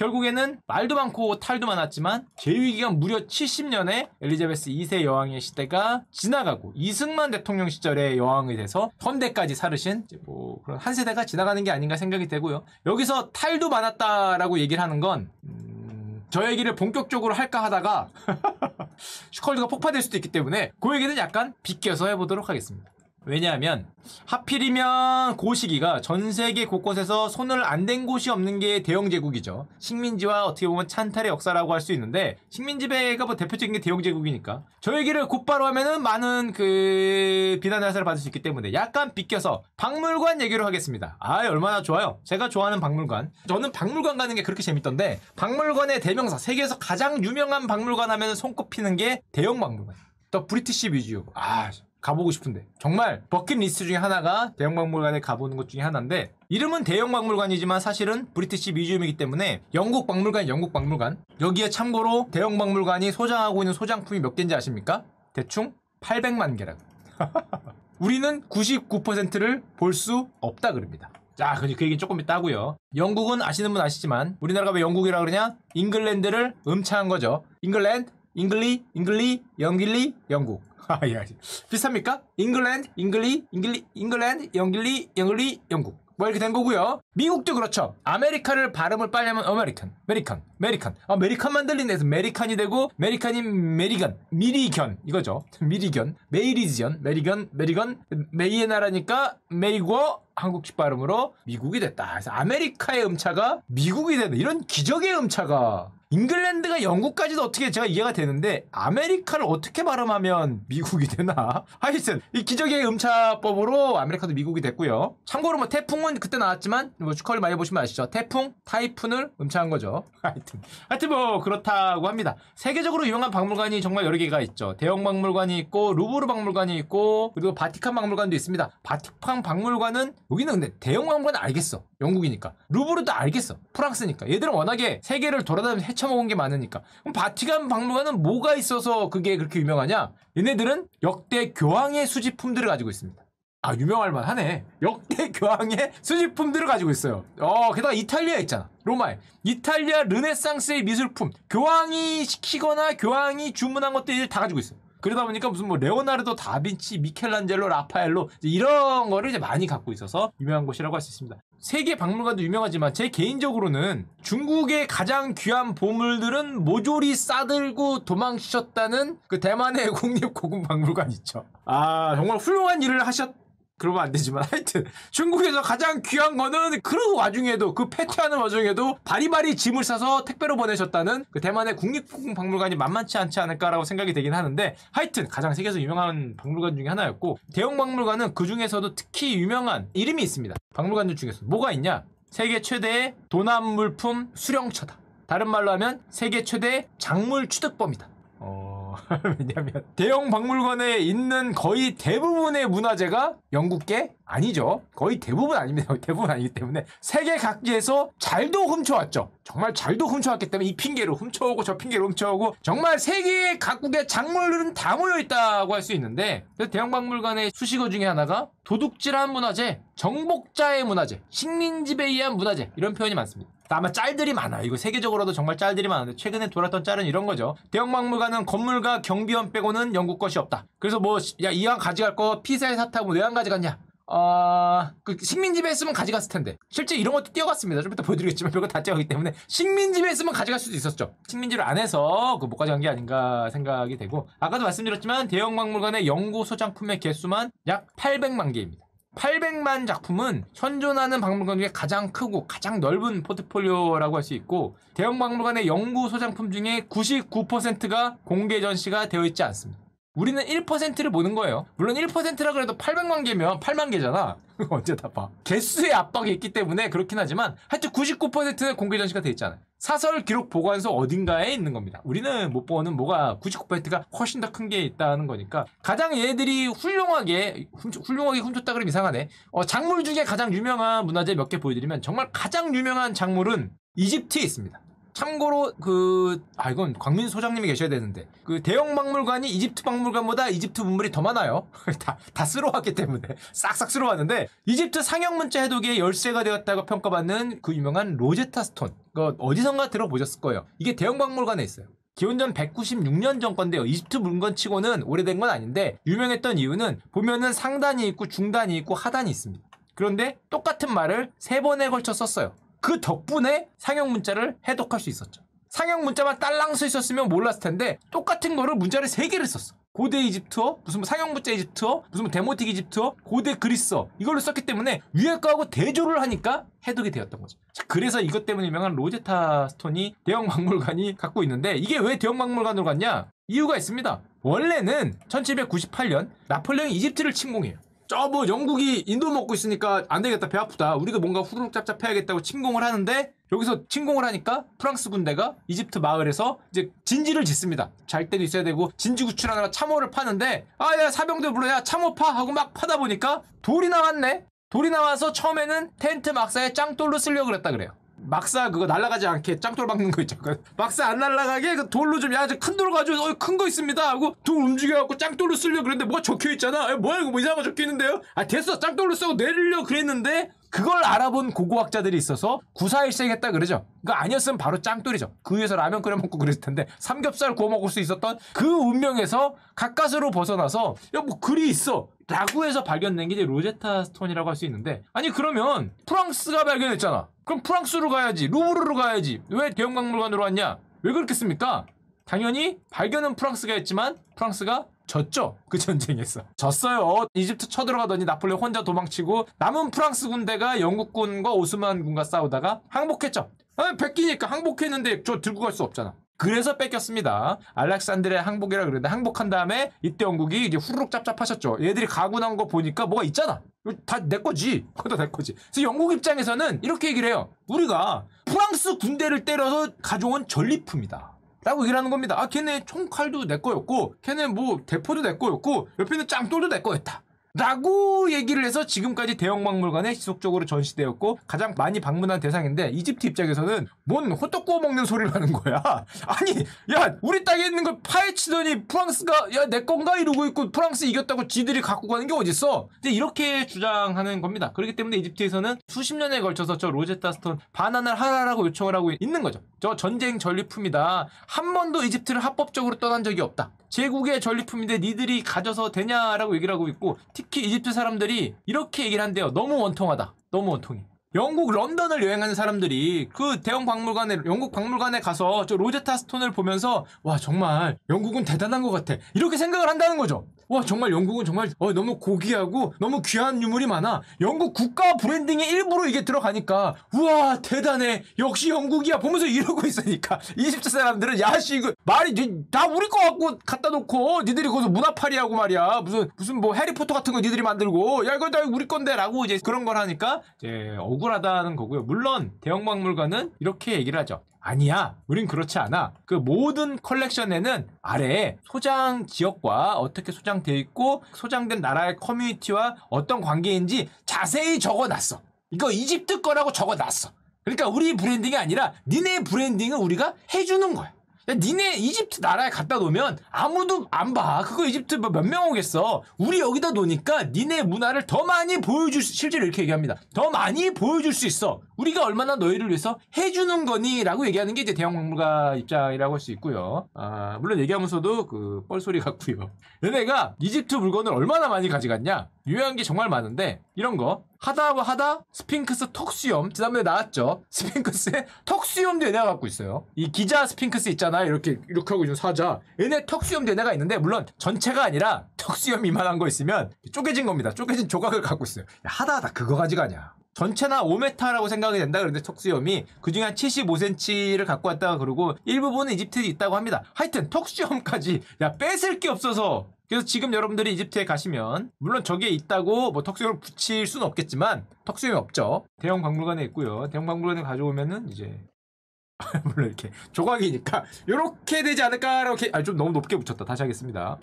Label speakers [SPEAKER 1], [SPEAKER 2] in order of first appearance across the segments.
[SPEAKER 1] 결국에는 말도 많고 탈도 많았지만 제위기간 무려 7 0년에 엘리자베스 2세 여왕의 시대가 지나가고 이승만 대통령 시절의 여왕이 돼서 현대까지 사르신 뭐 그런 한 세대가 지나가는 게 아닌가 생각이 되고요. 여기서 탈도 많았다라고 얘기를 하는 건저 음, 얘기를 본격적으로 할까 하다가 슈컬드가 폭파될 수도 있기 때문에 그 얘기는 약간 비껴서 해보도록 하겠습니다. 왜냐하면 하필이면 고시기가 전 세계 곳곳에서 손을 안 댄 곳이 없는 게 대영 제국이죠. 식민지와 어떻게 보면 찬탈의 역사라고 할 수 있는데 식민지 배가 뭐 대표적인 게 대영 제국이니까 저 얘기를 곧바로 하면은 많은 그 비난 회사를 받을 수 있기 때문에 약간 비껴서 박물관 얘기를 하겠습니다. 아 얼마나 좋아요. 제가 좋아하는 박물관. 저는 박물관 가는 게 그렇게 재밌던데 박물관의 대명사 세계에서 가장 유명한 박물관 하면 손꼽히는 게대영 박물관. 더 브리티시 뮤지엄. 아 가보고 싶은데 정말 버킷리스트 중에 하나가 대형박물관에 가보는 것 중에 하나인데 이름은 대형박물관이지만 사실은 브리티시 뮤지엄이기 때문에 영국 박물관 영국 박물관 여기에 참고로 대형박물관이 소장하고 있는 소장품이 몇 개인지 아십니까? 대충 800만 개라고 우리는 99%를 볼 수 없다 그럽니다 자, 그러니까 그 얘기는 조금 이따 하고요. 영국은 아시는 분 아시지만 우리나라가 왜 영국이라 그러냐? 잉글랜드를 음차한 거죠. 잉글랜드, 잉글리, 잉글리, 영길리, 영국. 아, 예, 비슷합니까? 잉글랜드, 잉글리, 잉글리, 잉글랜드, 영글리, 영글리, 영국. 뭐 이렇게 된 거고요. 미국도 그렇죠. 아메리카를 발음을 빨리 하면 아메리칸, 메리칸, 메리칸. 아, 메리칸만 들리네. 서 메리칸이 되고 메리칸이 메리건, 미리견 이거죠. 미리견, 메이리지언, 메리건, 메리건, 메이의 나라니까 메이고 한국식 발음으로 미국이 됐다. 그래서 아메리카의 음차가 미국이 되는 이런 기적의 음차가 잉글랜드가 영국까지도 어떻게 제가 이해가 되는데 아메리카를 어떻게 발음하면 미국이 되나? 하여튼 이 기적의 음차법으로 아메리카도 미국이 됐고요. 참고로 뭐 태풍은 그때 나왔지만 뭐 축하를 많이 보시면 아시죠? 태풍, 타이푼을 음차한 거죠. 하여튼 하여튼 뭐 그렇다고 합니다. 세계적으로 유명한 박물관이 정말 여러 개가 있죠. 대형 박물관이 있고 루브르 박물관이 있고 그리고 바티칸 박물관도 있습니다. 바티칸 박물관은 여기는 근데 대형 박물관 알겠어. 영국이니까. 루브르도 알겠어. 프랑스니까. 얘들은 워낙에 세계를 돌아다니면서 처먹은 게 많으니까. 그럼 바티칸 박물관은 뭐가 있어서 그게 그렇게 유명하냐? 얘네들은 역대 교황의 수집품들을 가지고 있습니다. 아 유명할 만하네. 역대 교황의 수집품들을 가지고 있어요. 어 게다가 이탈리아에 있잖아. 로마에 이탈리아 르네상스의 미술품 교황이 시키거나 교황이 주문한 것들다 가지고 있어요. 그러다 보니까 무슨 뭐 레오나르도 다빈치, 미켈란젤로, 라파엘로 이런 거를 이제 많이 갖고 있어서 유명한 곳이라고 할 수 있습니다. 세계 박물관도 유명하지만 제 개인적으로는 중국의 가장 귀한 보물들은 모조리 싸들고 도망치셨다는 그 대만의 국립고궁박물관 있죠. 아 정말 훌륭한 일을 하셨 그러면 안 되지만 하여튼 중국에서 가장 귀한 거는 그런 와중에도 그 패퇴하는 와중에도 바리바리 짐을 싸서 택배로 보내셨다는 그 대만의 국립국공박물관이 만만치 않지 않을까라고 생각이 되긴 하는데 하여튼 가장 세계에서 유명한 박물관 중에 하나였고 대형 박물관은 그 중에서도 특히 유명한 이름이 있습니다. 박물관들 중에서 뭐가 있냐? 세계 최대의 도난 물품 수령처다. 다른 말로 하면 세계 최대의 작물 취득범이다. 왜냐면 대형 박물관에 있는 거의 대부분의 문화재가 영국계 아니죠. 거의 대부분 아닙니다. 대부분 아니기 때문에 세계 각지에서 잘도 훔쳐왔죠. 정말 잘도 훔쳐왔기 때문에 이 핑계로 훔쳐오고 저 핑계로 훔쳐오고 정말 세계 각국의 작물들은 다 모여 있다고 할 수 있는데 대형 박물관의 수식어 중에 하나가 도둑질한 문화재, 정복자의 문화재, 식민지배 의한 문화재 이런 표현이 많습니다. 아마 짤들이 많아요. 이거 세계적으로도 정말 짤들이 많은데 최근에 돌았던 짤은 이런 거죠. 대형 박물관은 건물과 경비원 빼고는 영국 것이 없다. 그래서 뭐야 이왕 가져갈 거피사에 사타고 왜안 가져갔냐? 아, 어... 그 식민지배 했으면 가져갔을 텐데. 실제 이런 것도 뛰어갔습니다. 좀 이따 보여드리겠지만 별거 다 뛰어가기 때문에 식민지배 했으면 가져갈 수도 있었죠. 식민지를 안 해서 그 못 가져간 게 아닌가 생각이 되고 아까도 말씀드렸지만 대형 박물관의 연구 소장품의 개수만 약 800만 개입니다. 800만 작품은 현존하는 박물관 중에 가장 크고 가장 넓은 포트폴리오라고 할 수 있고 대형 박물관의 연구 소장품 중에 99%가 공개 전시가 되어 있지 않습니다. 우리는 1%를 보는 거예요. 물론 1%라 그래도 800만 개면 8만 개잖아. 언제 다 봐. 개수의 압박이 있기 때문에 그렇긴 하지만 하여튼 99%는 공개 전시가 돼 있잖아요. 사설 기록 보관소 어딘가에 있는 겁니다. 우리는 못 보는 뭐가 99%가 훨씬 더 큰 게 있다는 거니까 가장 얘들이 훌륭하게 훔 훌륭하게 훔쳤다 그러면 이상하네. 어, 작물 중에 가장 유명한 문화재 몇 개 보여드리면 정말 가장 유명한 작물은 이집트에 있습니다. 참고로 그, 아, 이건 광민 소장님이 계셔야 되는데. 그 대형 박물관이 이집트 박물관보다 이집트 문물이 더 많아요. 다, 다 쓸어왔기 때문에. 싹싹 쓸어왔는데, 이집트 상형문자 해독의 열쇠가 되었다고 평가받는 그 유명한 로제타 스톤. 그 어디선가 들어보셨을 거예요. 이게 대형 박물관에 있어요. 기원전 196년 전 건데요. 이집트 문건 치고는 오래된 건 아닌데, 유명했던 이유는 보면은 상단이 있고 중단이 있고 하단이 있습니다. 그런데 똑같은 말을 세 번에 걸쳐 썼어요. 그 덕분에 상형 문자를 해독할 수 있었죠. 상형 문자만 딸랑 써 있었으면 몰랐을 텐데 똑같은 거를 문자를 세 개를 썼어. 고대 이집트어, 무슨 상형 문자 이집트어, 무슨 데모틱 이집트어, 고대 그리스어 이걸로 썼기 때문에 위에 거하고 대조를 하니까 해독이 되었던 거죠. 그래서 이것 때문에 유명한 로제타 스톤이 대형 박물관이 갖고 있는데 이게 왜 대형 박물관으로 갔냐? 이유가 있습니다. 원래는 1798년 나폴레옹이 이집트를 침공해요. 저뭐 영국이 인도 먹고 있으니까 안 되겠다 배 아프다 우리도 뭔가 후루룩 짭짭해야겠다고 침공을 하는데 여기서 침공을 하니까 프랑스 군대가 이집트 마을에서 이제 진지를 짓습니다. 잘 때도 있어야 되고 진지 구출하느라 참호를 파는데 아 야 사병들 불러 야 참호 파 하고 막 파다 보니까 돌이 나왔네. 돌이 나와서 처음에는 텐트 막사에 짱돌로 쓸려 그랬다 그래요. 막사 그거 날아가지 않게 짱돌 박는 거있죠 막사 안 날아가게 그 돌로 좀야큰돌 가지고 어, 큰거 있습니다 하고 돌 움직여갖고 짱돌로 쓰려 그랬는데 뭐가 적혀 있잖아. 야, 아, 뭐야 이거 뭐 이상한 거 적혀 있는데요? 아 됐어 짱돌로 쓰고 내리려 그랬는데 그걸 알아본 고고학자들이 있어서 구사일생했다 그러죠. 그거 아니었으면 바로 짱돌이죠. 그 위에서 라면 끓여 먹고 그랬을 텐데 삼겹살 구워 먹을 수 있었던 그 운명에서 가까스로 벗어나서 야 뭐 글이 있어. 라고 해서 발견된 게 이제 로제타 스톤이라고 할 수 있는데 아니 그러면 프랑스가 발견했잖아. 그럼 프랑스로 가야지 루브르로 가야지 왜 대영박물관으로 왔냐 왜 그렇겠습니까? 당연히 발견은 프랑스가 했지만 프랑스가 졌죠 그 전쟁에서 졌어요 이집트 쳐들어가더니 나폴레 혼자 도망치고 남은 프랑스 군대가 영국군과 오스만군과 싸우다가 항복했죠 아, 뺏기니까 항복했는데 저 들고 갈 수 없잖아 그래서 뺏겼습니다. 알렉산드레 항복이라 그랬는데 항복한 다음에 이때 영국이 이제 후루룩 짭짭하셨죠. 얘들이 가고 난거 보니까 뭐가 있잖아. 다내 거지. 그것도 내 거지. 그래서 영국 입장에서는 이렇게 얘기를 해요. 우리가 프랑스 군대를 때려서 가져온 전리품이다. 라고 얘기를 하는 겁니다. 아, 걔네 총칼도 내 거였고, 걔네 뭐 대포도 내 거였고, 옆에 있는 짱돌도 내 거였다. 라고 얘기를 해서 지금까지 대형 박물관에 지속적으로 전시되었고 가장 많이 방문한 대상인데 이집트 입장에서는 뭔 호떡 구워 먹는 소리를 하는 거야. 아니 야 우리 땅에 있는 걸 파헤치더니 프랑스가 야 내 건가 이러고 있고 프랑스 이겼다고 지들이 갖고 가는 게 어딨어. 이제 이렇게 주장하는 겁니다. 그렇기 때문에 이집트에서는 수십 년에 걸쳐서 저 로제타 스톤 반환을 하라라고 요청을 하고 있는 거죠. 저 전쟁 전리품이다. 한 번도 이집트를 합법적으로 떠난 적이 없다. 제국의 전리품인데 니들이 가져서 되냐라고 얘기를 하고 있고 특히 이집트 사람들이 이렇게 얘기를 한대요. 너무 원통하다. 너무 원통해. 영국 런던을 여행하는 사람들이 그 대형 박물관에 영국 박물관에 가서 저 로제타 스톤을 보면서 와 정말 영국은 대단한 것 같아 이렇게 생각을 한다는 거죠 와 정말 영국은 정말 어, 너무 고귀하고 너무 귀한 유물이 많아. 영국 국가 브랜딩의 일부러 이게 들어가니까 우와 대단해. 역시 영국이야 보면서 이러고 있으니까 20세 사람들은 야씨 이거 말이 다 우리 거 갖고 갖다 놓고 니들이 거기서 문화파리하고 말이야 무슨 무슨 뭐 해리포터 같은 거 니들이 만들고 야 이거 다 우리 건데라고 이제 그런 걸 하니까 이제 억울하다는 거고요. 물론 대형 박물관은 이렇게 얘기를 하죠. 아니야. 우린 그렇지 않아. 그 모든 컬렉션에는 아래에 소장 지역과 어떻게 소장되어 있고 소장된 나라의 커뮤니티와 어떤 관계인지 자세히 적어놨어. 이거 이집트 거라고 적어놨어. 그러니까 우리 브랜딩이 아니라 니네 브랜딩을 우리가 해주는 거야. 니네 이집트 나라에 갖다 놓으면 아무도 안 봐. 그거 이집트 뭐 몇명 오겠어. 우리 여기다 놓으니까 니네 문화를 더 많이 보여줄 수, 실제로 이렇게 얘기합니다. 더 많이 보여줄 수 있어. 우리가 얼마나 너희를 위해서 해주는 거니? 라고 얘기하는 게 이제 대형박물가 입장이라고 할 수 있고요. 아, 물론 얘기하면서도 그 뻘소리 같고요. 얘네가 이집트 물건을 얼마나 많이 가져갔냐? 유효한 게 정말 많은데 이런 거 하다 하다 고하 스핑크스 턱수염 지난번에 나왔죠 스핑크스에 턱수염도 얘네가 갖고 있어요 이 기자 스핑크스 있잖아요 이렇게 이렇게 하고 있는 사자 얘네 턱수염도 얘네가 있는데 물론 전체가 아니라 턱수염 이만한 거 있으면 쪼개진 겁니다 쪼개진 조각을 갖고 있어요 하다 하다 그거 가지가냐 전체나 5m라고 생각이 된다 그러는데 턱수염이 그중에 한 75cm를 갖고 왔다가 그러고 일부분은 이집트에 있다고 합니다. 하여튼 턱수염까지 야 뺏을 게 없어서 그래서 지금 여러분들이 이집트에 가시면 물론 저기에 있다고 뭐 턱수염을 붙일 수는 없겠지만 턱수염이 없죠. 대형 박물관에 있고요. 대형 박물관에 가져오면은 이제 물론 이렇게 조각이니까 이렇게 되지 않을까 이렇게 아 좀 너무 높게 붙였다. 다시 하겠습니다.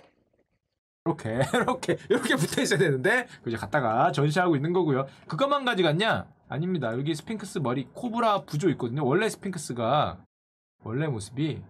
[SPEAKER 1] 이렇게 이렇게 이렇게 붙어 있어야 되는데 이제 갔다가 전시하고 있는 거고요. 그것만 가져갔냐? 아닙니다. 여기 스핑크스 머리 코브라 부조 있거든요. 원래 스핑크스가 원래 모습이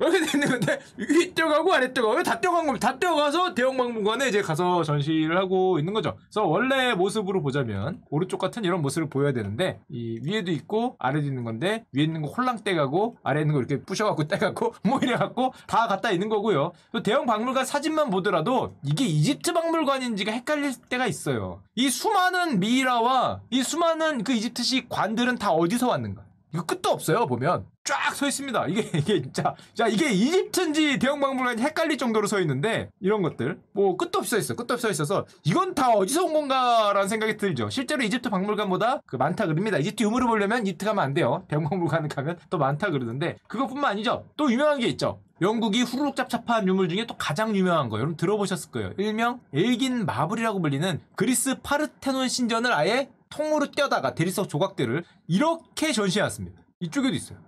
[SPEAKER 1] 이렇게 돼 있는 건데 위 뛰어가고 아래 뛰어가고 왜다 뛰어간 겁니다. 다 뛰어가서 대형 박물관에 이제 가서 전시를 하고 있는 거죠. 그래서 원래 모습으로 보자면 오른쪽 같은 이런 모습을 보여야 되는데 이 위에도 있고 아래도 있는 건데 위에 있는 거 홀랑 떼가고 아래 있는 거 이렇게 부셔갖고 떼갖고 뭐 이래갖고 다 갖다 있는 거고요. 또 대형 박물관 사진만 보더라도 이게 이집트 박물관인지가 헷갈릴 때가 있어요. 이 수많은 미라와이 수많은 그 이집트식 관들은 다 어디서 왔는가? 이거 끝도 없어요 보면 쫙 서 있습니다 이게 이게 진짜 자 이게 이집트인지 대형 박물관이 헷갈릴 정도로 서 있는데 이런 것들 뭐 끝도 없어 있어 끝도 없어 있어서 이건 다 어디서 온 건가라는 생각이 들죠 실제로 이집트 박물관보다 그 많다 그럽니다 이집트 유물을 보려면 이집트 가면 안 돼요 대형 박물관 가면 또 많다 그러는데 그것뿐만 아니죠 또 유명한 게 있죠 영국이 후루룩 잡잡한 유물 중에 또 가장 유명한 거 여러분 들어보셨을 거예요. 일명 엘긴 마블이라고 불리는 그리스 파르테논 신전을 아예 통으로 껴다가 대리석 조각들을 이렇게 전시해왔습니다. 이쪽에도 있어요.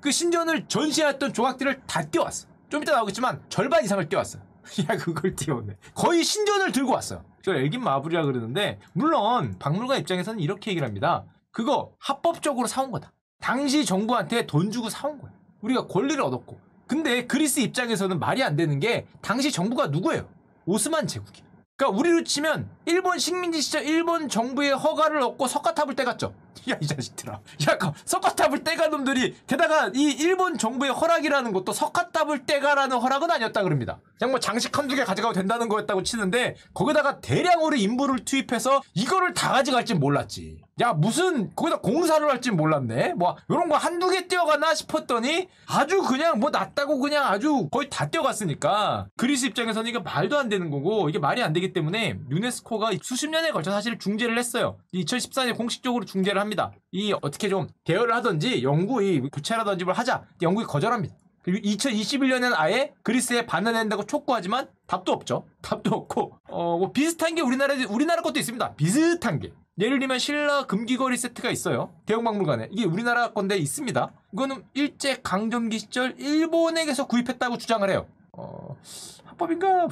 [SPEAKER 1] 그 신전을 전시했던 조각들을 다 띄워왔어. 좀 이따 나오겠지만 절반 이상을 띄워왔어. 야 그걸 띄웠네. 거의 신전을 들고 왔어요. 저 엘긴 마블이라 그러는데 물론 박물관 입장에서는 이렇게 얘기를 합니다. 그거 합법적으로 사온 거다. 당시 정부한테 돈 주고 사온 거야. 우리가 권리를 얻었고. 근데 그리스 입장에서는 말이 안 되는 게 당시 정부가 누구예요? 오스만 제국이. 그러니까 우리로 치면 일본 식민지 시절 일본 정부의 허가를 얻고 석가탑을 떼갔죠. 야 이 자식들아. 야 석가탑을 떼간 놈들이 게다가 이 일본 정부의 허락이라는 것도 석가탑을 떼가라는 허락은 아니었다 그럽니다. 그냥 뭐 장식 한두 개 가져가도 된다는 거였다고 치는데 거기다가 대량으로 인부를 투입해서 이거를 다 가져갈지 몰랐지. 야 무슨 거기다 공사를 할지 몰랐네. 뭐 이런 거 한두 개 떼어가나 싶었더니 아주 그냥 뭐 낫다고 그냥 아주 거의 다 떼어갔으니까 그리스 입장에서는 이게 말도 안 되는 거고 이게 말이 안 되기 때문에 유네스코 포코가 수십 년에 걸쳐 사실 중재를 했어요. 2014년에 공식적으로 중재를 합니다. 이 어떻게 좀 대여를 하든지 영구 이 교체라든지 뭘 하자. 영국이 거절합니다. 그리고 2021년에는 아예 그리스에 반환한다고 촉구하지만 답도 없죠. 답도 없고 어 뭐 비슷한 게 우리나라 우리나라 것도 있습니다. 비슷한 게 예를 들면 신라 금기거리 세트가 있어요. 대형박물관에 이게 우리나라 건데 있습니다. 이거는 일제 강점기 시절 일본에게서 구입했다고 주장을 해요. 어, 합법인가?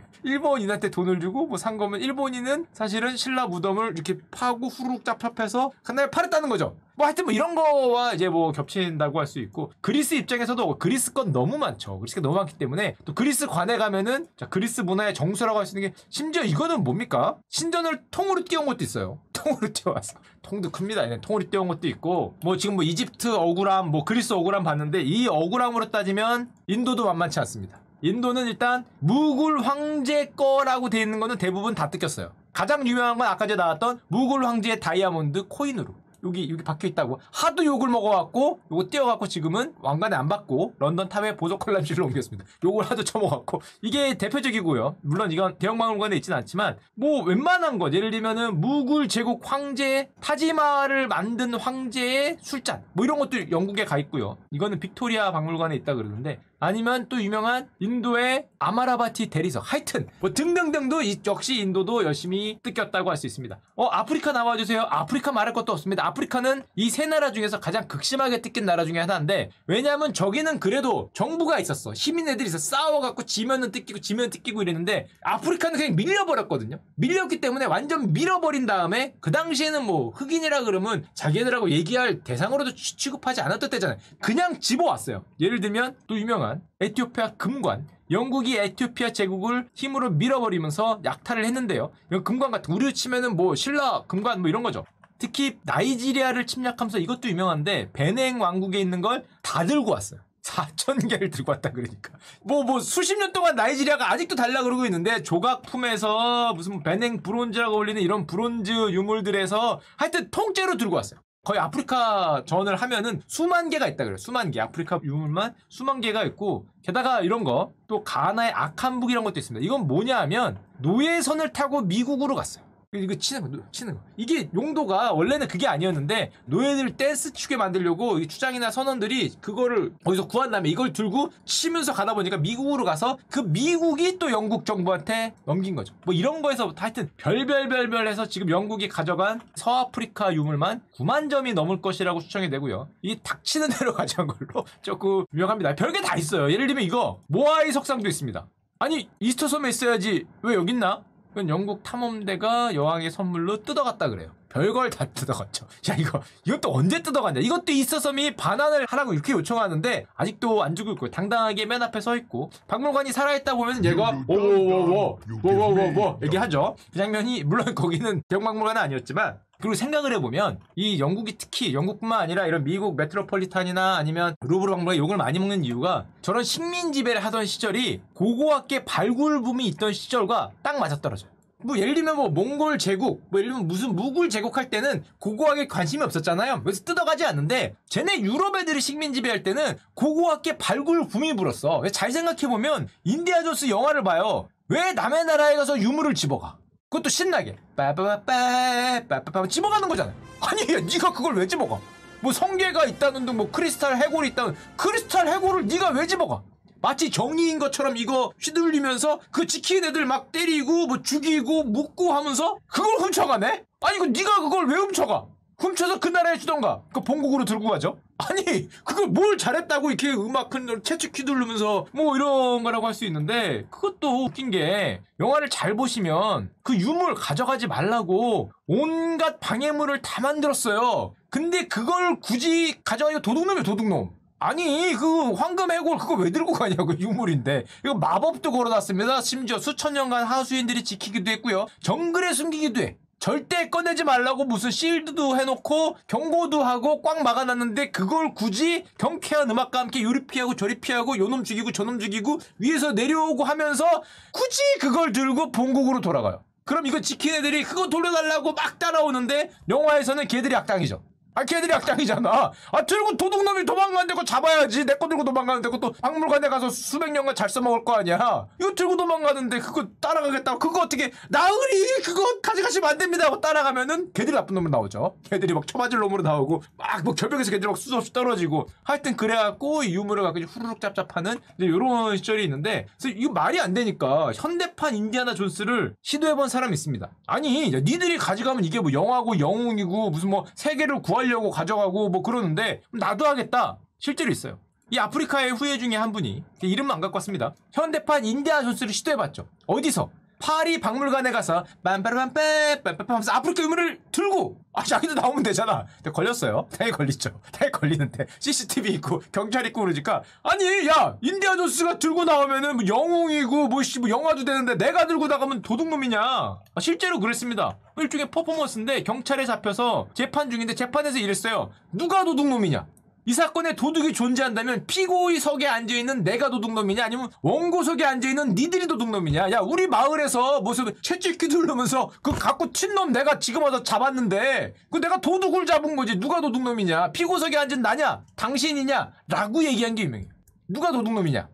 [SPEAKER 1] 일본인한테 돈을 주고 뭐 산 거면 일본인은 사실은 신라 무덤을 이렇게 파고 후루룩 짭짭해서 한날 팔았다는 거죠. 뭐 하여튼 뭐 이런 거와 이제 뭐 겹친다고 할 수 있고 그리스 입장에서도 그리스 건 너무 많죠. 그리스 건 너무 많기 때문에 또 그리스 관에 가면은 자, 그리스 문화의 정수라고 할 수 있는 게 심지어 이거는 뭡니까? 신전을 통으로 띄운 것도 있어요. 통으로 띄워왔어. 통도 큽니다. 통으로 띄운 것도 있고 뭐 지금 뭐 이집트 억울함, 뭐 그리스 억울함 봤는데 이 억울함으로 따지면 인도도 만만치 않습니다. 인도는 일단 무굴 황제 거라고 돼 있는 거는 대부분 다 뜯겼어요. 가장 유명한 건 아까 전에 나왔던 무굴 황제의 다이아몬드 코인으로 여기 여기 박혀 있다고 하도 욕을 먹어갖고 요거 떼어갖고 지금은 왕관에 안 받고 런던 탑에 보석 컬람실로 옮겼습니다. 요걸 하도 처먹었고 이게 대표적이고요. 물론 이건 대형 박물관에 있지는 않지만 뭐 웬만한 거 예를 들면은 무굴 제국 황제 타지마를 만든 황제의 술잔 뭐 이런 것들 영국에 가 있고요. 이거는 빅토리아 박물관에 있다 그러는데 아니면 또 유명한 인도의 아마라바티 대리석 하여튼 뭐 등등등도 이, 역시 인도도 열심히 뜯겼다고 할 수 있습니다. 어 아프리카 나와주세요. 아프리카 말할 것도 없습니다. 아프리카는 이 세 나라 중에서 가장 극심하게 뜯긴 나라 중에 하나인데 왜냐하면 저기는 그래도 정부가 있었어. 시민 애들이 있어 싸워갖고 지면은 뜯기고 지면 은 뜯기고 이랬는데 아프리카는 그냥 밀려버렸거든요. 밀렸기 때문에 완전 밀어버린 다음에 그 당시에는 뭐 흑인이라 그러면 자기들하고 네 얘기할 대상으로도 취급하지 않았던 때잖아요. 그냥 집어왔어요. 예를 들면 또 유명한 동안 에티오피아 금관, 영국이 에티오피아 제국을 힘으로 밀어버리면서 약탈을 했는데요. 이건 금관 같은 우리 치면은 뭐 신라 금관 뭐 이런 거죠. 특히 나이지리아를 침략하면서 이것도 유명한데 베냉 왕국에 있는 걸 다 들고 왔어요. 4천 개를 들고 왔다 그러니까 뭐뭐 뭐 수십 년 동안 나이지리아가 아직도 달라 그러고 있는데 조각품에서 무슨 뭐 베냉 브론즈라고 올리는 이런 브론즈 유물들에서 하여튼 통째로 들고 왔어요. 거의 아프리카 전을 하면은 수만 개가 있다 그래요. 수만 개. 아프리카 유물만 수만 개가 있고 게다가 이런 거 또 가나의 악한북 이란 것도 있습니다. 이건 뭐냐 하면 노예선을 타고 미국으로 갔어요. 이거 치는 거, 치는 거. 이게 용도가 원래는 그게 아니었는데 노예들 댄스 추게 만들려고 이 추장이나 선원들이 그거를 어디서 구한 다음에 이걸 들고 치면서 가다 보니까 미국으로 가서 그 미국이 또 영국 정부한테 넘긴 거죠. 뭐 이런 거에서 하여튼 별별별별 해서 지금 영국이 가져간 서아프리카 유물만 9만 점이 넘을 것이라고 추정이 되고요. 이 닥치는 대로 가져간 걸로 조금 유명합니다. 별게 다 있어요. 예를 들면 이거 모아이 석상도 있습니다. 아니 이스터 섬에 있어야지 왜 여기 있나? 그건 영국 탐험대가 여왕의 선물로 뜯어갔다 그래요. 별걸 다 뜯어갔죠. 야 이거 이것도 언제 뜯어갔냐? 이것도 있어서미 반환을 하라고 이렇게 요청하는데 아직도 안 죽을 거예요. 당당하게 맨 앞에 서 있고 박물관이 살아있다 보면 얘가 오 오오오오오오오오 얘기하죠. 그 장면이 물론 거기는 대형박물관은 아니었지만 그리고 생각을 해보면 이 영국이 특히 영국뿐만 아니라 이런 미국 메트로폴리탄이나 아니면 루브르 왕릉의 욕을 많이 먹는 이유가 저런 식민 지배를 하던 시절이 고고학계 발굴 붐이 있던 시절과 딱 맞아떨어져요. 뭐 예를 들면 뭐 몽골 제국, 뭐 예를 들면 무슨 무굴 제국할 때는 고고학에 관심이 없었잖아요. 그래서 뜯어가지 않는데 쟤네 유럽 애들이 식민 지배할 때는 고고학계 발굴 붐이 불었어. 잘 생각해 보면 인디아 존스 영화를 봐요. 왜 남의 나라에 가서 유물을 집어가? 그것도 신나게 빠빠빠 빠빠빠 집어가는 거잖아 아니 야 니가 그걸 왜 집어가 뭐 성게가 있다는 둥뭐 크리스탈 해골이 있다는 크리스탈 해골을 니가 왜 집어가 마치 정의인 것처럼 이거 휘둘리면서 그지키는 애들 막 때리고 뭐 죽이고 묶고 하면서 그걸 훔쳐가네? 아니 그니가 그걸 왜 훔쳐가? 훔쳐서 그 나라에 주던가 그 본국으로 들고 가죠 아니 그걸 뭘 잘했다고 이렇게 음악 큰 채찍 휘두르면서 뭐 이런 거라고 할 수 있는데 그것도 웃긴 게 영화를 잘 보시면 그 유물 가져가지 말라고 온갖 방해물을 다 만들었어요 근데 그걸 굳이 가져가니 도둑놈이야 도둑놈 아니 그 황금 해골 그거 왜 들고 가냐고 유물인데 이거 마법도 걸어놨습니다 심지어 수천 년간 하수인들이 지키기도 했고요 정글에 숨기기도 해 절대 꺼내지 말라고 무슨 실드도 해놓고 경고도 하고 꽉 막아놨는데 그걸 굳이 경쾌한 음악과 함께 요리 피하고 저리 피하고 요놈 죽이고 저놈 죽이고 위에서 내려오고 하면서 굳이 그걸 들고 본국으로 돌아가요. 그럼 이거 지킨 애들이 그거 돌려달라고 막 따라오는데 영화에서는 걔들이 악당이죠. 아 걔들이 악당이잖아. 아 들고 도둑놈이 도망가는데 그거 잡아야지. 내거 들고 도망가는데 그것도 박물관에 가서 수백 년간 잘 써먹을 거 아니야. 이거 들고 도망가는데 그거 따라가겠다고 그거 어떻게 나으리 그거 가져가시면 안 됩니다 하고 따라가면은 걔들이 나쁜 놈으로 나오죠. 걔들이 막 처맞을 놈으로 나오고 막뭐 결벽에서 걔들 막 수없이 떨어지고 하여튼 그래갖고 이 유물을 갖고 후루룩 짭짭하는 이런 시절이 있는데 그래서 이거 말이 안 되니까 현대판 인디아나 존스를 시도해본 사람이 있습니다. 아니 니들이 가져가면 이게 뭐 영화고 영웅이고 무슨 뭐 세계를 구할 하려고 가져가고 뭐 그러는데 나도 하겠다. 실제로 있어요. 이 아프리카의 후예 중에 한 분이 이름만 안 갖고 왔습니다. 현대판 인디아 존스를 시도해봤죠. 어디서? 파리 박물관에 가서 빰빠라빰빼 빰빠빰 하면서 앞으로 괴물을 그 들고 아 자기도 나오면 되잖아 근데 걸렸어요 당연히 걸리죠 당연히 걸리는데 CCTV 있고 경찰 있고 그러니까 아니 야 인디아 존스가 들고 나오면은 뭐 영웅이고 뭐씨 뭐 영화도 되는데 내가 들고 나가면 도둑놈이냐 아, 실제로 그랬습니다 일종의 퍼포먼스인데 경찰에 잡혀서 재판 중인데 재판에서 이랬어요 누가 도둑놈이냐 이 사건에 도둑이 존재한다면 피고의석에 앉아있는 내가 도둑놈이냐 아니면 원고석에 앉아있는 니들이 도둑놈이냐 야 우리 마을에서 무슨 채찍기 두르면서 그 갖고 친 놈 내가 지금 와서 잡았는데 그 내가 도둑을 잡은 거지 누가 도둑놈이냐 피고석에 앉은 나냐 당신이냐 라고 얘기한 게 유명해요 누가 도둑놈이냐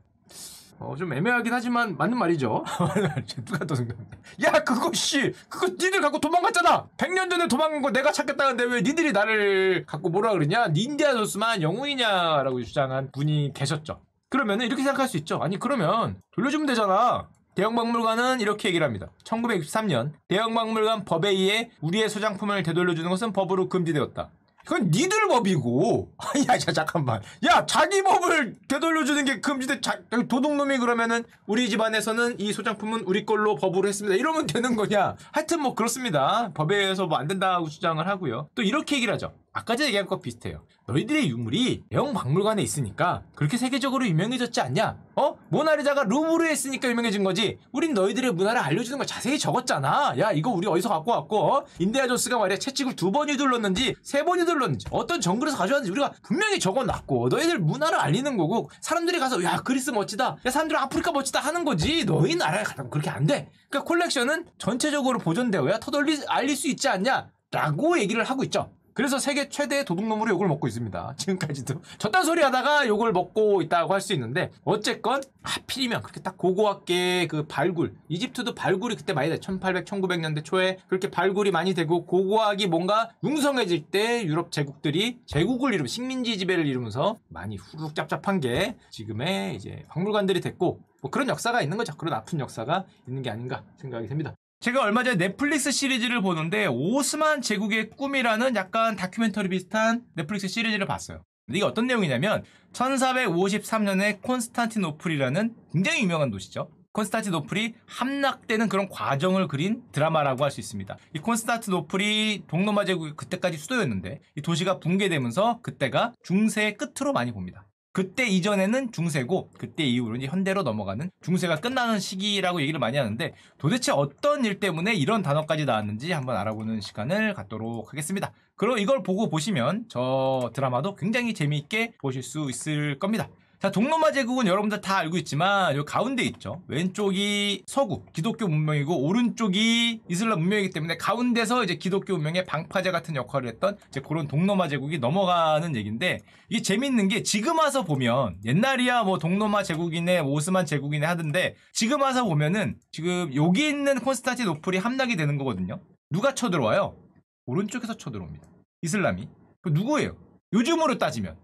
[SPEAKER 1] 어, 좀 애매하긴 하지만 맞는 말이죠. 누가 또야 그거 씨 그거 니들 갖고 도망갔잖아. 100년 전에 도망간 거 내가 찾겠다는데 왜 니들이 나를 갖고 뭐라 그러냐. 닌디아소스만 영웅이냐라고 주장한 분이 계셨죠. 그러면 이렇게 생각할 수 있죠. 아니 그러면 돌려주면 되잖아. 대형박물관은 이렇게 얘기를 합니다. 1963년 대형박물관 법에 의해 우리의 소장품을 되돌려주는 것은 법으로 금지되었다. 그건 니들 법이고. 야, 자, 잠깐만. 야, 자기 법을 되돌려주는 게 금지돼. 자, 도둑놈이 그러면은 우리 집안에서는 이 소장품은 우리 걸로 법으로 했습니다. 이러면 되는 거냐. 하여튼 뭐 그렇습니다. 법에 의해서 뭐 안 된다고 주장을 하고요. 또 이렇게 얘기를 하죠. 아까 전에 얘기한 것 비슷해요. 너희들의 유물이 대형 박물관에 있으니까 그렇게 세계적으로 유명해졌지 않냐? 어? 모나리자가 루브르에 있으니까 유명해진 거지. 우린 너희들의 문화를 알려주는 걸 자세히 적었잖아. 야 이거 우리 어디서 갖고 왔고 어? 인디아 존스가 말이야 채찍을 두 번이 둘렀는지 세 번이 둘렀는지 어떤 정글에서 가져왔는지 우리가 분명히 적어놨고 너희들 문화를 알리는 거고 사람들이 가서 야 그리스 멋지다. 야 사람들은 아프리카 멋지다 하는 거지. 너희 나라에 가면 그렇게 안 돼. 그러니까 콜렉션은 전체적으로 보존되어야 터덜리 알릴 수 있지 않냐? 라고 얘기를 하고 있죠. 그래서 세계 최대의 도둑놈으로 욕을 먹고 있습니다. 지금까지도. 저딴 소리 하다가 욕을 먹고 있다고 할 수 있는데, 어쨌건, 하필이면 그렇게 딱 고고학계의 그 발굴, 이집트도 발굴이 그때 많이 돼. 1800, 1900년대 초에 그렇게 발굴이 많이 되고, 고고학이 뭔가 융성해질 때 유럽 제국들이 제국을 이루면 식민지 지배를 이루면서 많이 후루룩 짭짭한 게 지금의 이제 박물관들이 됐고, 뭐 그런 역사가 있는 거죠. 그런 아픈 역사가 있는 게 아닌가 생각이 됩니다. 제가 얼마 전에 넷플릭스 시리즈를 보는데 오스만 제국의 꿈이라는 약간 다큐멘터리 비슷한 넷플릭스 시리즈를 봤어요. 이게 어떤 내용이냐면 1453년에 콘스탄티노플이라는 굉장히 유명한 도시죠. 콘스탄티노플이 함락되는 그런 과정을 그린 드라마라고 할 수 있습니다. 이 콘스탄티노플이 동로마 제국 의 그때까지 수도였는데 이 도시가 붕괴되면서 그때가 중세의 끝으로 많이 봅니다. 그때 이전에는 중세고 그때 이후로 이제 현대로 넘어가는 중세가 끝나는 시기라고 얘기를 많이 하는데 도대체 어떤 일 때문에 이런 단어까지 나왔는지 한번 알아보는 시간을 갖도록 하겠습니다. 그리고 이걸 보고 보시면 저 드라마도 굉장히 재미있게 보실 수 있을 겁니다. 자, 동로마 제국은 여러분들 다 알고 있지만 요 가운데 있죠. 왼쪽이 서구 기독교 문명이고 오른쪽이 이슬람 문명이기 때문에 가운데서 이제 기독교 문명의 방파제 같은 역할을 했던 이제 그런 동로마 제국이 넘어가는 얘기인데 이게 재밌는 게 지금 와서 보면 옛날이야 뭐 동로마 제국이네 뭐 오스만 제국이네 하던데 지금 와서 보면은 지금 여기 있는 콘스탄티노플이 함락이 되는 거거든요. 누가 쳐들어와요? 오른쪽에서 쳐들어옵니다. 이슬람이. 그 누구예요? 요즘으로 따지면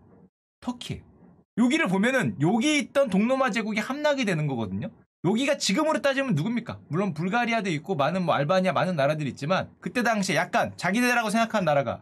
[SPEAKER 1] 터키예요. 여기를 보면은 여기 있던 동로마 제국이 함락이 되는 거거든요. 여기가 지금으로 따지면 누굽니까? 물론 불가리아도 있고 많은 뭐 알바니아 많은 나라들이 있지만 그때 당시에 약간 자기네라고 생각한 나라가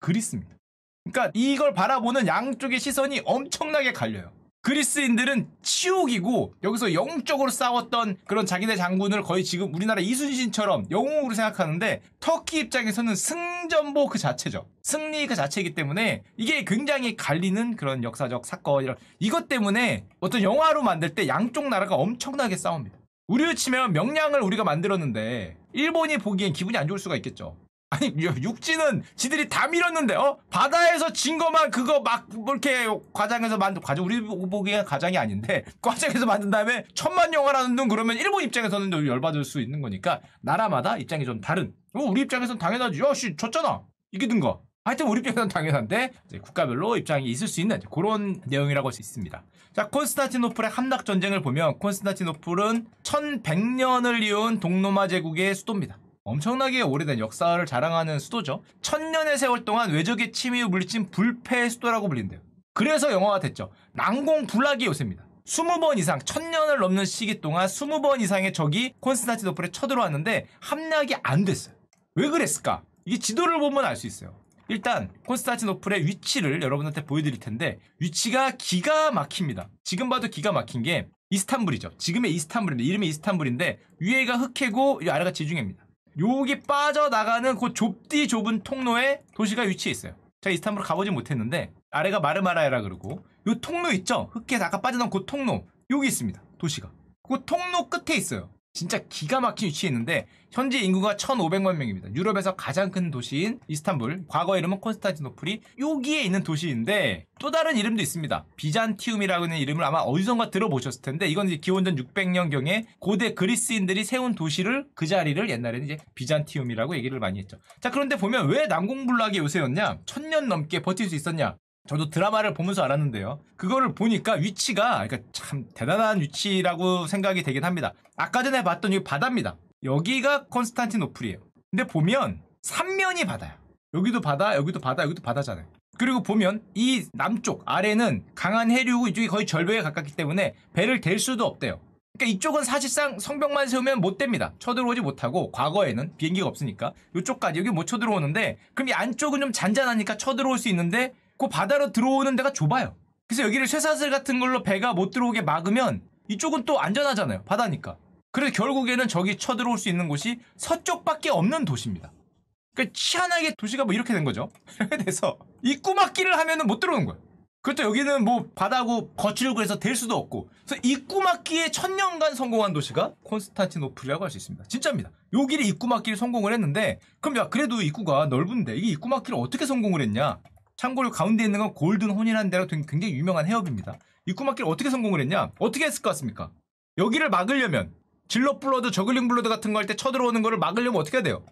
[SPEAKER 1] 그리스입니다. 그러니까 이걸 바라보는 양쪽의 시선이 엄청나게 갈려요. 그리스인들은 치욕이고 여기서 영웅적으로 싸웠던 그런 자기네 장군을 거의 지금 우리나라 이순신처럼 영웅으로 생각하는데 터키 입장에서는 승전보 그 자체죠. 승리 그 자체이기 때문에 이게 굉장히 갈리는 그런 역사적 사건 이런 이것 때문에 어떤 영화로 만들 때 양쪽 나라가 엄청나게 싸웁니다. 우리로 치면 명량을 우리가 만들었는데 일본이 보기엔 기분이 안 좋을 수가 있겠죠. 아니 육지는 지들이 다 밀었는데 어 바다에서 진 거만 그거 막 이렇게 과장해서 만든 과장 우리 보기엔 과장이 아닌데 과장해서 만든 다음에 천만 영화라는 둥 그러면 일본 입장에서는 열받을 수 있는 거니까 나라마다 입장이 좀 다른 어, 우리 입장에서는 당연하지 야씨 어, 졌잖아 이기든거 하여튼 우리 입장에서는 당연한데 국가별로 입장이 있을 수 있는 그런 내용이라고 할 수 있습니다. 자 콘스탄티노플의 함락 전쟁을 보면 콘스탄티노플은 1100년을 이은 동로마 제국의 수도입니다. 엄청나게 오래된 역사를 자랑하는 수도죠. 천년의 세월 동안 외적의 침입에 물리친 불패의 수도라고 불린대요. 그래서 영화가 됐죠. 난공불락이 요새입니다. 20번 이상, 천년을 넘는 시기 동안 20번 이상의 적이 콘스탄티노플에 쳐들어왔는데 함락이 안 됐어요. 왜 그랬을까? 이게 지도를 보면 알 수 있어요. 일단 콘스탄티노플의 위치를 여러분한테 보여드릴 텐데 위치가 기가 막힙니다. 지금 봐도 기가 막힌 게 이스탄불이죠. 지금의 이스탄불인데 이름이 이스탄불인데 위에가 흑해고 아래가 지중해입니다. 여기 빠져나가는 그 좁디 좁은 통로에 도시가 위치해 있어요. 제가 이스탄불 가보진 못했는데 아래가 마르마라야라 그러고 요 통로 있죠? 흑해 아까 빠져나온 그 통로 여기 있습니다. 도시가. 그 통로 끝에 있어요. 진짜 기가 막힌 위치에 있는데 현재 인구가 1,500만 명입니다. 유럽에서 가장 큰 도시인 이스탄불, 과거 이름은 콘스탄티노플이 여기에 있는 도시인데 또 다른 이름도 있습니다. 비잔티움이라는 이름을 아마 어디선가 들어보셨을 텐데 이건 이제 기원전 600년경에 고대 그리스인들이 세운 도시를 그 자리를 옛날에는 이제 비잔티움이라고 얘기를 많이 했죠. 자 그런데 보면 왜 난공불락이 요새였냐? 천년 넘게 버틸 수 있었냐? 저도 드라마를 보면서 알았는데요. 그거를 보니까 위치가 그러니까 참 대단한 위치라고 생각이 되긴 합니다. 아까 전에 봤던 이 바다입니다. 여기가 콘스탄티노플이에요. 근데 보면 삼면이 바다야. 여기도 바다, 여기도 바다, 여기도 바다잖아요. 그리고 보면 이 남쪽 아래는 강한 해류고 이쪽이 거의 절벽에 가깝기 때문에 배를 댈 수도 없대요. 그러니까 이쪽은 사실상 성벽만 세우면 못 됩니다. 쳐들어오지 못하고 과거에는 비행기가 없으니까 이쪽까지 여기 못 쳐들어오는데 그럼 이 안쪽은 좀 잔잔하니까 쳐들어올 수 있는데 그 바다로 들어오는 데가 좁아요. 그래서 여기를 쇠사슬 같은 걸로 배가 못 들어오게 막으면 이쪽은 또 안전하잖아요. 바다니까. 그래서 결국에는 저기 쳐들어올 수 있는 곳이 서쪽밖에 없는 도시입니다. 그러니까 치안하게 도시가 뭐 이렇게 된 거죠. 그래서 입구막기를 하면은 못 들어오는 거예요. 그렇죠. 여기는 뭐 바다고 거칠고 해서 될 수도 없고. 그래서 입구막기에 천년간 성공한 도시가 콘스탄티노플이라고 할 수 있습니다. 진짜입니다. 요 길이 입구막기를 성공을 했는데 그럼 야 그래도 입구가 넓은데 이게 입구막기를 어떻게 성공을 했냐? 참고로 가운데 있는 건 골든 혼이라는 데가 굉장히 유명한 해협입니다. 이 구막길 어떻게 성공을 했냐? 어떻게 했을 것 같습니까? 여기를 막으려면 질럿 블러드, 저글링 블러드 같은 거 할 때 쳐들어오는 거를 막으려면 어떻게 해야 돼요?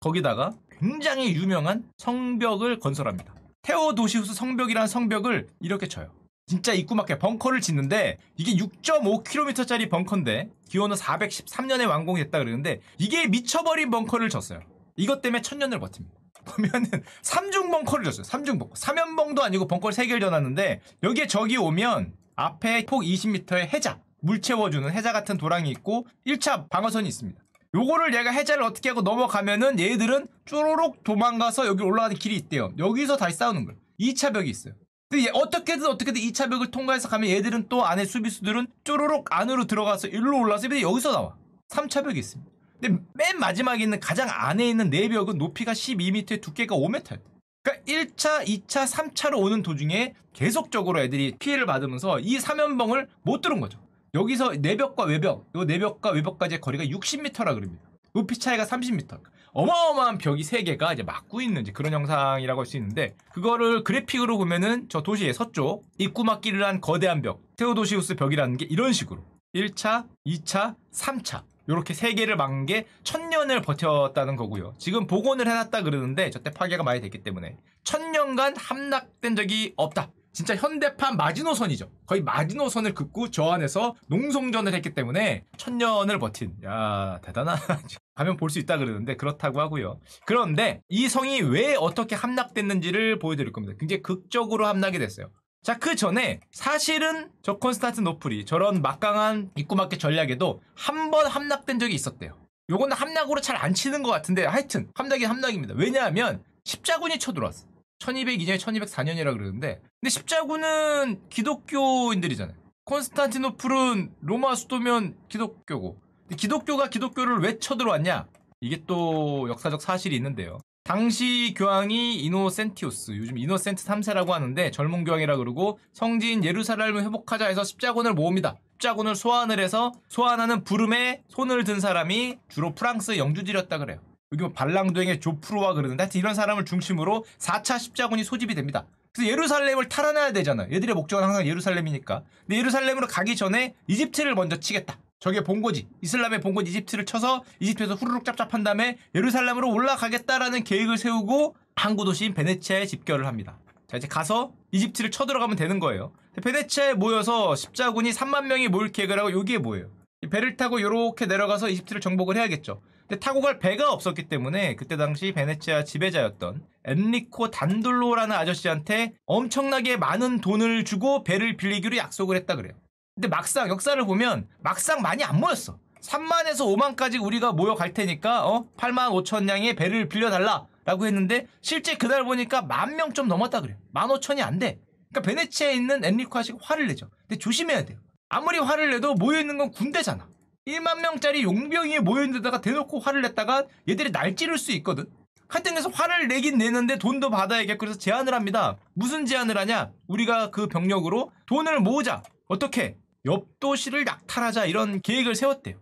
[SPEAKER 1] 거기다가 굉장히 유명한 성벽을 건설합니다. 테오도시우스 성벽이라는 성벽을 이렇게 쳐요. 진짜 입구막혀 벙커를 짓는데 이게 6.5km짜리 벙커인데 기원은 413년에 완공했다 그러는데 이게 미쳐버린 벙커를 쳤어요 이것 때문에 천년을 버팁니다. 보면은 3중 벙커를 줬어요. 3중 벙커. 3연봉도 아니고 벙커를 3개를 줘놨는데 여기에 적이 오면 앞에 폭 20m의 해자, 물 채워주는 해자 같은 도랑이 있고 1차 방어선이 있습니다. 요거를 얘가 해자를 어떻게 하고 넘어가면은 얘들은 쪼로록 도망가서 여기 올라가는 길이 있대요. 여기서 다시 싸우는 거예요. 2차 벽이 있어요. 근데 어떻게든 어떻게든 2차 벽을 통과해서 가면 얘들은 또 안에 수비수들은 쪼로록 안으로 들어가서 일로 올라서 여기서 나와. 3차 벽이 있습니다. 근데 맨 마지막에 있는 가장 안에 있는 내벽은 네 높이가 12m, 에 두께가 5m. 그러니까 1차, 2차, 3차로 오는 도중에 계속적으로 애들이 피해를 받으면서 이 삼연봉을 못들은 거죠. 여기서 내벽과 네 외벽, 요 내벽과 네 외벽까지의 거리가 60m라 그럽니다. 높이 차이가 30m. 어마어마한 벽이 3 개가 이제 막고 있는 그런 영상이라고할 수 있는데 그거를 그래픽으로 보면은 저 도시의 서쪽 입구 막기를 한 거대한 벽 테오도시우스 벽이라는 게 이런 식으로 1차, 2차, 3차 이렇게 세 개를 막은 게 천년을 버텼다는 거고요. 지금 복원을 해놨다 그러는데 저 때 파괴가 많이 됐기 때문에 천년간 함락된 적이 없다. 진짜 현대판 마지노선이죠. 거의 마지노선을 긋고 저 안에서 농성전을 했기 때문에 천년을 버틴. 야 대단한. 하 가면 볼 수 있다 그러는데 그렇다고 하고요. 그런데 이 성이 왜 어떻게 함락됐는지를 보여드릴 겁니다. 굉장히 극적으로 함락이 됐어요. 자, 그 전에 사실은 저 콘스탄트노플이 저런 막강한 입구막개 전략에도 한 번 함락된 적이 있었대요. 요거는 함락으로 잘 안 치는 것 같은데 하여튼 함락이 함락입니다. 왜냐하면 십자군이 쳐들어왔어. 1200 이전에 1204년이라 그러는데 근데 십자군은 기독교인들이잖아요. 콘스탄티노플은 로마 수도면 기독교고 기독교가 기독교를 왜 쳐들어왔냐? 이게 또 역사적 사실이 있는데요. 당시 교황이 이노센티우스, 요즘 이노센트 3세라고 하는데 젊은 교황이라 그러고 성지인 예루살렘을 회복하자 해서 십자군을 모읍니다. 십자군을 소환을 해서 소환하는 부름에 손을 든 사람이 주로 프랑스 영주들이었다 그래요. 여기 뭐 발랑도행의 조프로와 그러는데 하여튼 이런 사람을 중심으로 4차 십자군이 소집이 됩니다. 그래서 예루살렘을 탈환해야 되잖아. 요 얘들의 목적은 항상 예루살렘이니까. 근데 예루살렘으로 가기 전에 이집트를 먼저 치겠다. 저게 본고지 이슬람의 본고지 이집트를 쳐서 이집트에서 후루룩 짭짭한 다음에 예루살렘으로 올라가겠다라는 계획을 세우고 항구 도시인 베네치아에 집결을 합니다. 자 이제 가서 이집트를 쳐들어가면 되는 거예요. 베네치아에 모여서 십자군이 3만 명이 모일 계획을 하고 여기에 모여요. 배를 타고 이렇게 내려가서 이집트를 정복을 해야겠죠. 근데 타고 갈 배가 없었기 때문에 그때 당시 베네치아 지배자였던 엔리코 단둘로라는 아저씨한테 엄청나게 많은 돈을 주고 배를 빌리기로 약속을 했다 그래요. 근데 막상 역사를 보면 막상 많이 안 모였어. 3만에서 5만까지 우리가 모여갈 테니까 어 8만 5천 양의 배를 빌려달라 라고 했는데 실제 그날 보니까 만 명 좀 넘었다 그래요. 만 5천이 안 돼. 그러니까 베네치아에 있는 엔리코 아식 화를 내죠. 근데 조심해야 돼요. 아무리 화를 내도 모여있는 건 군대잖아. 1만 명짜리 용병이 모여있는 데다가 대놓고 화를 냈다가 얘들이 날찌를 수 있거든. 하여튼 그래서 화를 내긴 내는데 돈도 받아야겠고 그래서 제안을 합니다. 무슨 제안을 하냐? 우리가 그 병력으로 돈을 모으자. 어떻게? 옆 도시를 약탈하자 이런 계획을 세웠대요.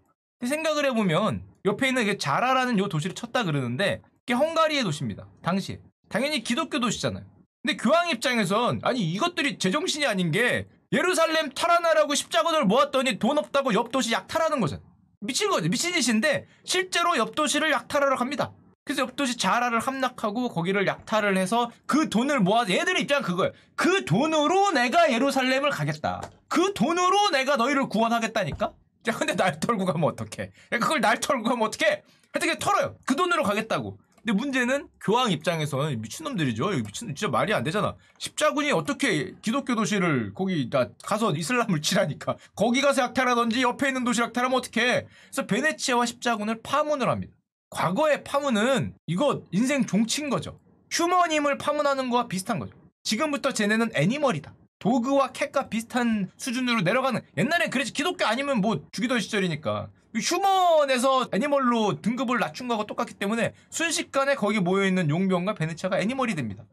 [SPEAKER 1] 생각을 해보면 옆에 있는 자라라는 요 도시를 쳤다 그러는데 이게 헝가리의 도시입니다. 당시에. 당연히 기독교 도시잖아요. 근데 교황 입장에선 아니 이것들이 제정신이 아닌 게 예루살렘 탈환하라고 십자군을 모았더니 돈 없다고 옆 도시 약탈하는 거잖아. 미친 거죠. 미친 짓인데 실제로 옆 도시를 약탈하러 갑니다. 그래서 역도시 자라를 함락하고 거기를 약탈을 해서 그 돈을 모아 얘들의 입장은 그거예요. 그 돈으로 내가 예루살렘을 가겠다. 그 돈으로 내가 너희를 구원하겠다니까? 야, 근데 날 털고 가면 어떡해? 그걸 날 털고 가면 어떡해? 하여튼 털어요. 그 돈으로 가겠다고. 근데 문제는 교황 입장에서는 미친놈들이죠. 미친 진짜 말이 안 되잖아. 십자군이 어떻게 기독교 도시를 거기 가서 이슬람을 치라니까. 거기 가서 약탈하던지 옆에 있는 도시 약탈하면 어떡해. 그래서 베네치아와 십자군을 파문을 합니다. 과거의 파문은 이거 인생 종친 거죠. 휴머님을 파문하는 거와 비슷한 거죠. 지금부터 쟤네는 애니멀이다. 도그와 캣과 비슷한 수준으로 내려가는 옛날에 그랬지 기독교 아니면 뭐 죽이던 시절이니까 휴먼에서 애니멀로 등급을 낮춘 거하고 똑같기 때문에 순식간에 거기 모여있는 용병과 베네차가 애니멀이 됩니다.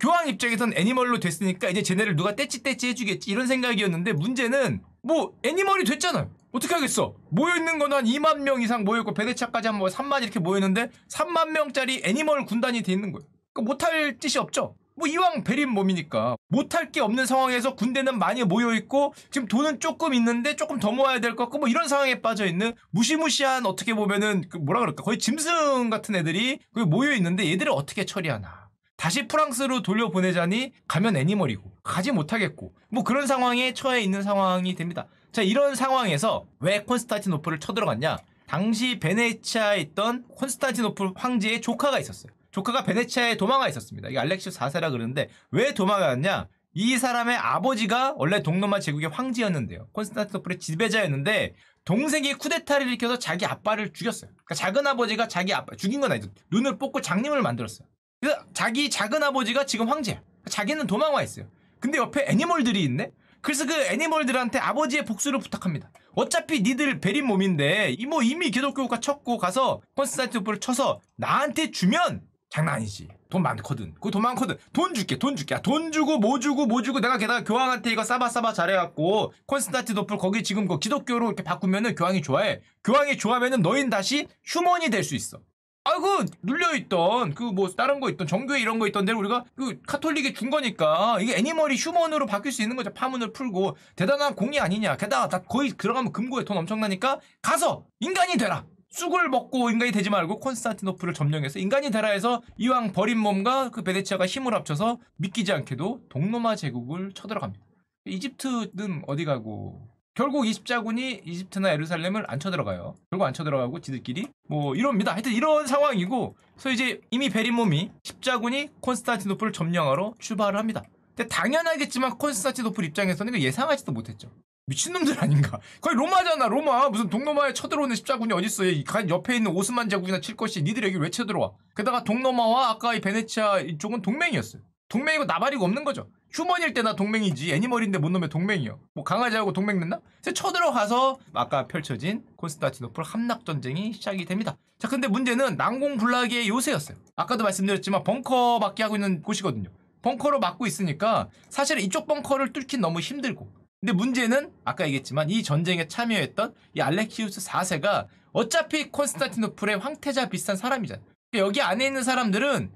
[SPEAKER 1] 교황 입장에선 애니멀로 됐으니까 이제 쟤네를 누가 떼찌떼찌 해주겠지 이런 생각이었는데 문제는 뭐 애니멀이 됐잖아요. 어떻게 하겠어? 모여있는 건 한 2만 명 이상 모여있고 베네차까지 한뭐 3만 이렇게 모였는데 3만 명짜리 애니멀 군단이 돼 있는 거예요. 그러니까 못할 짓이 없죠. 뭐 이왕 베린 몸이니까 못할 게 없는 상황에서 군대는 많이 모여 있고 지금 돈은 조금 있는데 조금 더 모아야 될 것 같고 뭐 이런 상황에 빠져 있는 무시무시한 어떻게 보면은 그 뭐라 그럴까 거의 짐승 같은 애들이 모여 있는데 얘들을 어떻게 처리하나 다시 프랑스로 돌려보내자니 가면 애니멀이고 가지 못하겠고 뭐 그런 상황에 처해 있는 상황이 됩니다. 자 이런 상황에서 왜콘스탄티노프를 쳐들어갔냐? 당시 베네치아에 있던 콘스탄티노플 황제의 조카가 있었어요. 조카가 베네치아에 도망가 있었습니다. 이게 알렉시 오 4세라 그러는데 왜 도망갔냐? 이 사람의 아버지가 원래 동로마 제국의 황제였는데요. 콘스탄티노플의 지배자였는데 동생이 쿠데타를 일으켜서 자기 아빠를 죽였어요. 그러니까 작은 아버지가 자기 아빠 죽인 건 아니죠. 눈을 뽑고 장님을 만들었어요. 그 자기 작은 아버지가 지금 황제야. 자기는 도망와 있어요. 근데 옆에 애니멀들이 있네. 그래서 그 애니멀들한테 아버지의 복수를 부탁합니다. 어차피 니들 베린 몸인데 이모 이미 기독교가 쳤고 가서 콘스탄티노플을 쳐서 나한테 주면 장난 아니지. 돈 많거든. 그돈 많거든. 돈 줄게, 돈 줄게. 아, 돈 주고, 뭐 주고, 뭐 주고. 내가 게다가 교황한테 이거 싸바싸바 잘해갖고, 콘스탄티노플 거기 지금 그 기독교로 이렇게 바꾸면은 교황이 좋아해. 교황이 좋아하면은 너희는 다시 휴먼이 될 수 있어. 아그 눌려있던 그 뭐 다른 거 있던 정교회 이런 거 있던 데 우리가 그 카톨릭에 준 거니까 이게 애니멀이 휴먼으로 바뀔 수 있는 거죠 파문을 풀고 대단한 공이 아니냐 게다가 다 거의 들어가면 금고에 돈 엄청나니까 가서 인간이 되라 쑥을 먹고 인간이 되지 말고 콘스탄티노플을 점령해서 인간이 되라 해서 이왕 버린 몸과 그 베네치아가 힘을 합쳐서 믿기지 않게도 동로마 제국을 쳐들어갑니다 이집트는 어디 가고 결국 이십자군이 이집트나 예루살렘을 안 쳐들어가요. 결국 안 쳐들어가고 지들끼리 뭐 이럽니다. 하여튼 이런 상황이고 그래서 이제 이미 베리몸이 십자군이 콘스탄티노플을 점령하러 출발을 합니다. 근데 당연하겠지만 콘스탄티노플 입장에서는 예상하지도 못했죠. 미친놈들 아닌가? 거의 로마잖아, 로마. 무슨 동로마에 쳐들어오는 십자군이 어딨어. 옆에 있는 오스만 제국이나 칠 것이 니들 여기 왜 쳐들어와? 게다가 동로마와 아까 이 베네치아 이쪽은 동맹이었어요. 동맹이고 나발이고 없는 거죠. 휴먼일 때나 동맹이지 애니멀인데 못 놈의 동맹이요. 뭐 강아지하고 동맹 냈나? 쳐들어가서 아까 펼쳐진 콘스탄티노플 함락 전쟁이 시작이 됩니다. 자, 근데 문제는 난공불락의 요새였어요. 아까도 말씀드렸지만 벙커 막기 하고 있는 곳이거든요. 벙커로 막고 있으니까 사실 이쪽 벙커를 뚫긴 너무 힘들고. 근데 문제는 아까 얘기했지만 이 전쟁에 참여했던 이 알렉시우스 4세가 어차피 콘스탄티노플의 황태자 비슷한 사람이잖아요. 그러니까 여기 안에 있는 사람들은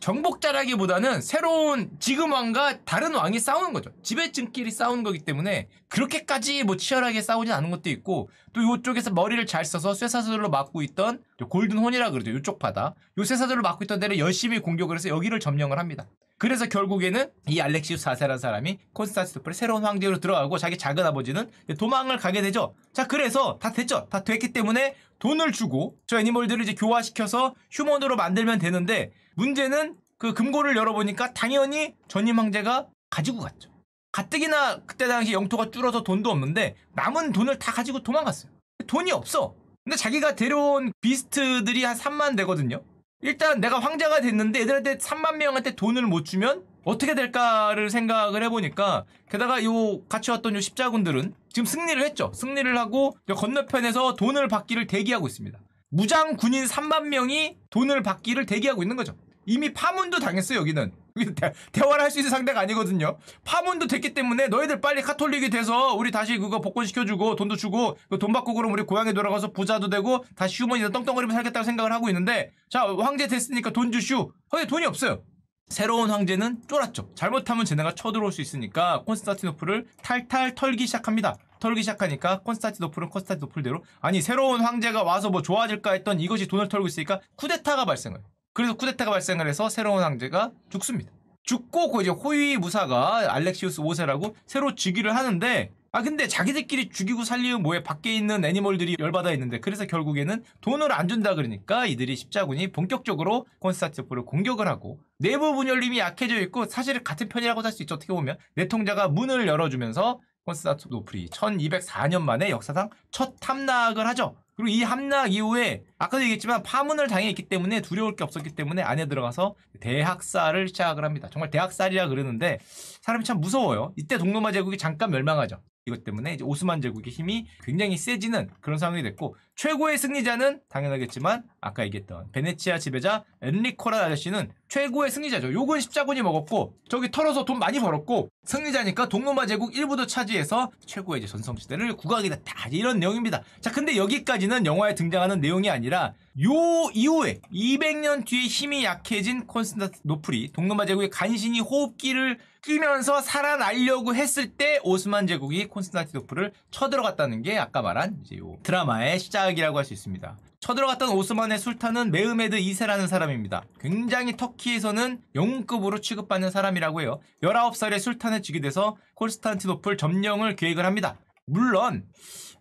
[SPEAKER 1] 정복자라기보다는 새로운 지금 왕과 다른 왕이 싸우는 거죠. 지배층끼리 싸우는 거기 때문에 그렇게까지 뭐 치열하게 싸우진 않은 것도 있고 또 이쪽에서 머리를 잘 써서 쇠사슬로 막고 있던 골든혼이라 그러죠. 이쪽 바다. 요 쇠사슬로 막고 있던 데를 열심히 공격을 해서 여기를 점령을 합니다. 그래서 결국에는 이 알렉시우스 4세라는 사람이 콘스탄스노플의 새로운 황제로 들어가고 자기 작은 아버지는 도망을 가게 되죠. 자 그래서 다 됐죠. 다 됐기 때문에 돈을 주고 저 애니멀들을 이제 교화시켜서 휴먼으로 만들면 되는데 문제는 그 금고를 열어보니까 당연히 전임 황제가 가지고 갔죠. 가뜩이나 그때 당시 영토가 줄어서 돈도 없는데 남은 돈을 다 가지고 도망갔어요. 돈이 없어. 근데 자기가 데려온 비스트들이 한 3만 되거든요. 일단 내가 황제가 됐는데 애들한테 3만 명한테 돈을 못 주면 어떻게 될까를 생각을 해보니까 게다가 요 같이 왔던 요 십자군들은 지금 승리를 했죠. 승리를 하고 건너편에서 돈을 받기를 대기하고 있습니다. 무장 군인 3만 명이 돈을 받기를 대기하고 있는 거죠. 이미 파문도 당했어요, 여기는. 대, 화를할 수 있는 상대가 아니거든요. 파문도 됐기 때문에 너희들 빨리 카톨릭이 돼서 우리 다시 그거 복권시켜주고 돈도 주고 그 돈 받고 그럼 우리 고향에 돌아가서 부자도 되고 다시 휴먼이나 떵떵거리며 살겠다고 생각을 하고 있는데 자, 황제 됐으니까 돈 주슈. 근데 돈이 없어요. 새로운 황제는 쫄았죠. 잘못하면 제네가 쳐들어올 수 있으니까 콘스탄티노프를 탈탈 털기 시작합니다. 털기 시작하니까 콘스타티노플은 콘스타티노플대로 아니 새로운 황제가 와서 뭐 좋아질까 했던 이것이 돈을 털고 있으니까 쿠데타가 발생을 그래서 쿠데타가 발생을 해서 새로운 황제가 죽습니다. 죽고 그 이제 호위 무사가 알렉시우스 5세라고 새로 즉위를 하는데 아 근데 자기들끼리 죽이고 살리면 뭐해 밖에 있는 애니멀들이 열받아 있는데 그래서 결국에는 돈을 안 준다 그러니까 이들이 십자군이 본격적으로 콘스타티노플을 공격을 하고 내부 분열림이 약해져 있고 사실 같은 편이라고 할 수 있죠 어떻게 보면 내 통자가 문을 열어주면서 콘스타트 노프리 1204년 만에 역사상 첫탐락을 하죠. 그리고 이 함락 이후에 아까도 얘기했지만 파문을 당했기 때문에 두려울 게 없었기 때문에 안에 들어가서 대학살을 시작을 합니다. 정말 대학살이라 그러는데 사람이 참 무서워요. 이때 동로마 제국이 잠깐 멸망하죠. 이것 때문에 이제 오스만 제국의 힘이 굉장히 세지는 그런 상황이 됐고 최고의 승리자는 당연하겠지만 아까 얘기했던 베네치아 지배자 엔리코라 아저씨는 최고의 승리자죠. 욕은 십자군이 먹었고 저기 털어서 돈 많이 벌었고 승리자니까 동로마 제국 일부도 차지해서 최고의 이제 전성시대를 구하게 됐다. 이런 내용입니다. 자 근데 여기까지는 영화에 등장하는 내용이 아니라 요 이후에 200년 뒤에 힘이 약해진 콘스탄티노플이 동로마 제국의 간신히 호흡기를 끼면서 살아나려고 했을 때 오스만 제국이 콘스탄티노플을 쳐들어갔다는 게 아까 말한 이제 요 드라마의 시작 맥락이라고 할 수 있습니다. 쳐들어갔던 오스만의 술탄은 메흐메드 2세라는 사람입니다. 굉장히 터키에서는 영웅급으로 취급받는 사람이라고 해요. 19살에 술탄에 지게 돼서 콘스탄티노플 점령을 계획을 합니다. 물론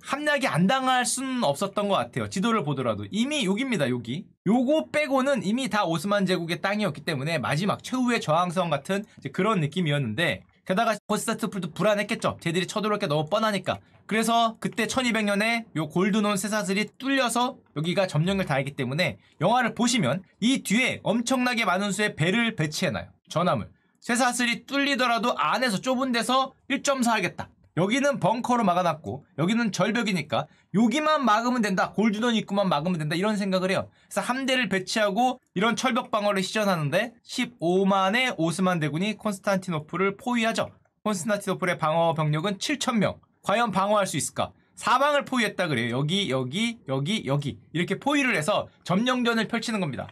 [SPEAKER 1] 함락이 안 당할 수는 없었던 것 같아요. 지도를 보더라도 이미 여기입니다. 여기 요거 빼고는 이미 다 오스만 제국의 땅이었기 때문에 마지막 최후의 저항성 같은 그런 느낌이었는데 게다가 포스타트풀도 불안했겠죠. 쟤들이 쳐들어올 게 너무 뻔하니까. 그래서 그때 1200년에 요 골드논 쇠사슬이 뚫려서 여기가 점령을 당했기 때문에 영화를 보시면 이 뒤에 엄청나게 많은 수의 배를 배치해놔요. 전함을. 쇠사슬이 뚫리더라도 안에서 좁은 데서 1.4 하겠다. 여기는 벙커로 막아놨고 여기는 절벽이니까 여기만 막으면 된다. 골드던 입구만 막으면 된다. 이런 생각을 해요. 그래서 함대를 배치하고 이런 철벽 방어를 시전하는데 15만의 오스만 대군이 콘스탄티노플을 포위하죠. 콘스탄티노플의 방어 병력은 7천명 과연 방어할 수 있을까? 사방을 포위했다 그래요. 여기, 여기, 여기, 여기. 이렇게 포위를 해서 점령전을 펼치는 겁니다.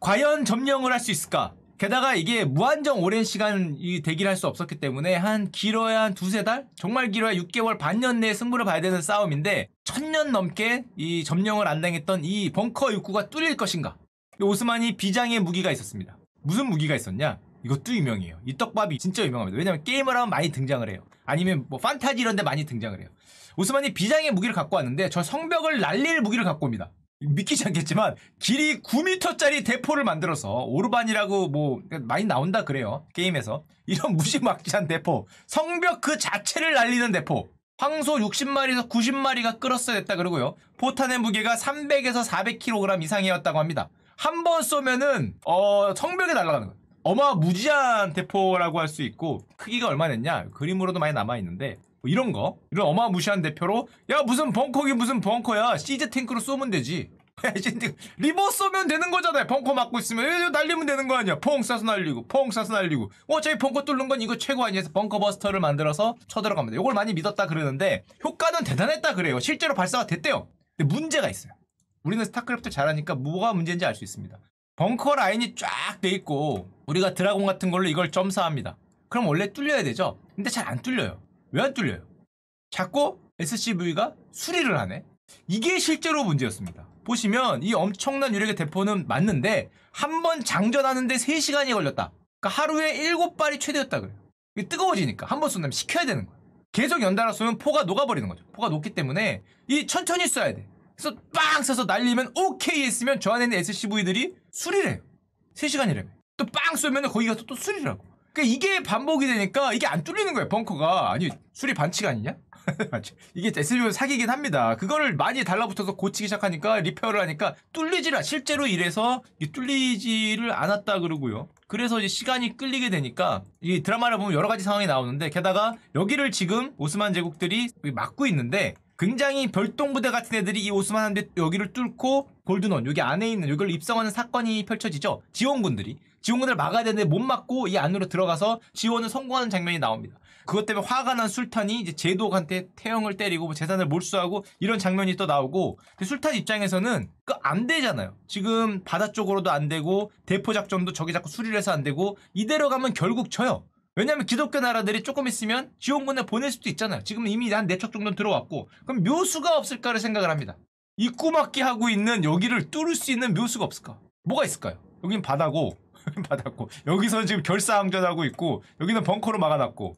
[SPEAKER 1] 과연 점령을 할 수 있을까? 게다가 이게 무한정 오랜 시간 이 대기를 할 수 없었기 때문에 한 길어야 한 두세 달? 정말 길어야 6개월 반년 내에 승부를 봐야 되는 싸움인데 천년 넘게 이 점령을 안 당했던 이 벙커 육구가 뚫릴 것인가? 오스만이 비장의 무기가 있었습니다. 무슨 무기가 있었냐? 이것도 유명해요. 이 떡밥이 진짜 유명합니다. 왜냐면 게임을 하면 많이 등장을 해요. 아니면 뭐 판타지 이런 데 많이 등장을 해요. 오스만이 비장의 무기를 갖고 왔는데 저 성벽을 날릴 무기를 갖고 옵니다. 믿기지 않겠지만 길이 9m짜리 대포를 만들어서 오르반이라고 뭐 많이 나온다 그래요 게임에서 이런 무지막지한 대포 성벽 그 자체를 날리는 대포 황소 60마리에서 90마리가 끌었어야 됐다 그러고요 포탄의 무게가 300에서 400kg 이상이었다고 합니다 한 번 쏘면은 어 성벽에 날아가는 거예요 어마무지한 대포라고 할 수 있고 크기가 얼마 됐냐 그림으로도 많이 남아있는데 뭐 이런 거 이런 어마무시한 대표로 야 무슨 벙커기 무슨 벙커야 시즈 탱크로 쏘면 되지 리버 쏘면 되는 거잖아요 벙커 맞고 있으면 날리면 되는 거 아니야 퐁 싸서 날리고 퐁 싸서 날리고 어차피 벙커 뚫는 건 이거 최고 아니에서 벙커 버스터를 만들어서 쳐들어갑니다 이걸 많이 믿었다 그러는데 효과는 대단했다 그래요 실제로 발사가 됐대요 근데 문제가 있어요 우리는 스타크래프트 잘하니까 뭐가 문제인지 알 수 있습니다 벙커 라인이 쫙 돼 있고 우리가 드라곤 같은 걸로 이걸 점사합니다 그럼 원래 뚫려야 되죠 근데 잘 안 뚫려요 왜안 뚫려요? 자꾸 SCV가 수리를 하네? 이게 실제로 문제였습니다. 보시면 이 엄청난 유력의 대포는 맞는데 한 번 장전하는데 3시간이 걸렸다. 그러니까 하루에 7발이 최대였다 그래요. 뜨거워지니까 한 번 쏜다면 식혀야 되는 거예요. 계속 연달아 쏘면 포가 녹아버리는 거죠. 포가 녹기 때문에 이 천천히 쏴야 돼. 그래서 빵 쏴서 날리면 오케이 했으면 저 안에 있는 SCV들이 수리를 해요. 3시간이래요. 또 빵 쏘면 거기 가서 또수리라고 그러니까 이게 반복이 되니까 이게 안 뚫리는 거예요 벙커가 아니 술이 반칙 아니냐? 이게 SBO 사기긴 합니다. 그거를 많이 달라붙어서 고치기 시작하니까 리페어를 하니까 뚫리지라 실제로 이래서 뚫리지를 않았다 그러고요. 그래서 이제 시간이 끌리게 되니까 이 드라마를 보면 여러 가지 상황이 나오는데 게다가 여기를 지금 오스만 제국들이 막고 있는데 굉장히 별동부대 같은 애들이 이 오스만 한대 여기를 뚫고 골드넌 여기 안에 있는 이걸 입성하는 사건이 펼쳐지죠. 지원군들이. 지원군을 막아야 되는데 못 막고 이 안으로 들어가서 지원을 성공하는 장면이 나옵니다. 그것 때문에 화가 난 술탄이 이제 제독한테 태형을 때리고 뭐 재산을 몰수하고 이런 장면이 또 나오고 술탄 입장에서는 그 안 되잖아요. 지금 바다 쪽으로도 안 되고 대포 작전도 저기 자꾸 수리를 해서 안 되고 이대로 가면 결국 쳐요. 왜냐하면 기독교 나라들이 조금 있으면 지원군을 보낼 수도 있잖아요. 지금 이미 한 4척 정도 들어왔고 그럼 묘수가 없을까를 생각을 합니다. 입구막기 하고 있는 여기를 뚫을 수 있는 묘수가 없을까? 뭐가 있을까요? 여긴 바다고 받았고 여기서 지금 결사항전하고 있고 여기는 벙커로 막아놨고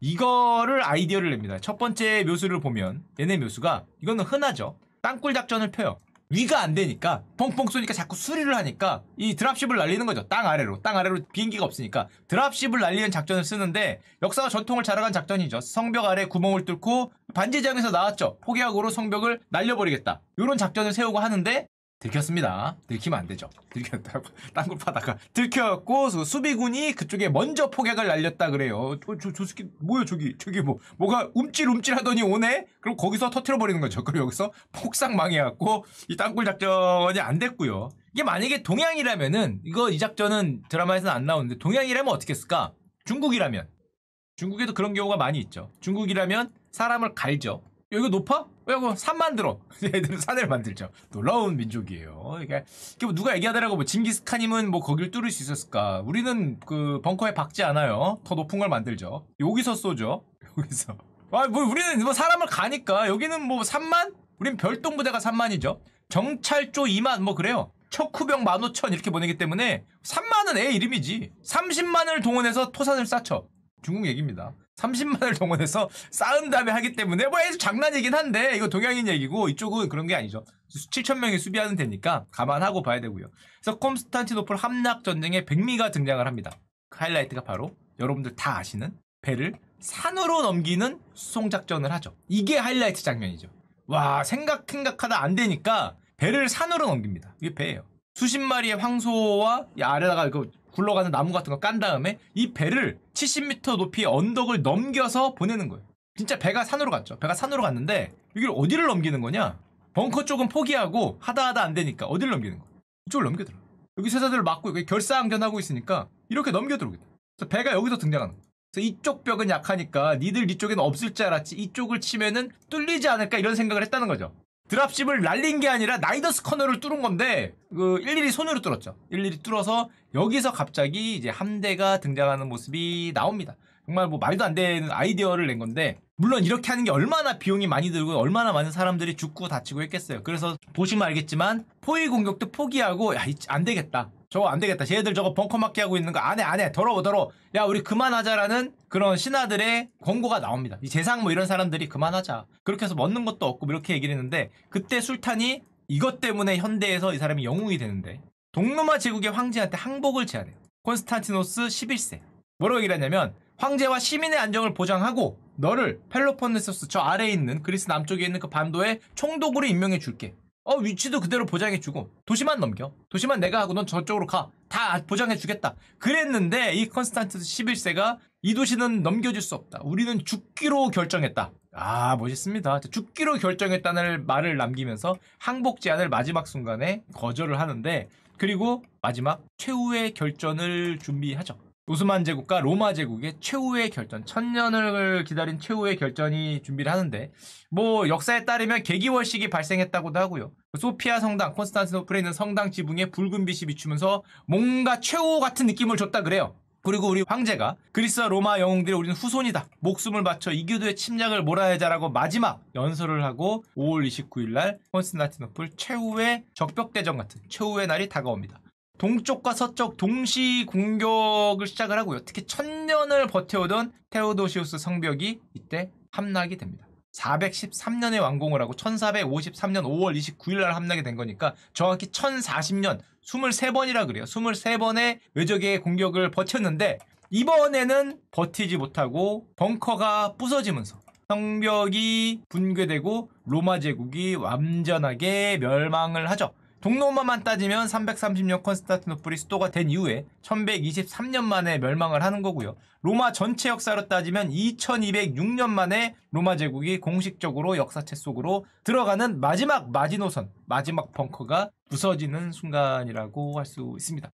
[SPEAKER 1] 이거를 아이디어를 냅니다. 첫 번째 묘수를 보면 얘네 묘수가 이거는 흔하죠. 땅굴 작전을 펴요. 위가 안 되니까 펑펑 쏘니까 자꾸 수리를 하니까 이 드랍십을 날리는 거죠. 땅 아래로. 땅 아래로 비행기가 없으니까 드랍십을 날리는 작전을 쓰는데 역사와 전통을 자랑한 작전이죠. 성벽 아래 구멍을 뚫고 반지장에서 나왔죠. 포기하고로 성벽을 날려버리겠다. 이런 작전을 세우고 하는데 들켰습니다. 들키면 안 되죠. 들켰다 땅굴 파다가 들켰고 수비군이 그쪽에 먼저 포약을 날렸다 그래요. 저저 어, 저 새끼 뭐야 저기 저기 뭐 뭐가 움찔움찔하더니 오네. 그럼 거기서 터트려 버리는 거죠. 그리고 여기서 폭삭 망해갖고 이 땅굴 작전이 안 됐고요. 이게 만약에 동양이라면은 이거 이 작전은 드라마에서는 안 나오는데 동양이라면 어떻게 했을까? 중국이라면 중국에도 그런 경우가 많이 있죠. 중국이라면 사람을 갈죠. 여기 높아? 왜고 산 만들어. 얘들은 산을 만들죠. 놀라운 민족이에요. 그러니까 누가 얘기하더라고 뭐 징기스칸님은 뭐 거길 뚫을 수 있었을까? 우리는 그 벙커에 박지 않아요. 더 높은 걸 만들죠. 여기서 쏘죠. 여기서. 아, 뭐 우리는 뭐 사람을 가니까 여기는 뭐산만 우린 별동 부대가 산만이죠 정찰조 2만 뭐 그래요. 척후병 15,000 이렇게 보내기 때문에 3만은 애 이름이지. 30만을 동원해서 토산을 쌓죠. 중국 얘기입니다. 30만을 동원해서 쌓은 다음에 하기 때문에 뭐 장난이긴 한데 이거 동양인 얘기고 이쪽은 그런 게 아니죠. 7천 명이 수비하는 데니까 감안하고 봐야 되고요. 그래서 콘스탄티노플 함락 전쟁에 백미가 등장을 합니다. 그 하이라이트가 바로 여러분들 다 아시는 배를 산으로 넘기는 수송 작전을 하죠. 이게 하이라이트 장면이죠. 와 생각 생각하다 안 되니까 배를 산으로 넘깁니다. 이게 배예요. 수십 마리의 황소와 아래다가 그 굴러가는 나무 같은 거 깐 다음에 이 배를 70m 높이 언덕을 넘겨서 보내는 거예요. 진짜 배가 산으로 갔죠. 배가 산으로 갔는데 여기를 어디를 넘기는 거냐? 벙커 쪽은 포기하고 하다 하다 안 되니까 어디를 넘기는 거야? 이쪽을 넘겨들어. 여기 세사들을 막고 결사항전하고 있으니까 이렇게 넘겨들어오게 돼. 그래서 배가 여기서 등장하는 거야. 그래서 이쪽 벽은 약하니까 니들 이쪽에는 없을 줄 알았지 이쪽을 치면은 뚫리지 않을까 이런 생각을 했다는 거죠. 드랍십을 날린 게 아니라 나이더스 커널을 뚫은 건데 그 일일이 손으로 뚫었죠. 일일이 뚫어서 여기서 갑자기 이제 함대가 등장하는 모습이 나옵니다. 정말 뭐 말도 안 되는 아이디어를 낸 건데 물론 이렇게 하는 게 얼마나 비용이 많이 들고 얼마나 많은 사람들이 죽고 다치고 했겠어요. 그래서 보시면 알겠지만 포위 공격도 포기하고 야, 안 되겠다. 저거 안 되겠다. 쟤들 저거 벙커 맞게 하고 있는 거 안 해, 안 해. 더러워, 더러워. 야, 우리 그만하자라는 그런 신하들의 권고가 나옵니다. 이 재상 뭐 이런 사람들이 그만하자. 그렇게 해서 먹는 것도 없고 뭐 이렇게 얘기를 했는데 그때 술탄이 이것 때문에 현대에서 이 사람이 영웅이 되는데 동로마 제국의 황제한테 항복을 제안해요. 콘스탄티노스 11세. 뭐라고 얘기를 하냐면 황제와 시민의 안정을 보장하고 너를 펠로폰네소스 저 아래에 있는 그리스 남쪽에 있는 그 반도의 총독으로 임명해 줄게. 어 위치도 그대로 보장해주고 도시만 넘겨 도시만 내가 하고 넌 저쪽으로 가 다 보장해주겠다 그랬는데 이 컨스탄트 11세가 이 도시는 넘겨줄 수 없다 우리는 죽기로 결정했다 아 멋있습니다 죽기로 결정했다는 말을 남기면서 항복 제안을 마지막 순간에 거절을 하는데 그리고 마지막 최후의 결전을 준비하죠 오스만 제국과 로마 제국의 최후의 결전, 천년을 기다린 최후의 결전이 준비를 하는데, 뭐, 역사에 따르면 개기월식이 발생했다고도 하고요. 소피아 성당, 콘스탄티노플에 있는 성당 지붕에 붉은 빛이 비추면서 뭔가 최후 같은 느낌을 줬다 그래요. 그리고 우리 황제가 그리스와 로마 영웅들의 우리는 후손이다. 목숨을 바쳐 이교도의 침략을 몰아내자라고 마지막 연설을 하고 5월 29일 날 콘스탄티노플 최후의 적벽대전 같은 최후의 날이 다가옵니다. 동쪽과 서쪽 동시 공격을 시작을 하고요. 특히 천년을 버텨오던 테오도시우스 성벽이 이때 함락이 됩니다. 413년에 완공을 하고 1453년 5월 29일 날 함락이 된 거니까 정확히 1040년 23번이라 그래요. 23번의 외적의 공격을 버텼는데 이번에는 버티지 못하고 벙커가 부서지면서 성벽이 붕괴되고 로마 제국이 완전하게 멸망을 하죠. 동로마만 따지면 3 3 0년 콘스탄티노플이 수도가 된 이후에 1123년 만에 멸망을 하는 거고요. 로마 전체 역사로 따지면 2206년 만에 로마 제국이 공식적으로 역사책 속으로 들어가는 마지막 마지노선, 마지막 벙커가 부서지는 순간이라고 할 수 있습니다.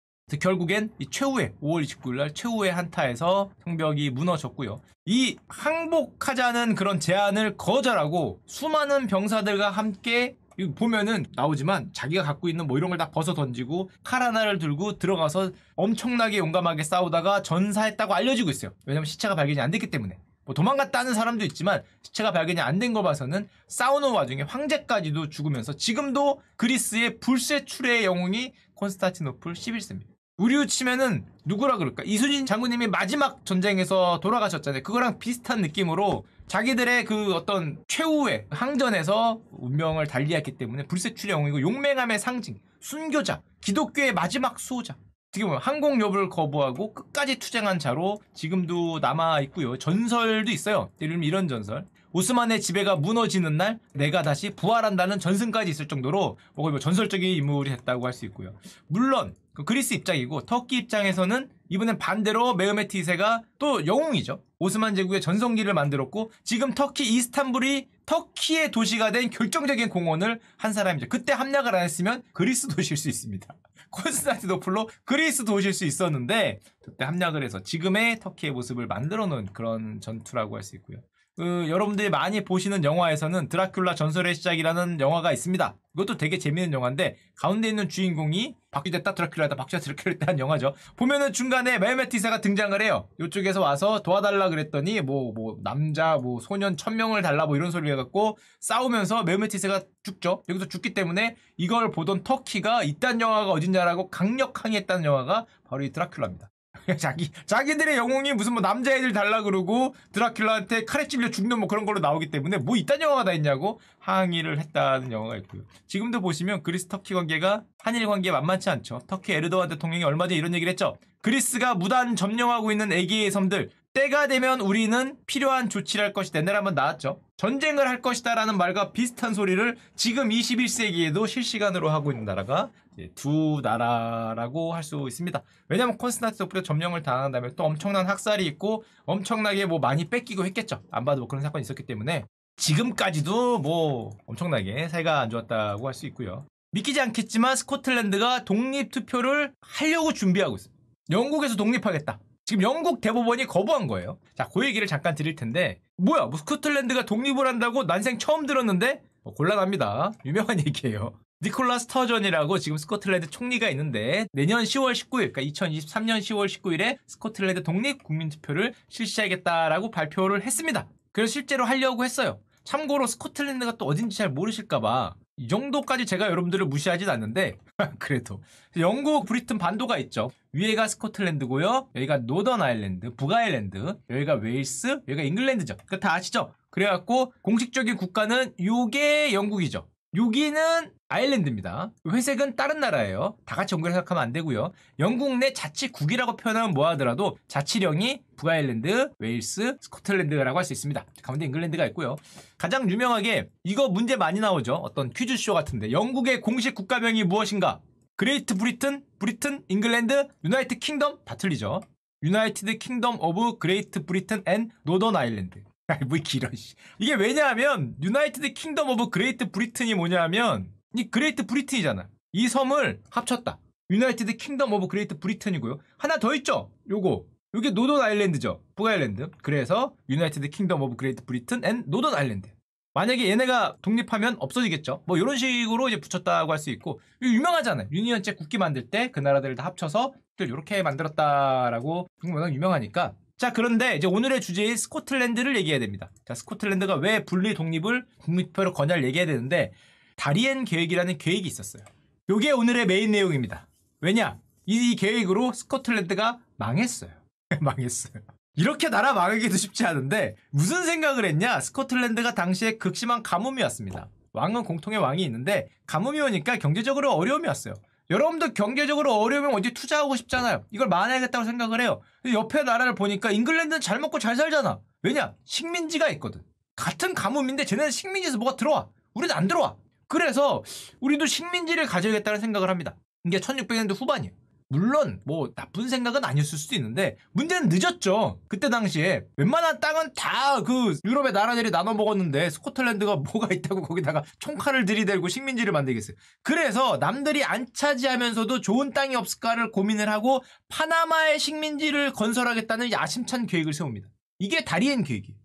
[SPEAKER 1] 결국엔 이 최후의 5월 29일 날 최후의 한타에서 성벽이 무너졌고요. 이 항복하자는 그런 제안을 거절하고 수많은 병사들과 함께 이거 보면은 나오지만 자기가 갖고 있는 뭐 이런 걸 다 벗어 던지고 칼 하나를 들고 들어가서 엄청나게 용감하게 싸우다가 전사했다고 알려지고 있어요. 왜냐면 시체가 발견이 안 됐기 때문에. 뭐 도망갔다는 사람도 있지만 시체가 발견이 안 된 거 봐서는 싸우는 와중에 황제까지도 죽으면서 지금도 그리스의 불세 출애의 영웅이 콘스타티노플 11세입니다. 우리로 치면은 누구라 그럴까? 이순신 장군님이 마지막 전쟁에서 돌아가셨잖아요. 그거랑 비슷한 느낌으로 자기들의 그 어떤 최후의 항전에서 운명을 달리했기 때문에 불세출의 영웅이고 용맹함의 상징, 순교자, 기독교의 마지막 수호자. 어떻게 보면 항공 여부를 거부하고 끝까지 투쟁한 자로 지금도 남아 있고요. 전설도 있어요. 예를 들면 이런 전설. 오스만의 지배가 무너지는 날 내가 다시 부활한다는 전승까지 있을 정도로 뭐 거의 뭐 전설적인 인물이 됐다고 할 수 있고요. 물론 그 그리스 입장이고 터키 입장에서는 이번엔 반대로 메흐메티세가 또 영웅이죠. 오스만 제국의 전성기를 만들었고 지금 터키 이스탄불이 터키의 도시가 된 결정적인 공헌을 한 사람이죠. 그때 함락을 안 했으면 그리스 도시일 수 있습니다. 콘스탄티노플로 그리스 도시일 수 있었는데 그때 함락을 해서 지금의 터키의 모습을 만들어 놓은 그런 전투라고 할 수 있고요. 그 여러분들이 많이 보시는 영화에서는 드라큘라 전설의 시작이라는 영화가 있습니다. 이것도 되게 재밌는 영화인데 가운데 있는 주인공이 박쥐됐다 드라큘라다 박쥐가 드라큘라다 한 영화죠. 보면은 중간에 멜메티사가 등장을 해요. 이쪽에서 와서 도와달라 그랬더니 뭐뭐 뭐 남자 뭐 소년 천 명을 달라 뭐 이런 소리 해갖고 싸우면서 멜메티사가 죽죠. 여기서 죽기 때문에 이걸 보던 터키가 이딴 영화가 어딨냐라고 강력 항의했다는 영화가 바로 이 드라큘라입니다. 자기 자기들의 영웅이 무슨 뭐 남자애들 달라 그러고 드라큘라한테 칼에 찔려 죽는 뭐 그런 걸로 나오기 때문에 뭐 이딴 영화가 다 있냐고 항의를 했다는 영화가 있고요. 지금도 보시면 그리스 터키 관계가 한일 관계 만만치 않죠. 터키 에르도안 대통령이 얼마 전에 이런 얘기를 했죠. 그리스가 무단 점령하고 있는 에게의 섬들 때가 되면 우리는 필요한 조치를 할 것이다. 옛날에 한번 나왔죠. 전쟁을 할 것이다 라는 말과 비슷한 소리를 지금 21세기에도 실시간으로 하고 있는 나라가 두 나라라고 할 수 있습니다. 왜냐하면 콘스탄티노플에 점령을 당한 다음에 또 엄청난 학살이 있고 엄청나게 뭐 많이 뺏기고 했겠죠. 안 봐도 뭐 그런 사건이 있었기 때문에 지금까지도 뭐 엄청나게 사이가 안 좋았다고 할 수 있고요. 믿기지 않겠지만 스코틀랜드가 독립 투표를 하려고 준비하고 있습니다. 영국에서 독립하겠다. 지금 영국 대법원이 거부한 거예요. 자, 그 얘기를 잠깐 드릴 텐데 뭐야, 뭐 스코틀랜드가 독립을 한다고 난생 처음 들었는데 뭐 곤란합니다. 유명한 얘기예요. 니콜라 스터전이라고 지금 스코틀랜드 총리가 있는데 내년 10월 19일, 그러니까 2023년 10월 19일에 스코틀랜드 독립 국민 투표를 실시하겠다라고 발표를 했습니다. 그래서 실제로 하려고 했어요. 참고로 스코틀랜드가 또 어딘지 잘 모르실까봐 이 정도까지 제가 여러분들을 무시하진 않는데 그래도 영국 브리튼 반도가 있죠 위에가 스코틀랜드고요 여기가 노던 아일랜드 북아일랜드 여기가 웨일스 여기가 잉글랜드죠 그 다 아시죠 그래갖고 공식적인 국가는 요게 영국이죠 여기는 아일랜드입니다. 회색은 다른 나라예요. 다 같이 연결 생각하면 안 되고요. 영국 내 자치국이라고 표현하면 뭐하더라도 자치령이 북아일랜드, 웨일스, 스코틀랜드라고 할 수 있습니다. 가운데 잉글랜드가 있고요. 가장 유명하게 이거 문제 많이 나오죠. 어떤 퀴즈쇼 같은데 영국의 공식 국가명이 무엇인가? 그레이트 브리튼, 브리튼, 잉글랜드, 유나이트 킹덤 다 틀리죠. 유나이티드 킹덤 오브 그레이트 브리튼 앤 노던 아일랜드. 아이 뭐 길어 씨. 이게 왜냐하면 유나이티드 킹덤 오브 그레이트 브리튼이 뭐냐면 이 그레이트 브리튼이잖아. 이 섬을 합쳤다. 유나이티드 킹덤 오브 그레이트 브리튼이고요. 하나 더 있죠. 요거. 요게 노던 아일랜드죠. 북아일랜드. 그래서 유나이티드 킹덤 오브 그레이트 브리튼 앤 노던 아일랜드. 만약에 얘네가 독립하면 없어지겠죠. 뭐 이런 식으로 이제 붙였다고 할 수 있고 유명하잖아요. 유니언제 국기 만들 때 그 나라들을 다 합쳐서 이렇게 만들었다라고 워낙 유명하니까 자 그런데 이제 오늘의 주제인 스코틀랜드를 얘기해야 됩니다. 자 스코틀랜드가 왜 분리 독립을 국립표로 건의를 얘기해야 되는데 다리엔 계획이라는 계획이 있었어요. 요게 오늘의 메인 내용입니다. 왜냐? 이, 이 계획으로 스코틀랜드가 망했어요. 망했어요. 이렇게 나라 망하기도 쉽지 않은데 무슨 생각을 했냐? 스코틀랜드가 당시에 극심한 가뭄이 왔습니다. 왕은 공통의 왕이 있는데 가뭄이 오니까 경제적으로 어려움이 왔어요. 여러분도 경제적으로 어려우면 어디 투자하고 싶잖아요. 이걸 만회하겠다고 생각을 해요. 옆에 나라를 보니까 잉글랜드는 잘 먹고 잘 살잖아. 왜냐? 식민지가 있거든. 같은 가뭄인데 쟤네는 식민지에서 뭐가 들어와. 우리는 안 들어와. 그래서 우리도 식민지를 가져야겠다는 생각을 합니다. 이게 1600년대 후반이에요. 물론 뭐 나쁜 생각은 아니었을 수도 있는데 문제는 늦었죠. 그때 당시에 웬만한 땅은 다 그 유럽의 나라들이 나눠 먹었는데 스코틀랜드가 뭐가 있다고 거기다가 총칼을 들이대고 식민지를 만들겠어요. 그래서 남들이 안 차지하면서도 좋은 땅이 없을까를 고민을 하고 파나마의 식민지를 건설하겠다는 야심찬 계획을 세웁니다. 이게 다리엔 계획이에요.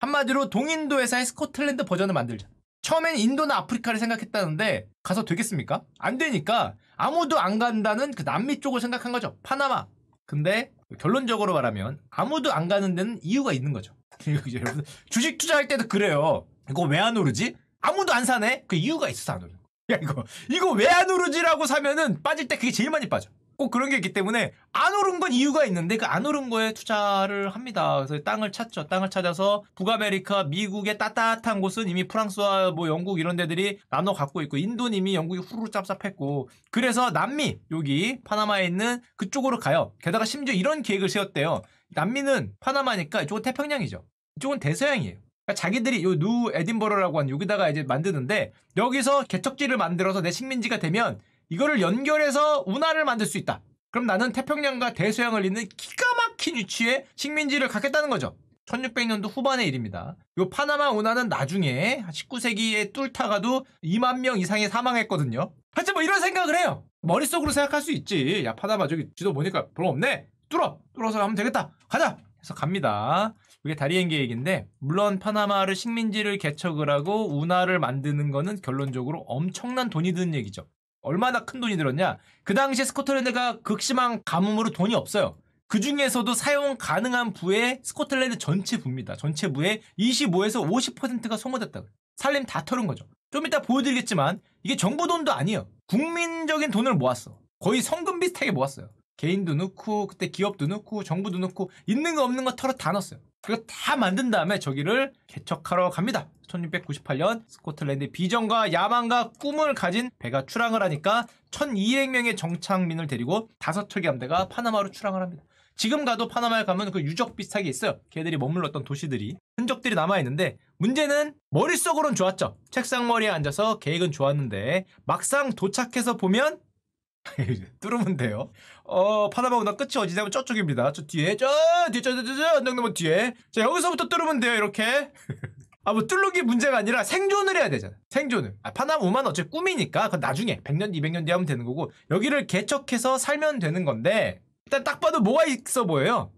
[SPEAKER 1] 한마디로 동인도 회사의 스코틀랜드 버전을 만들자. 처음엔 인도나 아프리카를 생각했다는데 가서 되겠습니까? 안 되니까 아무도 안 간다는 그 남미 쪽을 생각한 거죠. 파나마. 근데 결론적으로 말하면 아무도 안 가는 데는 이유가 있는 거죠. 여러분 주식 투자할 때도 그래요. 이거 왜 안 오르지? 아무도 안 사네? 그 이유가 있어서 안 오르는 거야. 이거 이거 왜 안 오르지라고 사면은 빠질 때 그게 제일 많이 빠져. 꼭 그런 게 있기 때문에 안 오른 건 이유가 있는데 그 안 오른 거에 투자를 합니다. 그래서 땅을 찾죠. 땅을 찾아서 북아메리카, 미국의 따뜻한 곳은 이미 프랑스와 뭐 영국 이런 데들이 나눠 갖고 있고 인도는 이미 영국이 후루 룩 짭짭했고 그래서 남미 여기 파나마에 있는 그쪽으로 가요. 게다가 심지어 이런 계획을 세웠대요. 남미는 파나마니까 이쪽은 태평양이죠. 이쪽은 대서양이에요. 그러니까 자기들이 요 누 에딘버러라고 하는 여기다가 이제 만드는데 여기서 개척지를 만들어서 내 식민지가 되면 이거를 연결해서 운하를 만들 수 있다. 그럼 나는 태평양과 대서양을 잇는 기가 막힌 위치에 식민지를 갖겠다는 거죠. 1600년도 후반의 일입니다. 요 파나마 운하는 나중에 19세기에 뚫다가도 2만 명 이상이 사망했거든요. 하여튼 뭐 이런 생각을 해요. 머릿속으로 생각할 수 있지. 야 파나마 저기 지도 보니까 별로 없네. 뚫어. 뚫어서 가면 되겠다. 가자. 해서 갑니다. 이게 다리엔 계획인데 물론 파나마를 식민지를 개척을 하고 운하를 만드는 거는 결론적으로 엄청난 돈이 드는 얘기죠. 얼마나 큰 돈이 들었냐? 그 당시 스코틀랜드가 극심한 가뭄으로 돈이 없어요. 그 중에서도 사용 가능한 부의 스코틀랜드 전체 부입니다. 전체 부의 25에서 50%가 소모됐다. 고 살림 다 털은 거죠. 좀 이따 보여드리겠지만 이게 정부 돈도 아니에요. 국민적인 돈을 모았어. 거의 성금 비슷하게 모았어요. 개인도 넣고 그때 기업도 넣고 정부도 넣고 있는 거 없는 거 털어 다 넣었어요. 그거 다 만든 다음에 저기를 개척하러 갑니다. 1698년 스코틀랜드 비전과 야망과 꿈을 가진 배가 출항을 하니까 1200명의 정착민을 데리고 다섯 척의 함대가 파나마로 출항을 합니다. 지금 가도 파나마에 가면 그 유적 비슷하게 있어요. 걔들이 머물렀던 도시들이. 흔적들이 남아있는데 문제는 머릿속으론 좋았죠. 책상머리에 앉아서 계획은 좋았는데 막상 도착해서 보면 뚫으면 돼요. 어, 파나마 운하 끝이 어디냐면 저쪽입니다. 저 뒤에, 저, 뒤에, 저, 저, 저, 저 언덕나무 뒤에. 자, 여기서부터 뚫으면 돼요, 이렇게. 아, 뭐, 뚫는게 문제가 아니라 생존을 해야 되잖아. 생존을. 아, 파나마 우만 어차피 꿈이니까, 그건 나중에, 100년, 200년 뒤에 하면 되는 거고, 여기를 개척해서 살면 되는 건데, 일단 딱 봐도 뭐가 있어 보여요?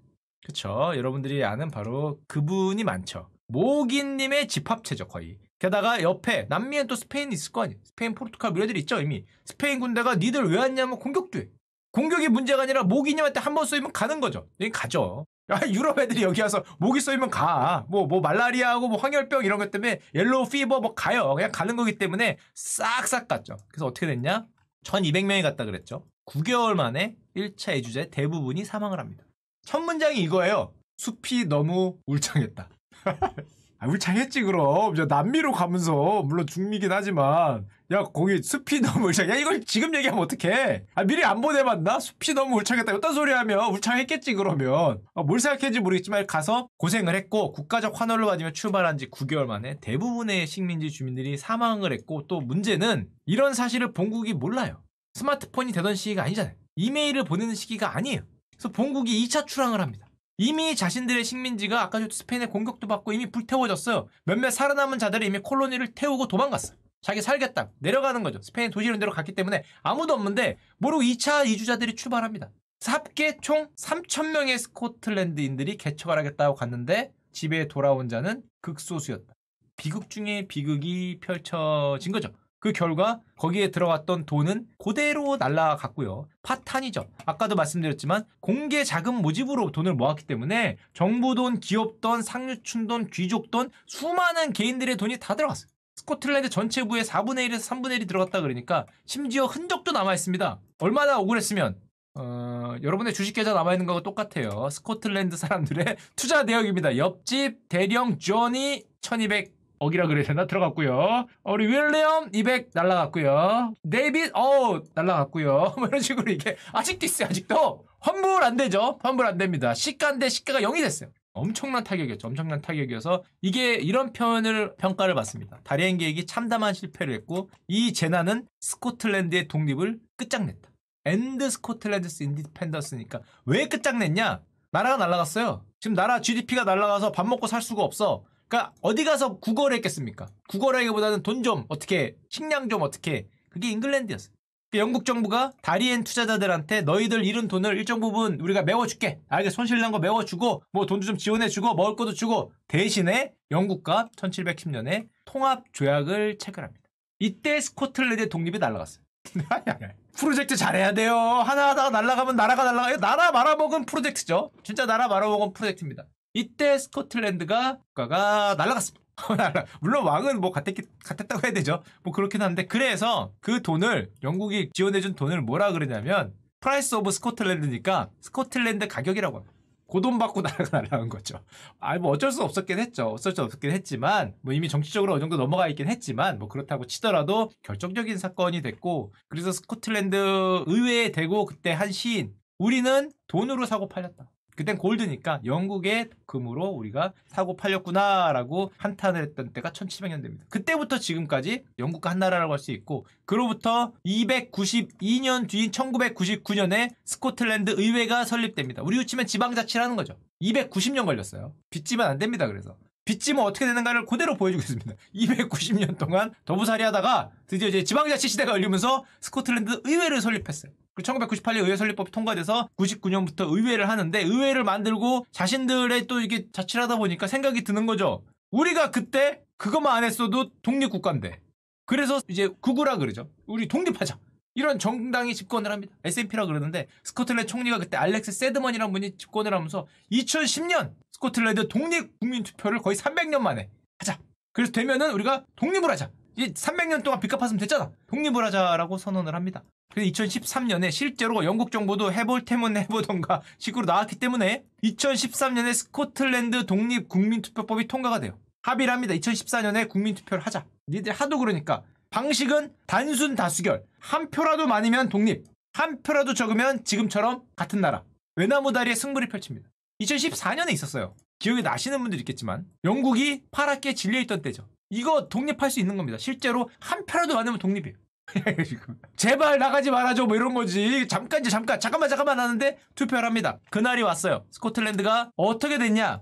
[SPEAKER 1] 그쵸. 여러분들이 아는 바로 그분이 많죠. 모기님의 집합체죠, 거의. 게다가 옆에 남미엔 또 스페인 있을 거 아니에요. 스페인, 포르투갈 무 뭐 애들이 있죠 이미. 스페인 군대가 니들 왜 왔냐면 공격도 해. 공격이 문제가 아니라 모기님한테 한번 쏘이면 가는 거죠. 여기 가죠. 야, 아, 유럽 애들이 여기 와서 모기 쏘이면 가. 뭐, 뭐, 말라리아하고 뭐 황열병 이런 것 때문에 옐로우 피버 뭐 가요. 그냥 가는 거기 때문에 싹싹 갔죠. 그래서 어떻게 됐냐? 1200명이 갔다 그랬죠. 9개월 만에 1차 애주제 대부분이 사망을 합니다. 첫 문장이 이거예요. 숲이 너무 울창했다. 아, 우리 했지 그럼. 야, 남미로 가면서 물론 중미긴 하지만 야 거기 숲이 너무 울창. 야 이걸 지금 얘기하면 어떡해? 아 미리 안 보내봤나? 숲이 너무 울창했다. 어떤 소리 하면 울창했겠지 그러면. 아, 뭘 생각했는지 모르겠지만 가서 고생을 했고 국가적 환호를 받으며 출발한 지 9개월 만에 대부분의 식민지 주민들이 사망을 했고 또 문제는 이런 사실을 본국이 몰라요. 스마트폰이 되던 시기가 아니잖아요. 이메일을 보내는 시기가 아니에요. 그래서 본국이 2차 출항을 합니다. 이미 자신들의 식민지가 아까 스페인의 공격도 받고 이미 불태워졌어요. 몇몇 살아남은 자들이 이미 콜로니를 태우고 도망갔어. 자기 살겠다. 내려가는 거죠. 스페인 도시 이런 데로 갔기 때문에 아무도 없는데 모르고 2차 이주자들이 출발합니다. 합계 총 3,000명의 스코틀랜드인들이 개척을 하겠다고 갔는데 집에 돌아온 자는 극소수였다. 비극 중에 비극이 펼쳐진 거죠. 그 결과 거기에 들어갔던 돈은 그대로 날라갔고요. 파탄이죠. 아까도 말씀드렸지만 공개 자금 모집으로 돈을 모았기 때문에 정부 돈, 기업 돈, 상류층 돈, 귀족 돈 수많은 개인들의 돈이 다 들어갔어요. 스코틀랜드 전체 부의 4분의 1에서 3분의 1이 들어갔다 그러니까 심지어 흔적도 남아있습니다. 얼마나 억울했으면 어, 여러분의 주식 계좌 남아있는 거하고 똑같아요. 스코틀랜드 사람들의 투자 대역입니다. 옆집 대령 존이 1200 억이라 그래야 되나? 들어갔고요. 어, 우리 윌리엄 200 날라갔고요. 데이빗 어 날라갔고요. 뭐 이런 식으로 이게 아직도 있어요. 아직도 환불 안 되죠. 환불 안 됩니다. 시가인데 시가가 0이 됐어요. 엄청난 타격이었죠. 엄청난 타격이어서 이게 이런 표현을 평가를 받습니다. 다리엔 계획이 참담한 실패를 했고 이 재난은 스코틀랜드의 독립을 끝장냈다. 엔드 스코틀랜드스 인디펜더스니까왜 끝장냈냐? 나라가 날라갔어요. 지금 나라 GDP가 날라가서 밥 먹고 살 수가 없어. 그러니까 어디 가서 구걸 했겠습니까? 구걸하기보다는돈 좀 어떻게 식량 좀 어떻게 그게 잉글랜드였어요. 그러니까 영국 정부가 다리엔 투자자들한테 너희들 잃은 돈을 일정 부분 우리가 메워줄게. 알게 손실난 거 메워주고 뭐 돈도 좀 지원해주고 먹을 것도 주고 대신에 영국과 1710년에 통합 조약을 체결합니다. 이때 스코틀랜드의 독립이 날라갔어요. 프로젝트 잘해야 돼요. 하나 하다가 날라가면 나라가 날라가요. 나라 말아먹은 프로젝트죠. 진짜 나라 말아먹은 프로젝트입니다. 이때 스코틀랜드가 국가가 날라갔습니다. 물론 왕은 뭐 같았기, 같았다고 해야 되죠. 뭐 그렇긴 한데 그래서 그 돈을 영국이 지원해준 돈을 뭐라 그러냐면 프라이스 오브 스코틀랜드니까 스코틀랜드 가격이라고 합니다. 고돈 그 받고 날아가는 거죠. 아니 뭐 어쩔 수 없었긴 했죠. 어쩔 수 없긴 했지만 뭐 이미 정치적으로 어느 정도 넘어가 있긴 했지만 뭐 그렇다고 치더라도 결정적인 사건이 됐고 그래서 스코틀랜드 의회에 대고 그때 한 시인 우리는 돈으로 사고 팔렸다. 그땐 골드니까 영국의 금으로 우리가 사고 팔렸구나라고 한탄을 했던 때가 1700년대입니다. 그때부터 지금까지 영국과 한 나라라고 할 수 있고 그로부터 292년 뒤인 1999년에 스코틀랜드 의회가 설립됩니다. 우리 유치면 지방자치라는 거죠. 290년 걸렸어요. 빚지면 안 됩니다. 그래서 빚지면 어떻게 되는가를 그대로 보여주겠습니다. 290년 동안 더부살이 하다가 드디어 이제 지방자치 시대가 열리면서 스코틀랜드 의회를 설립했어요. 1998년 그 의회 설립법이 통과돼서 99년부터 의회를 하는데 의회를 만들고 자신들의 또 이게 자치를 하다 보니까 생각이 드는 거죠. 우리가 그때 그것만 안 했어도 독립국가인데. 그래서 이제 구구라 그러죠. 우리 독립하자. 이런 정당이 집권을 합니다. SNP라 그러는데 스코틀랜드 총리가 그때 알렉스 세드먼이라는 분이 집권을 하면서 2010년 스코틀랜드 독립 국민 투표를 거의 300년 만에 하자. 그래서 되면은 우리가 독립을 하자. 이 300년 동안 빚 갚았으면 됐잖아. 독립을 하자라고 선언을 합니다. 그래서 2013년에 실제로 영국 정부도 해볼 테면 해보던가 식으로 나왔기 때문에 2013년에 스코틀랜드 독립 국민투표법이 통과가 돼요. 합의를 합니다. 2014년에 국민투표를 하자. 니들 하도 그러니까 방식은 단순 다수결. 한 표라도 많으면 독립. 한 표라도 적으면 지금처럼 같은 나라. 외나무 다리에 승부를 펼칩니다. 2014년에 있었어요. 기억이 나시는 분들 있겠지만 영국이 파랗게 질려있던 때죠. 이거 독립할 수 있는 겁니다. 실제로 한 패라도 안들면 독립이에요. 지금 제발 나가지 말아줘 뭐 이런 거지 잠깐 이제 잠깐 잠깐만 잠깐만 하는데 투표를 합니다 그날이 왔어요 스코틀랜드가 어떻게 됐냐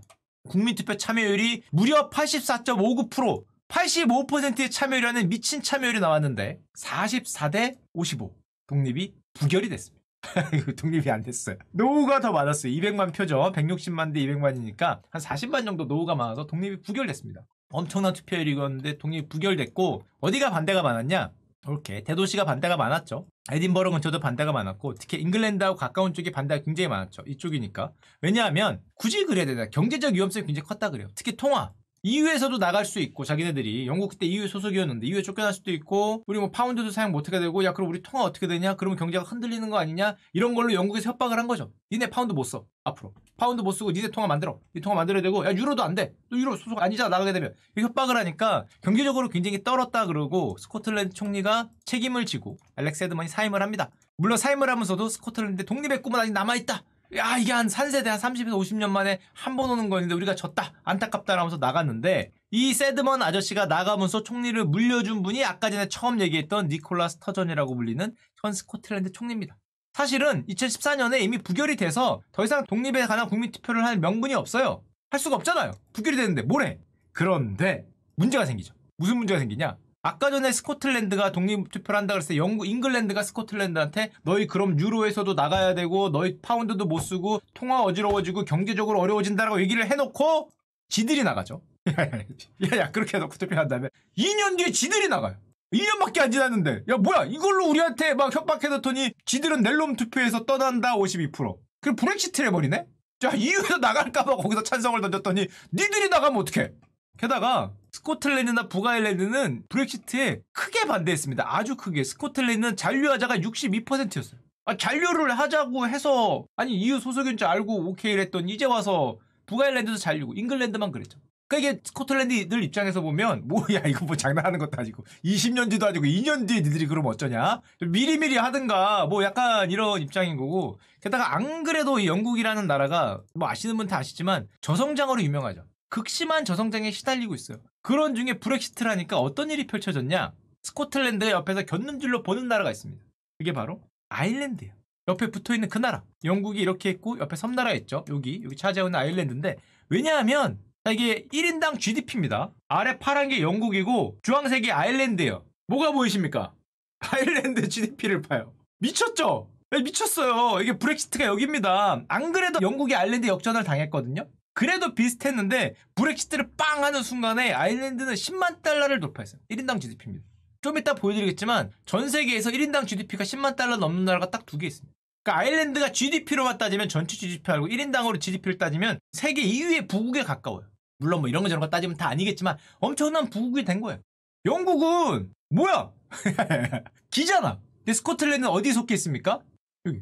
[SPEAKER 1] 국민투표 참여율이 무려 84.59% 85%의 참여율이라는 미친 참여율이 나왔는데 44대 55 독립이 부결이 됐습니다 그 독립이 안 됐어요. 노후가 더 많았어요. 200만 표죠. 160만 대 200만이니까 한 40만 정도 노후가 많아서 독립이 부결됐습니다. 엄청난 투표율이었는데 독립이 부결됐고 어디가 반대가 많았냐? 이렇게 대도시가 반대가 많았죠. 에딘버러 근처도 반대가 많았고 특히 잉글랜드하고 가까운 쪽이 반대가 굉장히 많았죠. 이쪽이니까. 왜냐하면 굳이 그래야 되나 경제적 위험성이 굉장히 컸다 그래요. 특히 통화. EU에서도 나갈 수 있고 자기네들이 영국 그때 EU 소속이었는데 EU에 쫓겨날 수도 있고 우리 뭐 파운드도 사용 못하게 되고 야 그럼 우리 통화 어떻게 되냐 그러면 경제가 흔들리는 거 아니냐 이런 걸로 영국에서 협박을 한 거죠 니네 파운드 못 써 앞으로 파운드 못 쓰고 니네 통화 만들어 니 통화 만들어야 되고 야 유로도 안돼또 유로 소속 아니잖아 나가게 되면 협박을 하니까 경제적으로 굉장히 떨었다 그러고 스코틀랜드 총리가 책임을 지고 알렉스 헤드먼이 사임을 합니다 물론 사임을 하면서도 스코틀랜드 독립의 꿈은 아직 남아있다 야 이게 한 산세대 한 30에서 50년 만에 한 번 오는 건데 우리가 졌다 안타깝다라면서 나갔는데 이 세드먼 아저씨가 나가면서 총리를 물려준 분이 아까 전에 처음 얘기했던 니콜라스 터전이라고 불리는 현 스코틀랜드 총리입니다. 사실은 2014년에 이미 부결이 돼서 더 이상 독립에 관한 국민 투표를 할 명분이 없어요. 할 수가 없잖아요. 부결이 됐는데 뭘 해? 그런데 문제가 생기죠. 무슨 문제가 생기냐? 아까 전에 스코틀랜드가 독립 투표를 한다 그랬을 때 영국 잉글랜드가 스코틀랜드한테 너희 그럼 유로에서도 나가야 되고 너희 파운드도 못 쓰고 통화 어지러워지고 경제적으로 어려워진다라고 얘기를 해놓고 지들이 나가죠. 야야 그렇게 해놓고 투표한 다음에 2년 뒤에 지들이 나가요. 1년밖에 안 지났는데 야 뭐야 이걸로 우리한테 막 협박해뒀더니 지들은 넬롬 투표에서 떠난다 52% 그리고 브렉시트를 해버리네? 자 EU에서 나갈까봐 거기서 찬성을 던졌더니 니들이 나가면 어떡해 게다가 스코틀랜드나 북아일랜드는 브렉시트에 크게 반대했습니다. 아주 크게. 스코틀랜드는 잔류하자가 62%였어요. 아, 잔류를 하자고 해서 아니 EU 소속인 줄 알고 오케이를 했던 이제 와서 북아일랜드도 잔류고 잉글랜드만 그랬죠. 그러니까 이게 스코틀랜드들 입장에서 보면 뭐야 이거 뭐 장난하는 것도 아니고 20년 뒤도 아니고 2년 뒤에 니들이 그럼 어쩌냐 미리미리 하든가 뭐 약간 이런 입장인 거고 게다가 안 그래도 영국이라는 나라가 뭐 아시는 분 다 아시지만 저성장으로 유명하죠 극심한 저성장에 시달리고 있어요. 그런 중에 브렉시트라니까 어떤 일이 펼쳐졌냐? 스코틀랜드 옆에서 곁눈질로 보는 나라가 있습니다. 그게 바로 아일랜드예요. 옆에 붙어 있는 그 나라. 영국이 이렇게 있고 옆에 섬나라 있죠. 여기 여기 차지하는 아일랜드인데 왜냐하면 이게 1인당 GDP입니다. 아래 파란 게 영국이고 주황색이 아일랜드예요. 뭐가 보이십니까? 아일랜드 GDP를 봐요. 미쳤죠? 네, 미쳤어요. 이게 브렉시트가 여기입니다. 안 그래도 영국이 아일랜드 역전을 당했거든요. 그래도 비슷했는데 브렉시트를 빵 하는 순간에 아일랜드는 10만 달러를 돌파했어요. 1인당 GDP입니다. 좀 이따 보여드리겠지만 전 세계에서 1인당 GDP가 10만 달러 넘는 나라가 딱 두 개 있습니다. 그러니까 아일랜드가 GDP로만 따지면 전체 GDP하고 1인당으로 GDP를 따지면 세계 2위의 부국에 가까워요. 물론 뭐 이런 거 저런 거 따지면 다 아니겠지만 엄청난 부국이 된 거예요. 영국은 뭐야? 기잖아. 근데 스코틀랜드는 어디 속해 있습니까? 여기.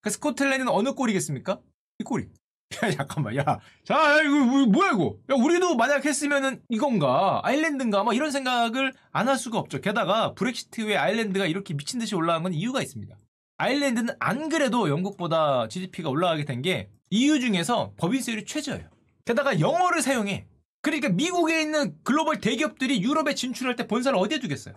[SPEAKER 1] 그 스코틀랜드는 어느 꼴이겠습니까? 이 꼴이. 야 잠깐만 야자 이거 뭐야 이거 야 우리도 만약 했으면은 이건가 아일랜드인가 막 이런 생각을 안 할 수가 없죠 게다가 브렉시트 후에 아일랜드가 이렇게 미친 듯이 올라간 건 이유가 있습니다 아일랜드는 안 그래도 영국보다 GDP가 올라가게 된 게 이유 중에서 법인세율이 최저예요 게다가 영어를 사용해 그러니까 미국에 있는 글로벌 대기업들이 유럽에 진출할 때 본사를 어디에 두겠어요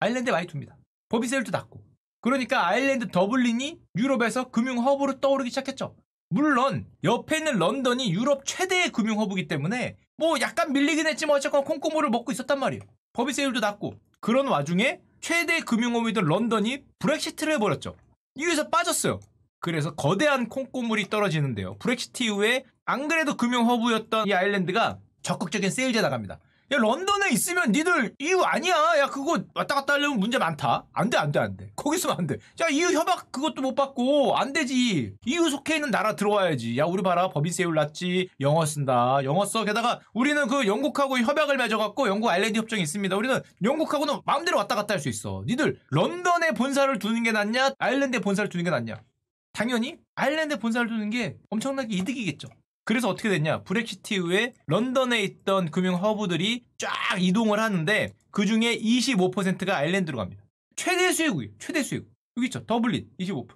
[SPEAKER 1] 아일랜드에 많이 둡니다 법인세율도 낮고 그러니까 아일랜드 더블린이 유럽에서 금융 허브로 떠오르기 시작했죠 물론 옆에 있는 런던이 유럽 최대의 금융 허브이기 때문에 뭐 약간 밀리긴 했지만 어쨌건 콩고물을 먹고 있었단 말이에요. 법인세율도 낮고 그런 와중에 최대 금융 허브이던 런던이 브렉시트를 해버렸죠. 이유에서 빠졌어요. 그래서 거대한 콩고물이 떨어지는데요. 브렉시트 이후에 안 그래도 금융 허브였던 이 아일랜드가 적극적인 세일즈에 나갑니다. 야 런던에 있으면 니들 EU 아니야. 야 그거 왔다 갔다 하려면 문제 많다. 안 돼, 안 돼, 안 돼. 거기 서으안 돼. 야 EU 협약 그것도 못 받고 안 되지. EU 속해 있는 나라 들어와야지. 야 우리 봐라 법인세 올랐지. 영어 쓴다. 영어 써. 게다가 우리는 그 영국하고 협약을 맺어갖고 영국 아일랜드 협정이 있습니다. 우리는 영국하고는 마음대로 왔다 갔다 할 수 있어. 니들 런던에 본사를 두는 게 낫냐? 아일랜드에 본사를 두는 게 낫냐? 당연히 아일랜드 에 본사를 두는 게 엄청나게 이득이겠죠. 그래서 어떻게 됐냐? 브렉시티 이후에 런던에 있던 금융 허브들이 쫙 이동을 하는데 그 중에 25%가 아일랜드로 갑니다. 최대 수익이 최대 수익. 여기 있죠. 더블린 25%.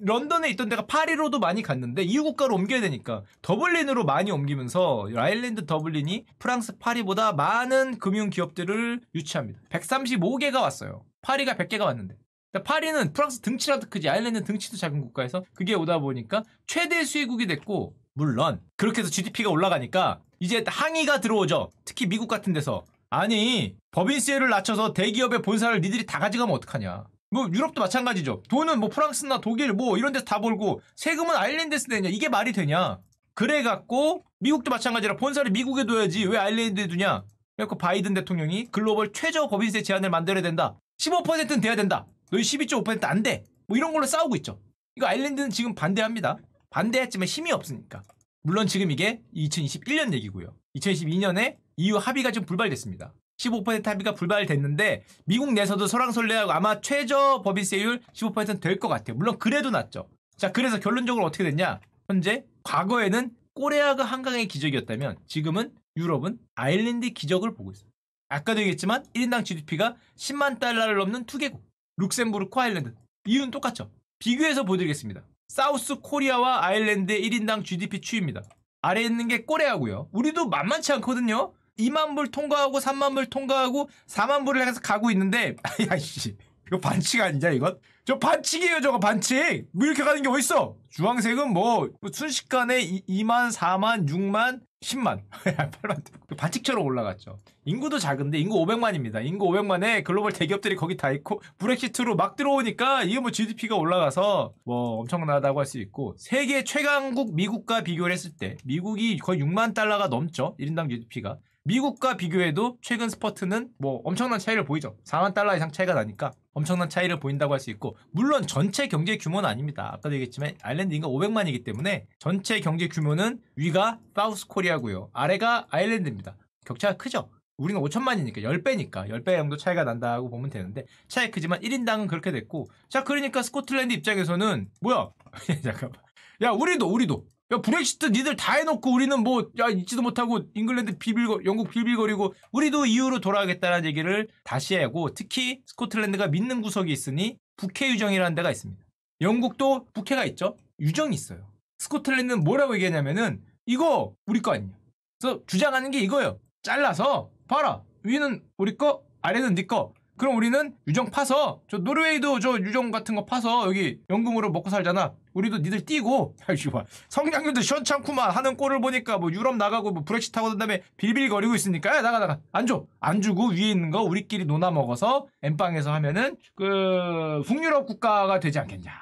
[SPEAKER 1] 런던에 있던 데가 파리로도 많이 갔는데 이유 국가로 옮겨야 되니까 더블린으로 많이 옮기면서 아일랜드 더블린이 프랑스 파리보다 많은 금융 기업들을 유치합니다. 135개가 왔어요. 파리가 100개가 왔는데. 그러니까 파리는 프랑스 등치라도 크지 아일랜드 등치도 작은 국가에서 그게 오다 보니까 최대 수혜국이 됐고 물론 그렇게 해서 GDP가 올라가니까 이제 항의가 들어오죠. 특히 미국 같은 데서 아니 법인세를 낮춰서 대기업의 본사를 니들이 다 가져가면 어떡하냐. 뭐 유럽도 마찬가지죠. 돈은 뭐 프랑스나 독일 뭐 이런 데서 다 벌고 세금은 아일랜드에서 내냐 이게 말이 되냐. 그래갖고 미국도 마찬가지라 본사를 미국에 둬야지 왜 아일랜드에 두냐. 그래갖고 바이든 대통령이 글로벌 최저 법인세 제한을 만들어야 된다. 15%는 돼야 된다. 너희 12.5%안 돼. 뭐 이런 걸로 싸우고 있죠. 이거 아일랜드는 지금 반대합니다. 반대했지만 힘이 없으니까. 물론 지금 이게 2021년 얘기고요. 2022년에 EU 합의가 좀 불발됐습니다. 15% 합의가 불발됐는데 미국 내에서도 설왕설래하고 아마 최저 법인세율 15%는 될 것 같아요. 물론 그래도 낮죠. 자 그래서 결론적으로 어떻게 됐냐? 현재 과거에는 꼬레아가 한강의 기적이었다면 지금은 유럽은 아일랜드 기적을 보고 있어요. 아까도 얘기했지만 1인당 GDP가 10만 달러를 넘는 투개국 룩셈부르크 아일랜드 이유는 똑같죠. 비교해서 보여드리겠습니다. 사우스 코리아와 아일랜드의 1인당 GDP 추입니다. 아래에 있는 게꼬레하고요 우리도 만만치 않거든요. 2만 불 통과하고 3만 불 통과하고 4만 불을 해서 가고 있는데 아이씨 이거 반칙 아니냐 이건? 저 반칙이에요 저거 반칙 뭐 이렇게 가는 게 어딨어 주황색은 뭐 순식간에 2, 만 4만 6만 10만 8만 반칙처럼 올라갔죠 인구도 작은데 인구 500만입니다 인구 500만에 글로벌 대기업들이 거기 다 있고 브렉시트로 막 들어오니까 이게뭐 GDP가 올라가서 뭐 엄청나다고 할 수 있고 세계 최강국 미국과 비교를 했을 때 미국이 거의 6만 달러가 넘죠 1인당 GDP가 미국과 비교해도 최근 스퍼트는 뭐 엄청난 차이를 보이죠. 4만 달러 이상 차이가 나니까 엄청난 차이를 보인다고 할 수 있고 물론 전체 경제 규모는 아닙니다. 아까도 얘기했지만 아일랜드 인가 500만이기 때문에 전체 경제 규모는 위가 파우스 코리아고요. 아래가 아일랜드입니다. 격차가 크죠. 우리는 5천만이니까 10배니까 10배 정도 차이가 난다고 보면 되는데 차이 크지만 1인당은 그렇게 됐고 자 그러니까 스코틀랜드 입장에서는 뭐야 잠깐만 야 우리도 우리도 야 브렉시트 니들 다 해놓고 우리는 뭐야 잊지도 못하고 잉글랜드 비빌거 영국 비빌거리고 우리도 이후로 돌아가겠다는 라 얘기를 다시 하고 특히 스코틀랜드가 믿는 구석이 있으니 북해 유정이라는 데가 있습니다. 영국도 북해가 있죠. 유정이 있어요. 스코틀랜드는 뭐라고 얘기하냐면은 이거 우리 거 아니냐. 그래서 주장하는 게 이거예요. 잘라서 봐라 위는 우리 거 아래는 네 거. 그럼 우리는 유정 파서 저 노르웨이도 저 유정 같은 거 파서 여기 연금으로 먹고 살잖아. 우리도 니들 뛰고 아이씨와 뭐. 성장률도 시원찮구만 하는 꼴을 보니까 뭐 유럽 나가고 뭐 브렉시트 하고 그다음에 빌빌거리고 있으니까 야, 나가 나가 안 줘 안 주고 위에 있는 거 우리끼리 논아 먹어서 엠빵에서 하면은 그 북유럽 국가가 되지 않겠냐.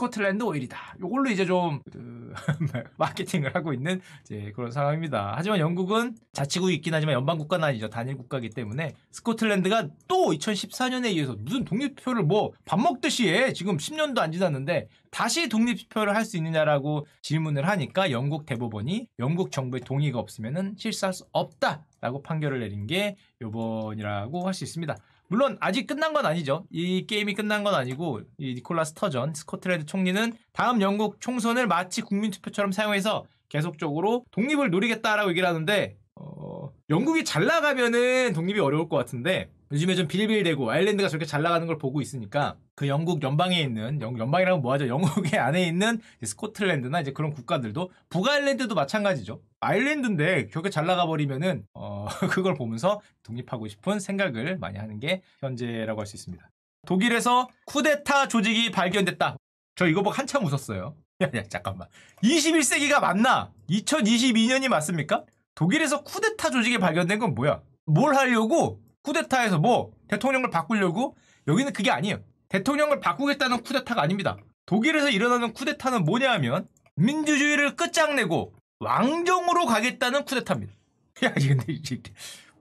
[SPEAKER 1] 스코틀랜드 오일이다. 이걸로 이제 좀그 마케팅을 하고 있는 이제 그런 상황입니다. 하지만 영국은 자치구 있긴 하지만 연방 국가는 아니죠. 단일 국가이기 때문에 스코틀랜드가 또 2014년에 이어서 무슨 독립투표를 뭐 밥 먹듯이 해. 지금 10년도 안 지났는데 다시 독립투표를 할 수 있느냐라고 질문을 하니까 영국 대법원이 영국 정부의 동의가 없으면 실시할 수 없다라고 판결을 내린 게 요번이라고 할 수 있습니다. 물론 아직 끝난 건 아니죠. 이 게임이 끝난 건 아니고 이 니콜라 스터전 스코틀랜드 총리는 다음 영국 총선을 마치 국민투표처럼 사용해서 계속적으로 독립을 노리겠다라고 얘기를 하는데 어, 영국이 잘 나가면은 독립이 어려울 것 같은데 요즘에 좀 빌빌대고 아일랜드가 저렇게 잘 나가는 걸 보고 있으니까 그 영국 연방에 있는 영, 연방이라고 뭐하죠? 영국의 안에 있는 스코틀랜드나 이제 그런 국가들도 북아일랜드도 마찬가지죠. 아일랜드인데 그렇게 잘 나가 버리면은 어, 그걸 보면서 독립하고 싶은 생각을 많이 하는 게 현재라고 할 수 있습니다. 독일에서 쿠데타 조직이 발견됐다. 저 이거 보고 뭐 한참 웃었어요. 야, 야, 잠깐만. 21세기가 맞나? 2022년이 맞습니까? 독일에서 쿠데타 조직이 발견된 건 뭐야? 뭘 하려고 쿠데타에서 뭐 대통령을 바꾸려고 여기는 그게 아니에요. 대통령을 바꾸겠다는 쿠데타가 아닙니다. 독일에서 일어나는 쿠데타는 뭐냐 하면 민주주의를 끝장내고 왕정으로 가겠다는 쿠데타입니다. 야, 근데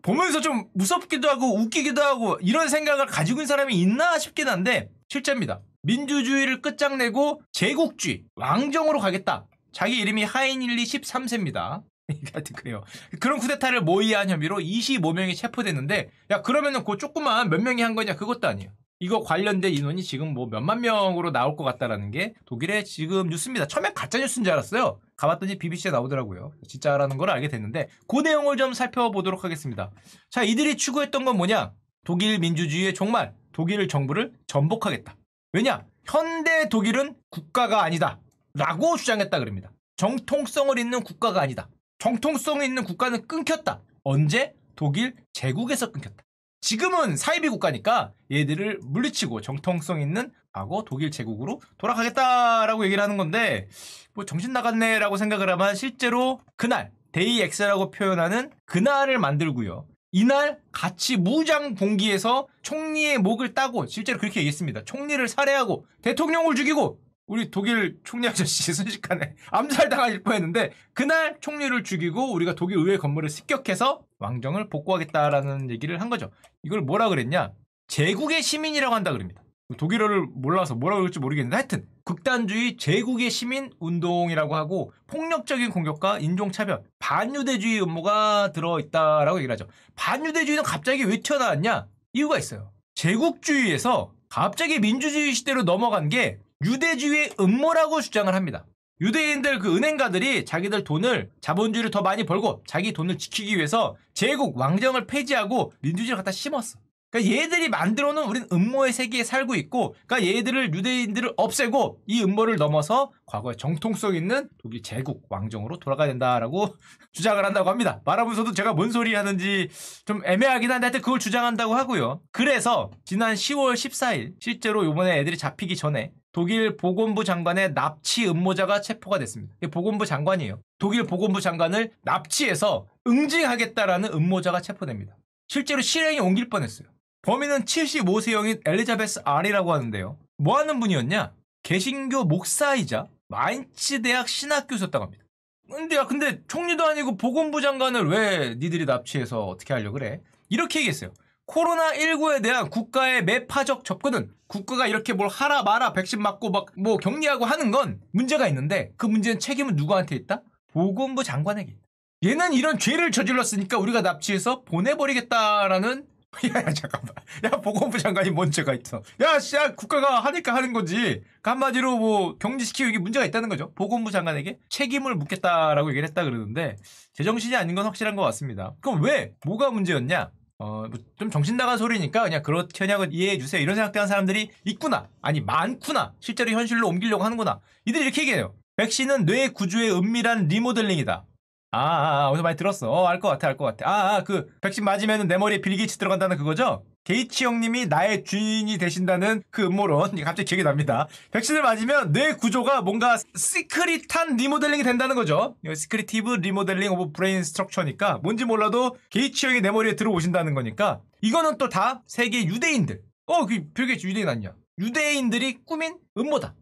[SPEAKER 1] 보면서 좀 무섭기도 하고 웃기기도 하고 이런 생각을 가지고 있는 사람이 있나 싶긴 한데 실제입니다. 민주주의를 끝장내고 제국주의, 왕정으로 가겠다. 자기 이름이 하인일리 13세입니다. 하여튼 그래요. 그런 쿠데타를 모의한 혐의로 25명이 체포됐는데 야 그러면은 그 조그만 몇 명이 한 거냐 그것도 아니에요. 이거 관련된 인원이 지금 뭐 몇만 명으로 나올 것 같다라는 게 독일의 지금 뉴스입니다. 처음엔 가짜 뉴스인 줄 알았어요. 가봤더니 BBC에 나오더라고요. 진짜라는 걸 알게 됐는데 그 내용을 좀 살펴보도록 하겠습니다. 자 이들이 추구했던 건 뭐냐? 독일 민주주의의 종말, 독일 정부를 전복하겠다. 왜냐? 현대 독일은 국가가 아니다. 라고 주장했다 그럽니다. 정통성을 잇는 국가가 아니다. 정통성 있는 국가는 끊겼다. 언제? 독일 제국에서 끊겼다. 지금은 사이비 국가니까 얘들을 물리치고 정통성 있는 과거 독일 제국으로 돌아가겠다라고 얘기를 하는 건데 뭐 정신 나갔네라고 생각을 하면 실제로 그날 데이 엑스라고 표현하는 그날을 만들고요. 이날 같이 무장 봉기에서 총리의 목을 따고 실제로 그렇게 얘기했습니다. 총리를 살해하고 대통령을 죽이고 우리 독일 총리 아저씨 순식간에 암살당할 뻔했는데 그날 총리를 죽이고 우리가 독일 의회 건물을 습격해서 왕정을 복구하겠다라는 얘기를 한 거죠. 이걸 뭐라 그랬냐? 제국의 시민이라고 한다 그럽니다. 독일어를 몰라서 뭐라고 그럴지 모르겠는데 하여튼 극단주의 제국의 시민 운동이라고 하고 폭력적인 공격과 인종차별, 반유대주의 음모가 들어있다라고 얘기를 하죠. 반유대주의는 갑자기 왜 튀어나왔냐? 이유가 있어요. 제국주의에서 갑자기 민주주의 시대로 넘어간 게 유대주의의 음모라고 주장을 합니다. 유대인들 그 은행가들이 자기들 돈을 자본주의를 더 많이 벌고 자기 돈을 지키기 위해서 제국 왕정을 폐지하고 민주주의를 갖다 심었어. 그러니까 얘들이 만들어 놓은 우린 음모의 세계에 살고 있고 그러니까 얘들을 유대인들을 없애고 이 음모를 넘어서 과거의 정통성 있는 독일 제국 왕정으로 돌아가야 된다라고 주장을 한다고 합니다. 말하면서도 제가 뭔 소리 하는지 좀 애매하긴 한데 하여튼 그걸 주장한다고 하고요. 그래서 지난 10월 14일 실제로 요번에 애들이 잡히기 전에 독일 보건부 장관의 납치 음모자가 체포가 됐습니다. 보건부 장관이에요. 독일 보건부 장관을 납치해서 응징하겠다라는 음모자가 체포됩니다. 실제로 실행이 옮길 뻔했어요. 범인은 75세형인 엘리자베스 아리라고 하는데요. 뭐 하는 분이었냐? 개신교 목사이자 마인츠 대학 신학 교수였다고 합니다. 근데 야 근데 총리도 아니고 보건부 장관을 왜 니들이 납치해서 어떻게 하려 고 그래? 이렇게 얘기했어요. 코로나19에 대한 국가의 매파적 접근은 국가가 이렇게 뭘 하라 마라 백신 맞고 막 뭐 격리하고 하는 건 문제가 있는데 그 문제는 책임은 누구한테 있다? 보건부 장관에게 있다. 얘는 이런 죄를 저질렀으니까 우리가 납치해서 보내버리겠다라는 야야 잠깐만. 야 보건부 장관이 뭔죄가 있어. 야 씨야 국가가 하니까 하는 거지 그 한마디로 뭐경지시키고 이게 문제가 있다는 거죠. 보건부 장관에게 책임을 묻겠다라고 얘기를 했다 그러는데 제정신이 아닌 건 확실한 것 같습니다. 그럼 왜 뭐가 문제였냐? 어좀 뭐 정신 나간 소리니까 그냥 그렇게냐을 이해해 주세요 이런 생각하한 사람들이 있구나 아니 많구나 실제로 현실로 옮기려고 하는구나 이들이 이렇게 얘기해요 백신은 뇌 구조의 은밀한 리모델링이다 아, 아, 아, 어디서 많이 들었어. 어, 알 것 같아, 알 것 같아. 아, 아, 그, 백신 맞으면 내 머리에 빌게이츠 들어간다는 그거죠? 게이츠 형님이 나의 주인이 되신다는 그 음모론. 갑자기 기억이 납니다. 백신을 맞으면 뇌 구조가 뭔가 시크릿한 리모델링이 된다는 거죠. 시크리티브 리모델링 오브 브레인 스트럭처니까 뭔지 몰라도 게이츠 형이 내 머리에 들어오신다는 거니까 이거는 또 다 세계 유대인들. 어, 그 빌게이츠 유대인 아니야. 유대인들이 꾸민 음모다.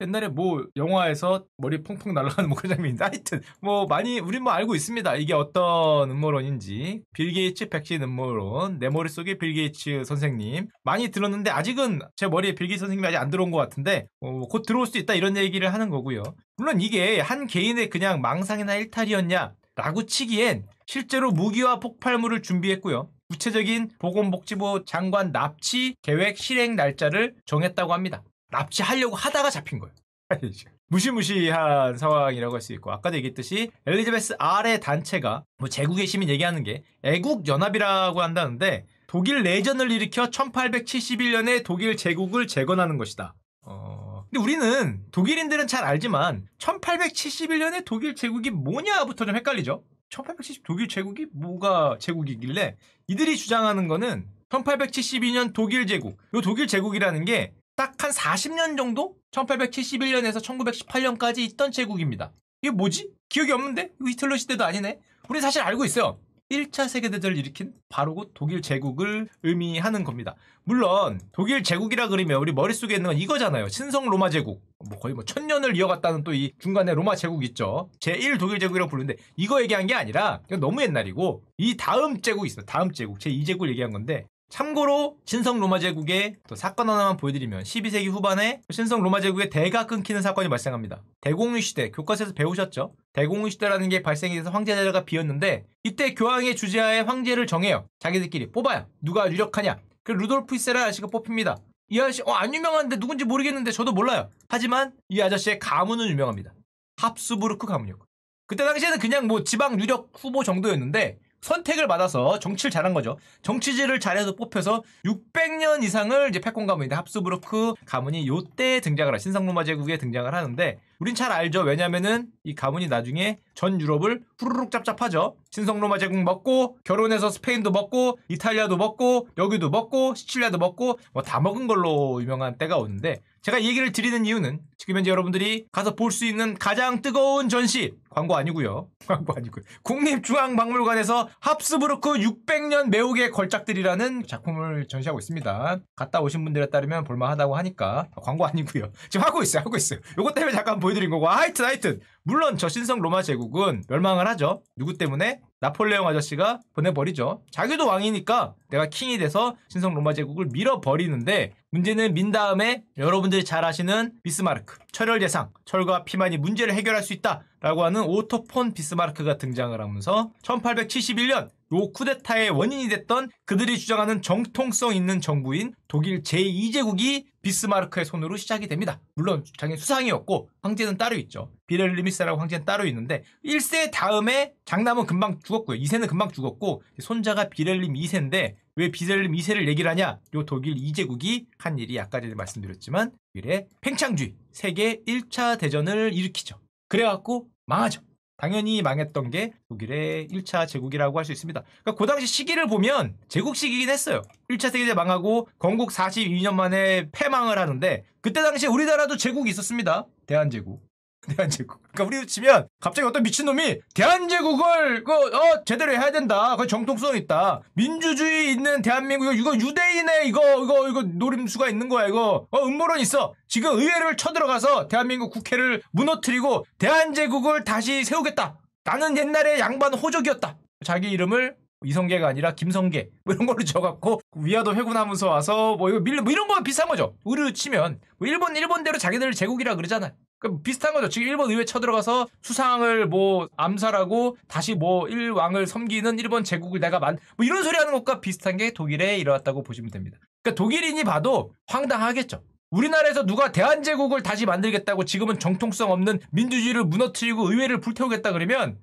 [SPEAKER 1] 옛날에 뭐 영화에서 머리 펑펑 날아가는 뭐 그런 장면인데 하여튼 뭐 많이 우린 뭐 알고 있습니다. 이게 어떤 음모론인지 빌 게이츠 백신 음모론 내 머릿속에 빌 게이츠 선생님 많이 들었는데 아직은 제 머리에 빌 게이츠 선생님이 아직 안 들어온 것 같은데 어, 곧 들어올 수 있다 이런 얘기를 하는 거고요. 물론 이게 한 개인의 그냥 망상이나 일탈이었냐 라고 치기엔 실제로 무기와 폭발물을 준비했고요. 구체적인 보건복지부 장관 납치 계획 실행 날짜를 정했다고 합니다. 납치하려고 하다가 잡힌 거예요. 무시무시한 상황이라고 할 수 있고 아까도 얘기했듯이 엘리자베스 아래 단체가 뭐 제국의 시민 얘기하는 게 애국 연합이라고 한다는데 독일 내전을 일으켜 1871년에 독일 제국을 재건하는 것이다. 어... 근데 우리는 독일인들은 잘 알지만 1871년에 독일 제국이 뭐냐부터 좀 헷갈리죠. 1870 독일 제국이 뭐가 제국이길래 이들이 주장하는 거는 1872년 독일 제국. 이 독일 제국이라는 게 딱한 40년 정도? 1871년에서 1918년까지 있던 제국입니다. 이게 뭐지? 기억이 없는데? 이 히틀러 시대도 아니네? 우리 사실 알고 있어요. 1차 세계대전을 일으킨 바로 곧 독일 제국을 의미하는 겁니다. 물론 독일 제국이라 그러면 우리 머릿속에 있는 건 이거잖아요. 신성 로마 제국. 뭐 거의 뭐 천년을 이어갔다는 또 이 중간에 로마 제국 있죠. 제1 독일 제국이라고 부르는데 이거 얘기한 게 아니라 너무 옛날이고 이 다음 제국 있어요. 다음 제국. 제2제국을 얘기한 건데 참고로 신성 로마 제국의 또 사건 하나만 보여드리면 12세기 후반에 신성 로마 제국의 대가 끊기는 사건이 발생합니다. 대공유 시대 교과서에서 배우셨죠? 대공유 시대라는 게 발생이 돼서 황제 자리가 비었는데 이때 교황의 주재하에 황제를 정해요. 자기들끼리 뽑아요. 누가 유력하냐? 그 루돌프 이세라 아저씨가 뽑힙니다. 이 아저씨 어, 안 유명한데 누군지 모르겠는데 저도 몰라요. 하지만 이 아저씨의 가문은 유명합니다. 합스부르크 가문이었고 그때 당시에는 그냥 뭐 지방 유력 후보 정도였는데 선택을 받아서 정치를 잘한 거죠. 정치질을 잘해서 뽑혀서 600년 이상을 이제 패권 가문인데 합스부르크 가문이 요때 등장을 하신성로마 제국에 등장을 하는데 우린 잘 알죠. 왜냐면은 이 가문이 나중에 전 유럽을 후루룩 짭짭하죠. 신성로마 제국 먹고 결혼해서 스페인도 먹고 이탈리아도 먹고 여기도 먹고 시칠리아도 먹고 뭐 다 먹은 걸로 유명한 때가 오는데 제가 얘기를 드리는 이유는 지금 현재 여러분들이 가서 볼 수 있는 가장 뜨거운 전시 광고 아니고요. 광고 아니고요. 국립중앙박물관에서 합스부르크 600년 매혹의 걸작들이라는 작품을 전시하고 있습니다. 갔다 오신 분들에 따르면 볼만하다고 하니까 광고 아니고요. 지금 하고 있어요. 하고 있어요. 요것 때문에 잠깐 보여드린 거고 하여튼 하여튼 물론 저 신성 로마 제국은 멸망을 하죠. 누구 때문에? 나폴레옹 아저씨가 보내버리죠. 자기도 왕이니까 내가 킹이 돼서 신성 로마 제국을 밀어버리는데 문제는 민 다음에 여러분들이 잘 아시는 비스마르크, 철혈 대상, 철과 피만이 문제를 해결할 수 있다. 라고 하는 오토폰 비스마르크가 등장을 하면서 1871년 요 쿠데타의 원인이 됐던 그들이 주장하는 정통성 있는 정부인 독일 제2제국이 비스마르크의 손으로 시작이 됩니다. 물론 자기 수상이었고 황제는 따로 있죠. 비렐리미스라고 황제는 따로 있는데 1세 다음에 장남은 금방 죽었고요. 2세는 금방 죽었고 손자가 비렐림 2세인데 왜 비렐림 2세를 얘기를 하냐? 요 독일 2제국이 한 일이 아까 전에 말씀드렸지만 미래 팽창주의 세계 1차 대전을 일으키죠. 그래갖고 망하죠. 당연히 망했던 게 독일의 1차 제국이라고 할 수 있습니다. 그러니까 그 당시 시기를 보면 제국 시기긴 이 했어요. 1차 세계대 망하고 건국 42년 만에 패망을 하는데 그때 당시에 우리나라도 제국이 있었습니다. 대한제국. 대한제국. 그러니까 우리로 치면 갑자기 어떤 미친놈이 대한제국을 그어 제대로 해야 된다. 그 정통성 있다. 민주주의 있는 대한민국 이거 유대인의 이거 이거 이거 노림수가 있는 거야 이거. 어 음모론 있어. 지금 의회를 쳐들어가서 대한민국 국회를 무너뜨리고 대한제국을 다시 세우겠다. 나는 옛날에 양반 호적이었다. 자기 이름을 이성계가 아니라 김성계 뭐 이런 걸로 져갖고 위아도 회군하면서 와서 뭐 이거 밀, 뭐 이런 건 비슷한 거죠. 우리 치면 뭐 일본 일본대로 자기들 제국이라 그러잖아요. 그러니까 비슷한 거죠. 지금 일본 의회 쳐들어가서 수상을 뭐 암살하고 다시 뭐 일왕을 섬기는 일본 제국을 내가 만 뭐 이런 소리 하는 것과 비슷한 게 독일에 일어났다고 보시면 됩니다. 그러니까 독일인이 봐도 황당하겠죠. 우리나라에서 누가 대한제국을 다시 만들겠다고 지금은 정통성 없는 민주주의를 무너뜨리고 의회를 불태우겠다 그러면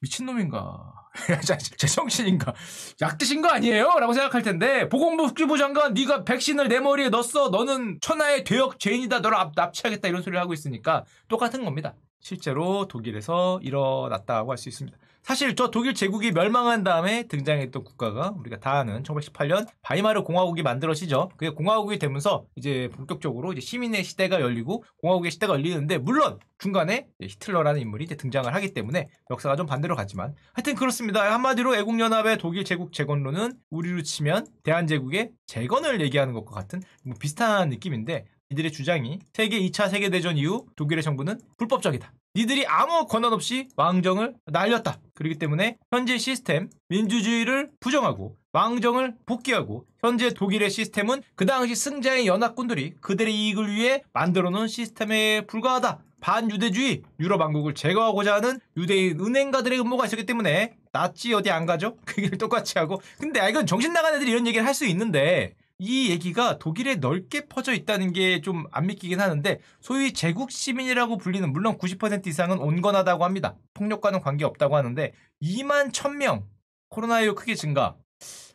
[SPEAKER 1] 미친놈인가? 제정신인가? 약 드신 거 아니에요? 라고 생각할 텐데 보건복지부 장관 네가 백신을 내 머리에 넣었어. 너는 천하의 대역 죄인이다. 너를 납치하겠다 이런 소리를 하고 있으니까 똑같은 겁니다. 실제로 독일에서 일어났다고 할 수 있습니다. 사실 저 독일 제국이 멸망한 다음에 등장했던 국가가 우리가 다 아는 1918년 바이마르 공화국이 만들어지죠. 그게 공화국이 되면서 이제 본격적으로 이제 시민의 시대가 열리고 공화국의 시대가 열리는데 물론 중간에 히틀러라는 인물이 이제 등장을 하기 때문에 역사가 좀 반대로 갔지만 하여튼 그렇습니다. 한마디로 애국연합의 독일 제국 재건론은 우리로 치면 대한제국의 재건을 얘기하는 것과 같은 뭐 비슷한 느낌인데 이들의 주장이 세계 2차 세계대전 이후 독일의 정부는 불법적이다. 니들이 아무 권한 없이 왕정을 날렸다. 그렇기 때문에 현재 시스템, 민주주의를 부정하고 왕정을 복귀하고 현재 독일의 시스템은 그 당시 승자의 연합군들이 그들의 이익을 위해 만들어 놓은 시스템에 불과하다. 반유대주의, 유럽 왕국을 제거하고자 하는 유대인 은행가들의 음모가 있었기 때문에 나치 어디 안 가죠? 그 얘기를 똑같이 하고 근데 아, 이건 정신 나간 애들이 이런 얘기를 할 수 있는데 이 얘기가 독일에 넓게 퍼져 있다는 게 좀 안 믿기긴 하는데 소위 제국 시민이라고 불리는 물론 90% 이상은 온건하다고 합니다. 폭력과는 관계없다고 하는데 2만 1000명 코로나에 크게 증가.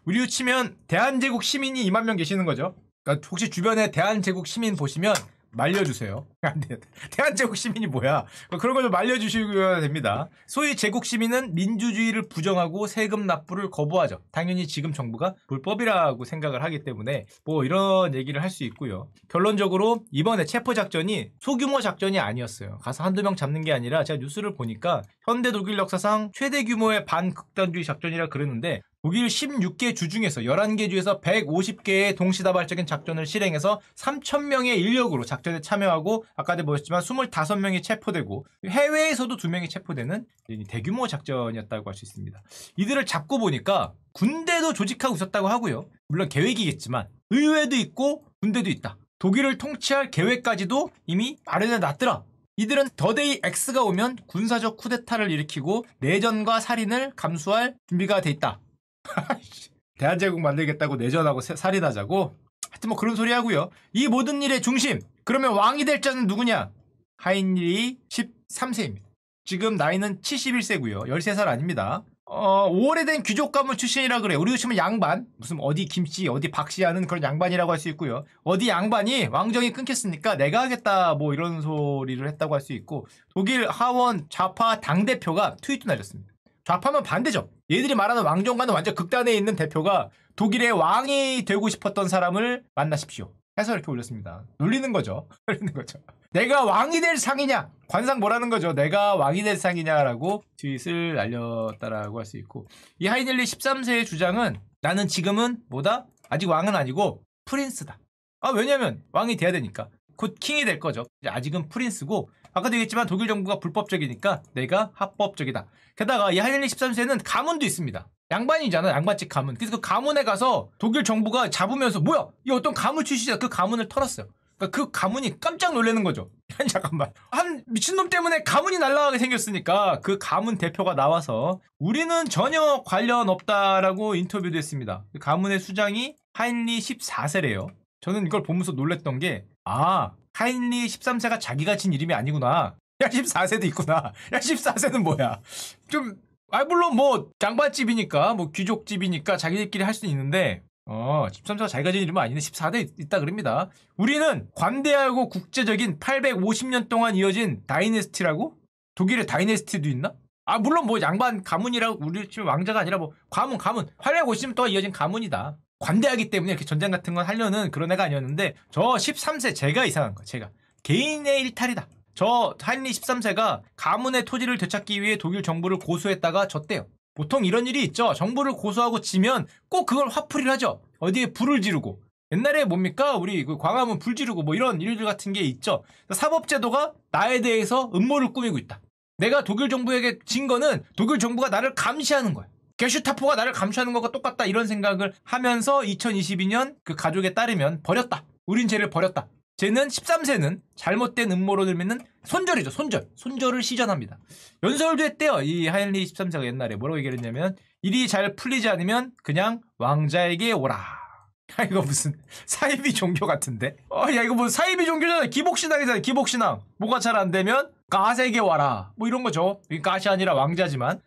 [SPEAKER 1] 우리로 치면 대한제국 시민이 2만 명 계시는 거죠. 그러니까 혹시 주변에 대한제국 시민 보시면 말려주세요. 대한제국 시민이 뭐야? 뭐 그런 걸 좀 알려주셔야 됩니다. 소위 제국 시민은 민주주의를 부정하고 세금 납부를 거부하죠. 당연히 지금 정부가 불법이라고 생각을 하기 때문에 뭐 이런 얘기를 할 수 있고요. 결론적으로 이번에 체포작전이 소규모 작전이 아니었어요. 가서 한두 명 잡는 게 아니라 제가 뉴스를 보니까 현대 독일 역사상 최대 규모의 반극단주의 작전이라 그러는데 독일 16개 주 중에서 11개 주에서 150개의 동시다발적인 작전을 실행해서 3천명의 인력으로 작전에 참여하고 아까도 보셨지만 25명이 체포되고 해외에서도 2명이 체포되는 대규모 작전이었다고 할 수 있습니다. 이들을 잡고 보니까 군대도 조직하고 있었다고 하고요. 물론 계획이겠지만 의회도 있고 군대도 있다. 독일을 통치할 계획까지도 이미 마련해 놨더라. 이들은 더데이 X가 오면 군사적 쿠데타를 일으키고 내전과 살인을 감수할 준비가 돼 있다. 대한제국 만들겠다고 내전하고 살인하자고? 하여튼 뭐 그런 소리 하고요. 이 모든 일의 중심. 그러면 왕이 될 자는 누구냐? 하인리 13세입니다. 지금 나이는 71세고요. 13살 아닙니다. 어, 오래된 귀족 가문 출신이라 그래요. 우리로 치면 양반. 무슨 어디 김씨, 어디 박씨 하는 그런 양반이라고 할 수 있고요. 어디 양반이 왕정이 끊겼으니까 내가 하겠다 뭐 이런 소리를 했다고 할 수 있고 독일 하원 좌파 당대표가 트윗도 날렸습니다. 좌파면 반대죠. 얘들이 말하는 왕정과는 완전 극단에 있는 대표가 독일의 왕이 되고 싶었던 사람을 만나십시오. 해서 이렇게 올렸습니다. 놀리는 거죠. 놀리는 거죠. 내가 왕이 될 상이냐? 관상 뭐라는 거죠? 내가 왕이 될 상이냐라고 트윗을 날렸다라고 할 수 있고 이 하이닐리 13세의 주장은 나는 지금은 뭐다? 아직 왕은 아니고 프린스다. 아 왜냐면 왕이 돼야 되니까 곧 킹이 될 거죠. 아직은 프린스고 아까도 얘기했지만 독일 정부가 불법적이니까 내가 합법적이다. 게다가 이 하이닐리 13세는 가문도 있습니다. 양반이잖아 양반집 가문 그래서 그 가문에 가서 독일 정부가 잡으면서 뭐야 이 어떤 가문 출신이야 그 가문을 털었어요 그러니까 그 가문이 깜짝 놀라는 거죠 한 잠깐만 한 미친놈 때문에 가문이 날라가게 생겼으니까 그 가문 대표가 나와서 우리는 전혀 관련 없다라고 인터뷰도 했습니다 그 가문의 수장이 하인리 14세래요 저는 이걸 보면서 놀랬던 게아 하인리 13세가 자기가 진 이름이 아니구나 야 14세도 있구나 야 14세는 뭐야 좀아 물론 뭐장반집이니까뭐 귀족집이니까 자기들끼리 할 수는 있는데 어 13세가 자기가 지은 이름은 아닌데 14대 있다 그럽니다. 우리는 관대하고 국제적인 850년 동안 이어진 다이내스티라고? 독일의 다이내스티도 있나? 아 물론 뭐 양반 가문이라고 우리 지금 왕자가 아니라 뭐 가문 가문 850년 동안 이어진 가문이다. 관대하기 때문에 이렇게 전쟁 같은 건 하려는 그런 애가 아니었는데 저 13세 제가 이상한 거 제가 개인의 일탈이다. 저한리 13세가 가문의 토지를 되찾기 위해 독일 정부를 고소했다가 졌대요. 보통 이런 일이 있죠. 정부를 고소하고 지면 꼭 그걸 화풀이를 하죠. 어디에 불을 지르고. 옛날에 뭡니까? 우리 그 광화문 불 지르고 뭐 이런 일들 같은 게 있죠. 사법제도가 나에 대해서 음모를 꾸미고 있다. 내가 독일 정부에게 진 거는 독일 정부가 나를 감시하는 거야. 게슈타포가 나를 감시하는 것과 똑같다 이런 생각을 하면서 2022년 그 가족에 따르면 버렸다. 우린 죄를 버렸다. 쟤는 13세는 잘못된 음모론을 믿는 손절이죠. 손절. 손절을 시전합니다. 연설도 했대요. 이 하일리 13세가 옛날에 뭐라고 얘기했냐면 를 일이 잘 풀리지 않으면 그냥 왕자에게 오라. 아 이거 무슨 사이비 종교 같은데? 어 야 이거 뭐 사이비 종교잖아. 기복신앙이잖아. 기복신앙. 뭐가 잘 안 되면 가세게 와라. 뭐 이런 거죠. 가시 아니라 왕자지만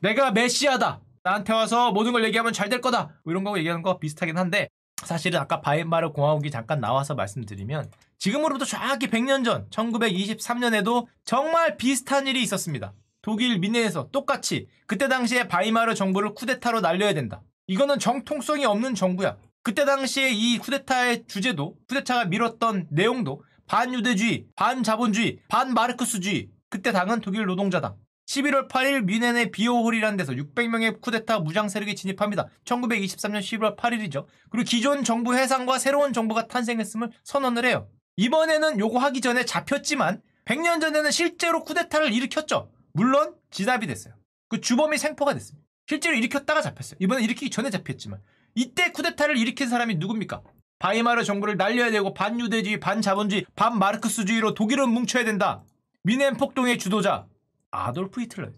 [SPEAKER 1] 내가 메시아다. 나한테 와서 모든 걸 얘기하면 잘 될 거다. 뭐 이런 거 얘기하는 거 비슷하긴 한데 사실은 아까 바이마르 공화국이 잠깐 나와서 말씀드리면 지금으로부터 정확히 100년 전 1923년에도 정말 비슷한 일이 있었습니다. 독일 미네에서 똑같이 그때 당시에 바이마르 정부를 쿠데타로 날려야 된다. 이거는 정통성이 없는 정부야. 그때 당시에 이 쿠데타의 주제도 쿠데타가 밀었던 내용도 반유대주의, 반자본주의, 반마르크스주의 그때 당은 독일 노동자당 11월 8일 미넨의 비오홀이라는 데서 600명의 쿠데타 무장 세력이 진입합니다. 1923년 11월 8일이죠. 그리고 기존 정부 해상과 새로운 정부가 탄생했음을 선언을 해요. 이번에는 요거 하기 전에 잡혔지만 100년 전에는 실제로 쿠데타를 일으켰죠. 물론 지납이 됐어요. 그 주범이 생포가 됐습니다. 실제로 일으켰다가 잡혔어요. 이번에 일으키기 전에 잡혔지만 이때 쿠데타를 일으킨 사람이 누굽니까? 바이마르 정부를 날려야 되고 반유대주의, 반자본주의, 반마르크스주의로 독일은 뭉쳐야 된다. 미넨 폭동의 주도자 아돌프 히틀러.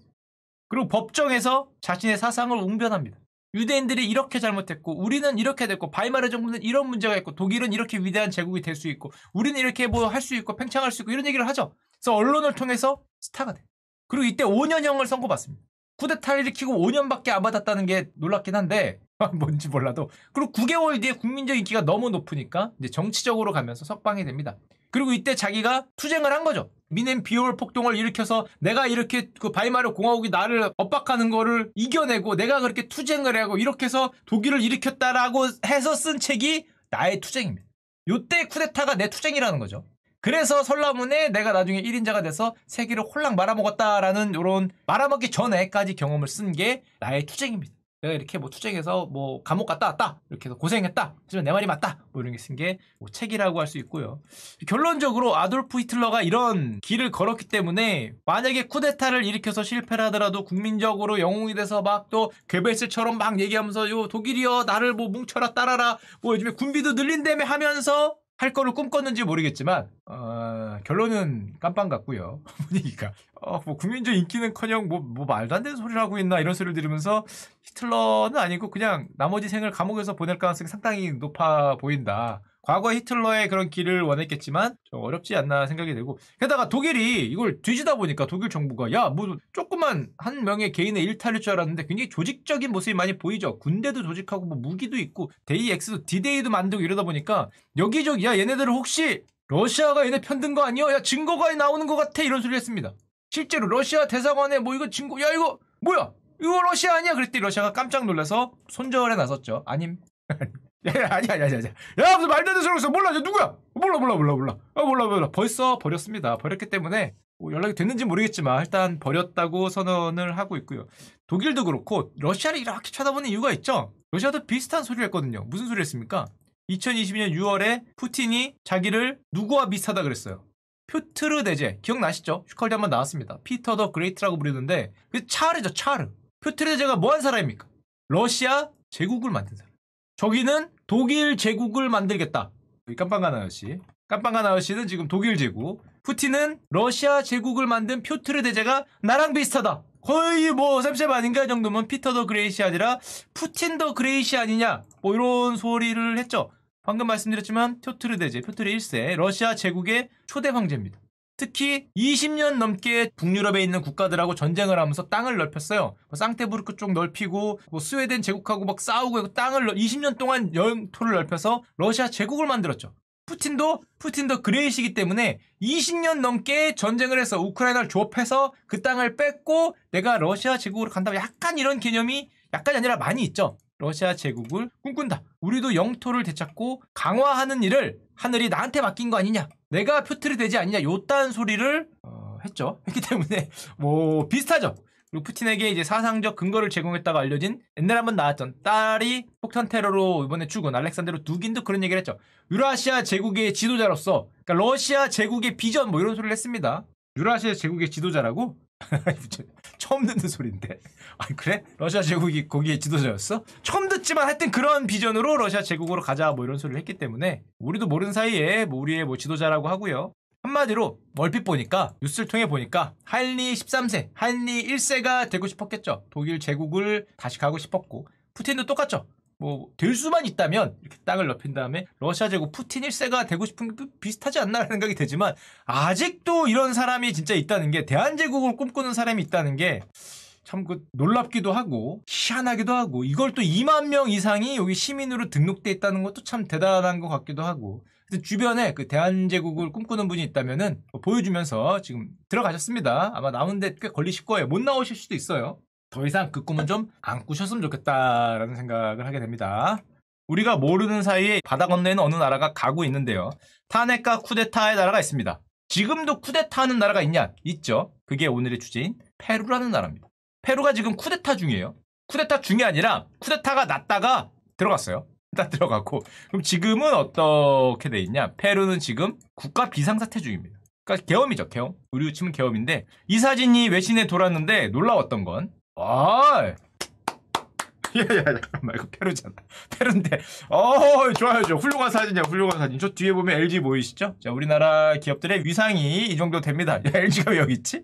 [SPEAKER 1] 그리고 법정에서 자신의 사상을 웅변합니다. 유대인들이 이렇게 잘못했고 우리는 이렇게 됐고 바이마르 정부는 이런 문제가 있고 독일은 이렇게 위대한 제국이 될 수 있고 우리는 이렇게 뭐 할 수 있고 팽창할 수 있고 이런 얘기를 하죠. 그래서 언론을 통해서 스타가 돼. 그리고 이때 5년형을 선고받습니다. 쿠데타를 일으키고 5년밖에 안 받았다는 게 놀랍긴 한데 뭔지 몰라도 그리고 9개월 뒤에 국민적 인기가 너무 높으니까 이제 정치적으로 가면서 석방이 됩니다. 그리고 이때 자기가 투쟁을 한 거죠. 미넨 비올 폭동을 일으켜서 내가 이렇게 그 바이마르 공화국이 나를 엇박하는 거를 이겨내고 내가 그렇게 투쟁을 하고 이렇게 해서 독일을 일으켰다라고 해서 쓴 책이 나의 투쟁입니다. 요때 쿠데타가 내 투쟁이라는 거죠. 그래서 설라문에 내가 나중에 1인자가 돼서 세계를 홀랑 말아먹었다라는 이런 말아먹기 전에까지 경험을 쓴 게 나의 투쟁입니다. 내가 이렇게 뭐 투쟁해서 뭐 감옥 갔다 왔다 이렇게 해서 고생했다 하지만 내 말이 맞다 뭐 이런 게 쓴게뭐 책이라고 할 수 있고요 결론적으로 아돌프 히틀러가 이런 길을 걸었기 때문에 만약에 쿠데타를 일으켜서 실패를 하더라도 국민적으로 영웅이 돼서 막 또 괴벨스처럼 막 얘기하면서 요 독일이여 나를 뭐 뭉쳐라 따라라 뭐 요즘에 군비도 늘린다며 하면서 할 거를 꿈꿨는지 모르겠지만 어, 결론은 깜빵 같고요 분위기가 어, 뭐 국민적 인기는커녕 뭐, 뭐 말도 안 되는 소리를 하고 있나 이런 소리를 들으면서 히틀러는 아니고 그냥 나머지 생을 감옥에서 보낼 가능성이 상당히 높아 보인다 과거 히틀러의 그런 길을 원했겠지만 좀 어렵지 않나 생각이 되고 게다가 독일이 이걸 뒤지다 보니까 독일 정부가 야 뭐 조그만 한 명의 개인의 일탈일 줄 알았는데 굉장히 조직적인 모습이 많이 보이죠 군대도 조직하고 뭐 무기도 있고 데이 X도 디데이도 만들고 이러다 보니까 여기저기 야얘네들은 혹시 러시아가 얘네 편든 거 아니야? 야 증거가 나오는 것 같아 이런 소리 했습니다 실제로 러시아 대사관에 뭐 이거 증거 야 이거 뭐야 이거 러시아 아니야 그랬더니 러시아가 깜짝 놀라서 손절에 나섰죠 아님 야, 예, 야, 아니야, 아니야, 아니야. 야, 무슨 말도 안 되는 소리 있어. 몰라, 저 누구야? 몰라, 몰라, 몰라, 몰라. 아, 몰라, 몰라. 벌써 버렸습니다. 버렸기 때문에 뭐 연락이 됐는지 모르겠지만 일단 버렸다고 선언을 하고 있고요. 독일도 그렇고 러시아를 이렇게 쳐다보는 이유가 있죠. 러시아도 비슷한 소리를 했거든요. 무슨 소리를 했습니까? 2022년 6월에 푸틴이 자기를 누구와 비슷하다 그랬어요. 퓨트르 대제 기억나시죠? 슈컬드 한번 나왔습니다. 피터 더 그레이트라고 부르는데 그 차르죠 차르. 퓨트르 대제가 뭐한 사람입니까? 러시아 제국을 만든 사람. 저기는 독일 제국을 만들겠다. 깜빵간 아저씨. 깜빵간 아저씨는 지금 독일 제국. 푸틴은 러시아 제국을 만든 표트르 대제가 나랑 비슷하다. 거의 뭐 셉셉 아닌가 정도면 피터 더 그레이시 아니라 푸틴 더 그레이시 아니냐. 뭐 이런 소리를 했죠. 방금 말씀드렸지만 표트르 대제, 표트르 1세, 러시아 제국의 초대 황제입니다. 특히 20년 넘게 북유럽에 있는 국가들하고 전쟁을 하면서 땅을 넓혔어요. 뭐 상테부르크 쪽 넓히고 뭐 스웨덴 제국하고 막 싸우고 땅을 20년 동안 영토를 넓혀서 러시아 제국을 만들었죠. 푸틴도 푸틴도 그레이시기 때문에 20년 넘게 전쟁을 해서 우크라이나를 조업해서 그 땅을 뺏고 내가 러시아 제국으로 간다. 약간 이런 개념이 약간이 아니라 많이 있죠. 러시아 제국을 꿈꾼다. 우리도 영토를 되찾고 강화하는 일을 하늘이 나한테 맡긴 거 아니냐 내가 표트를 되지 않냐 요딴 소리를 어, 했죠 했기 때문에 뭐 비슷하죠 그리고 푸틴에게 이제 사상적 근거를 제공했다가 알려진 옛날 한번 나왔던 딸이 폭탄 테러로 이번에 죽은 알렉산드르 두긴도 그런 얘기를 했죠 유라시아 제국의 지도자로서 그러니까 러시아 제국의 비전 뭐 이런 소리를 했습니다 유라시아 제국의 지도자라고 처음 듣는 소리인데. 아 그래? 러시아 제국이 거기에 지도자였어? 처음 듣지만 하여튼 그런 비전으로 러시아 제국으로 가자 뭐 이런 소리를 했기 때문에 우리도 모르는 사이에 뭐 우리의 뭐 지도자라고 하고요. 한마디로 얼핏 보니까 뉴스를 통해 보니까 할리 13세, 할리 1세가 되고 싶었겠죠. 독일 제국을 다시 가고 싶었고 푸틴도 똑같죠. 뭐될 수만 있다면 이렇게 땅을 넓힌 다음에 러시아 제국 푸틴 1세가 되고 싶은 게 비슷하지 않나 라는 생각이 되지만 아직도 이런 사람이 진짜 있다는 게 대한제국을 꿈꾸는 사람이 있다는 게 참그 놀랍기도 하고 희한하기도 하고 이걸 또 2만 명 이상이 여기 시민으로 등록돼 있다는 것도 참 대단한 것 같기도 하고 주변에 그 대한제국을 꿈꾸는 분이 있다면은 보여주면서 지금 들어가셨습니다 아마 나오는데 꽤 걸리실 거예요 못 나오실 수도 있어요 더 이상 그 꿈은 좀 안 꾸셨으면 좋겠다라는 생각을 하게 됩니다. 우리가 모르는 사이에 바다 건너에는 어느 나라가 가고 있는데요. 탄핵과 쿠데타의 나라가 있습니다. 지금도 쿠데타하는 나라가 있냐? 있죠. 그게 오늘의 주제인 페루라는 나라입니다. 페루가 지금 쿠데타 중이에요. 쿠데타 중이 아니라 쿠데타가 났다가 들어갔어요. 다 들어갔고 그럼 지금은 어떻게 돼 있냐? 페루는 지금 국가 비상사태 중입니다. 그러니까 계엄이죠, 계엄. 우리로 치면 계엄인데 이 사진이 외신에 돌았는데 놀라웠던 건 아! 야야야 잠깐만 이거 페루잖아 페루인데 어 좋아요 좋아 훌륭한 사진이야 훌륭한 사진 저 뒤에 보면 LG 보이시죠? 자 우리나라 기업들의 위상이 이 정도 됩니다 야, LG가 왜 여기 있지?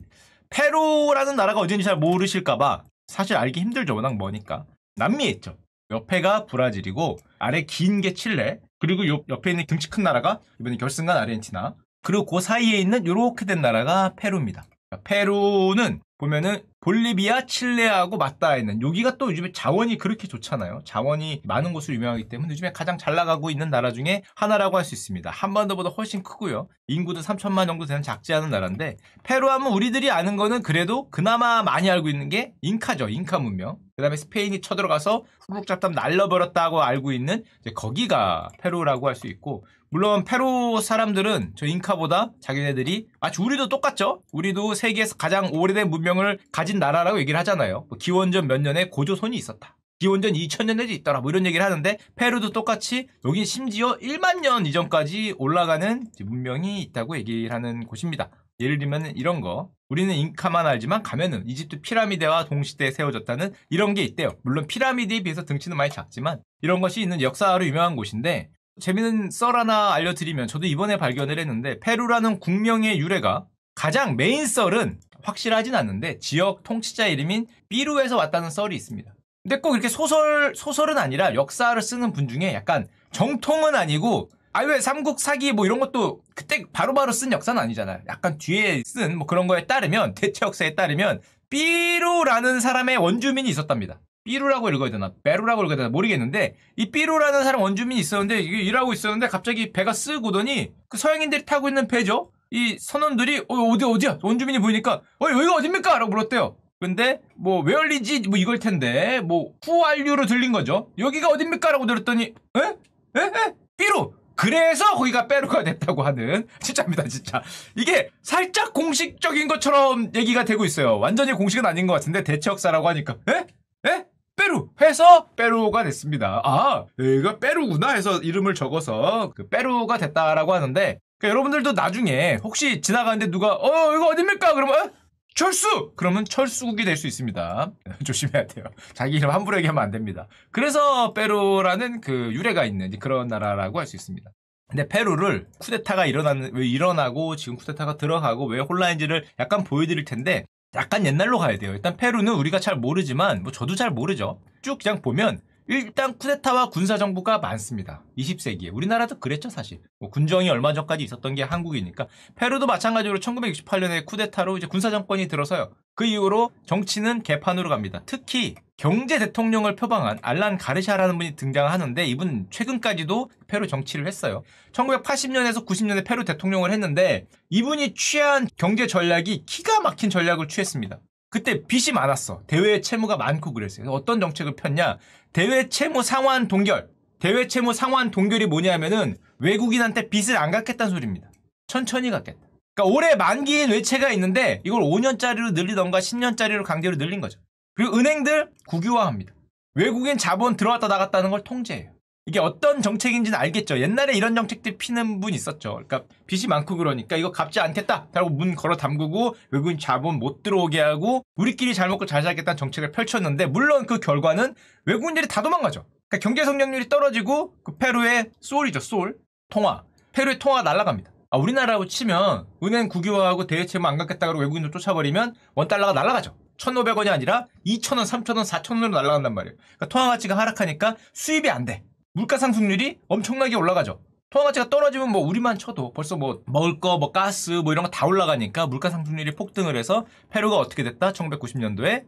[SPEAKER 1] 페루라는 나라가 어딘지 잘 모르실까봐 사실 알기 힘들죠 워낙 머니까 남미에 있죠 옆에가 브라질이고 아래 긴 게 칠레 그리고 요, 옆에 있는 등치 큰 나라가 이번에 결승간 아르헨티나 그리고 그 사이에 있는 이렇게 된 나라가 페루입니다 페루는 보면은 볼리비아, 칠레하고 맞닿아 있는 여기가 또 요즘에 자원이 그렇게 좋잖아요. 자원이 많은 곳으로 유명하기 때문에 요즘에 가장 잘 나가고 있는 나라 중에 하나라고 할 수 있습니다. 한반도보다 훨씬 크고요. 인구도 3천만 정도 되는 작지 않은 나라인데 페루 하면 우리들이 아는 거는 그래도 그나마 많이 알고 있는 게 잉카죠. 잉카 문명. 그다음에 스페인이 쳐들어가서 후북 잡담 날려버렸다고 알고 있는 거기가 페루라고 할 수 있고 물론 페루 사람들은 저 잉카보다 자기네들이 마치 아, 우리도 똑같죠. 우리도 세계에서 가장 오래된 문명을 가진 나라라고 얘기를 하잖아요. 뭐 기원전 몇 년에 고조선이 있었다. 기원전 2000년에도 있더라 뭐 이런 얘기를 하는데 페루도 똑같이 여기 심지어 1만 년 이전까지 올라가는 문명이 있다고 얘기를 하는 곳입니다. 예를 들면 이런 거 우리는 잉카만 알지만 가면은 이집트 피라미드와 동시대에 세워졌다는 이런 게 있대요. 물론 피라미드에 비해서 등치는 많이 작지만 이런 것이 있는 역사로 유명한 곳인데 재밌는썰 하나 알려드리면 저도 이번에 발견을 했는데 페루라는 국명의 유래가 가장 메인 썰은 확실하진 않는데 지역 통치자 이름인 삐루에서 왔다는 썰이 있습니다. 근데 꼭 이렇게 소설 소설은 아니라 역사를 쓰는 분 중에 약간 정통은 아니고 아왜 삼국 사기 뭐 이런 것도 그때 바로바로 바로 쓴 역사는 아니잖아요. 약간 뒤에 쓴 뭐 그런 거에 따르면 대체 역사에 따르면 삐루라는 사람의 원주민이 있었답니다. 삐루라고 읽어야 되나 베루라고 읽어야 되나 모르겠는데 이 삐루라는 사람 원주민이 있었는데 이게 일하고 있었는데 갑자기 배가 쓰고더니그 서양인들이 타고 있는 배죠. 이 선원들이 어, 어디 어디야 원주민이 보이니까 어 여기가 어딥니까? 라고 물었대요. 근데 뭐 웨얼리지 뭐 이걸 텐데 뭐 후알류로 들린 거죠. 여기가 어딥니까? 라고 들었더니 에? 에? 에? 삐루! 그래서 거기가 빼루가 됐다고 하는 진짜입니다 진짜 이게 살짝 공식적인 것처럼 얘기가 되고 있어요 완전히 공식은 아닌 것 같은데 대체 역사라고 하니까 에? 에? 빼루 해서 빼루가 됐습니다. 아, 이거 빼루구나 해서 이름을 적어서 그 빼루가 됐다라고 하는데 그러니까 여러분들도 나중에 혹시 지나가는데 누가 어 이거 어딥니까? 그러면 어? 철수! 그러면 철수국이 될 수 있습니다. 조심해야 돼요. 자기 이름 함부로 얘기하면 안 됩니다. 그래서 페루라는 그 유래가 있는 그런 나라라고 할 수 있습니다. 근데 페루를 쿠데타가 일어난 왜 일어나고 지금 쿠데타가 들어가고 왜 혼란인지를 약간 보여드릴 텐데 약간 옛날로 가야 돼요. 일단 페루는 우리가 잘 모르지만 뭐 저도 잘 모르죠. 쭉 그냥 보면 일단 쿠데타와 군사정부가 많습니다. 20세기에. 우리나라도 그랬죠, 사실. 뭐 군정이 얼마 전까지 있었던 게 한국이니까. 페루도 마찬가지로 1968년에 쿠데타로 이제 군사정권이 들어서요. 그 이후로 정치는 개판으로 갑니다. 특히 경제 대통령을 표방한 알란 가르샤라는 분이 등장하는데 이분 최근까지도 페루 정치를 했어요. 1980년에서 90년에 페루 대통령을 했는데 이분이 취한 경제 전략이 기가 막힌 전략을 취했습니다. 그때 빚이 많았어. 대외 채무가 많고 그랬어요. 어떤 정책을 폈냐? 대외 채무 상환 동결. 대외 채무 상환 동결이 뭐냐면은 외국인한테 빚을 안 갚겠다는 소리입니다. 천천히 갚겠다. 그러니까 올해 만기인 외채가 있는데 이걸 5년짜리로 늘리던가 10년짜리로 강제로 늘린 거죠. 그리고 은행들 국유화합니다. 외국인 자본 들어왔다 나갔다는 걸 통제해요. 이게 어떤 정책인지는 알겠죠. 옛날에 이런 정책들 피는 분 있었죠. 그러니까 빚이 많고 그러니까 이거 갚지 않겠다. 라고 문 걸어 담그고 외국인 자본 못 들어오게 하고 우리끼리 잘 먹고 잘 살겠다는 정책을 펼쳤는데 물론 그 결과는 외국인들이 다 도망가죠. 그러니까 경제 성장률이 떨어지고 그 페루의 소울이죠 소울 통화. 페루의 통화 가날아갑니다 아, 우리나라로 치면 은행 국유화하고 대외채무 안 갚겠다 그러고 외국인들 쫓아버리면 원달러가 날라가죠. 1,500원이 아니라 2,000원, 3,000원, 4,000원으로 날라간단 말이에요. 그러니까 통화 가치가 하락하니까 수입이 안 돼. 물가 상승률이 엄청나게 올라가죠. 통화가치가 떨어지면 뭐 우리만 쳐도 벌써 뭐 먹을 거, 뭐 가스, 뭐 이런 거 다 올라가니까 물가 상승률이 폭등을 해서 페루가 어떻게 됐다? 1990년도에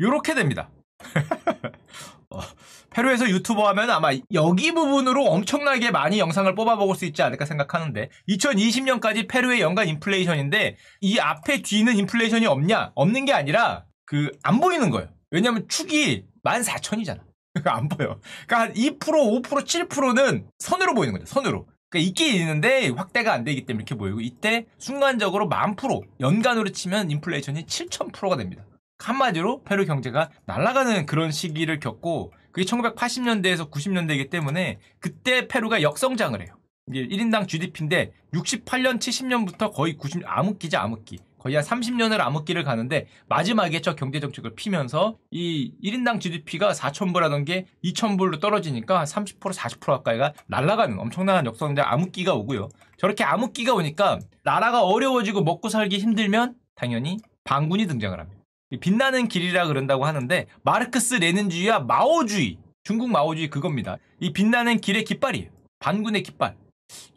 [SPEAKER 1] 요렇게 됩니다. 어, 페루에서 유튜버 하면 아마 여기 부분으로 엄청나게 많이 영상을 뽑아먹을 수 있지 않을까 생각하는데 2020년까지 페루의 연간 인플레이션인데 이 앞에 뒤는 인플레이션이 없냐? 없는 게 아니라 그 안 보이는 거예요. 왜냐하면 축이 14,000이잖아. 안 보여. 그러니까 2%, 5%, 7%는 선으로 보이는 거죠. 선으로. 그러니까 있긴 있는데 확대가 안 되기 때문에 이렇게 보이고 이때 순간적으로 만 프로 연간으로 치면 인플레이션이 7천 프로가 됩니다. 한마디로 페루 경제가 날아가는 그런 시기를 겪고 그게 1980년대에서 90년대이기 때문에 그때 페루가 역성장을 해요. 이게 1인당 GDP인데 68년, 70년부터 거의 90아무끼지 아무끼. 거의 한 30년을 암흑기를 가는데 마지막에 저 경제 정책을 피면서 이 1인당 GDP가 4,000불하던 게 2,000불로 떨어지니까 30% 40% 가까이가 날아가는 엄청난 역성장 암흑기가 오고요. 저렇게 암흑기가 오니까 나라가 어려워지고 먹고 살기 힘들면 당연히 반군이 등장을 합니다. 빛나는 길이라 그런다고 하는데 마르크스 레닌주의와 마오주의 중국 마오주의 그겁니다. 이 빛나는 길의 깃발이에요. 반군의 깃발.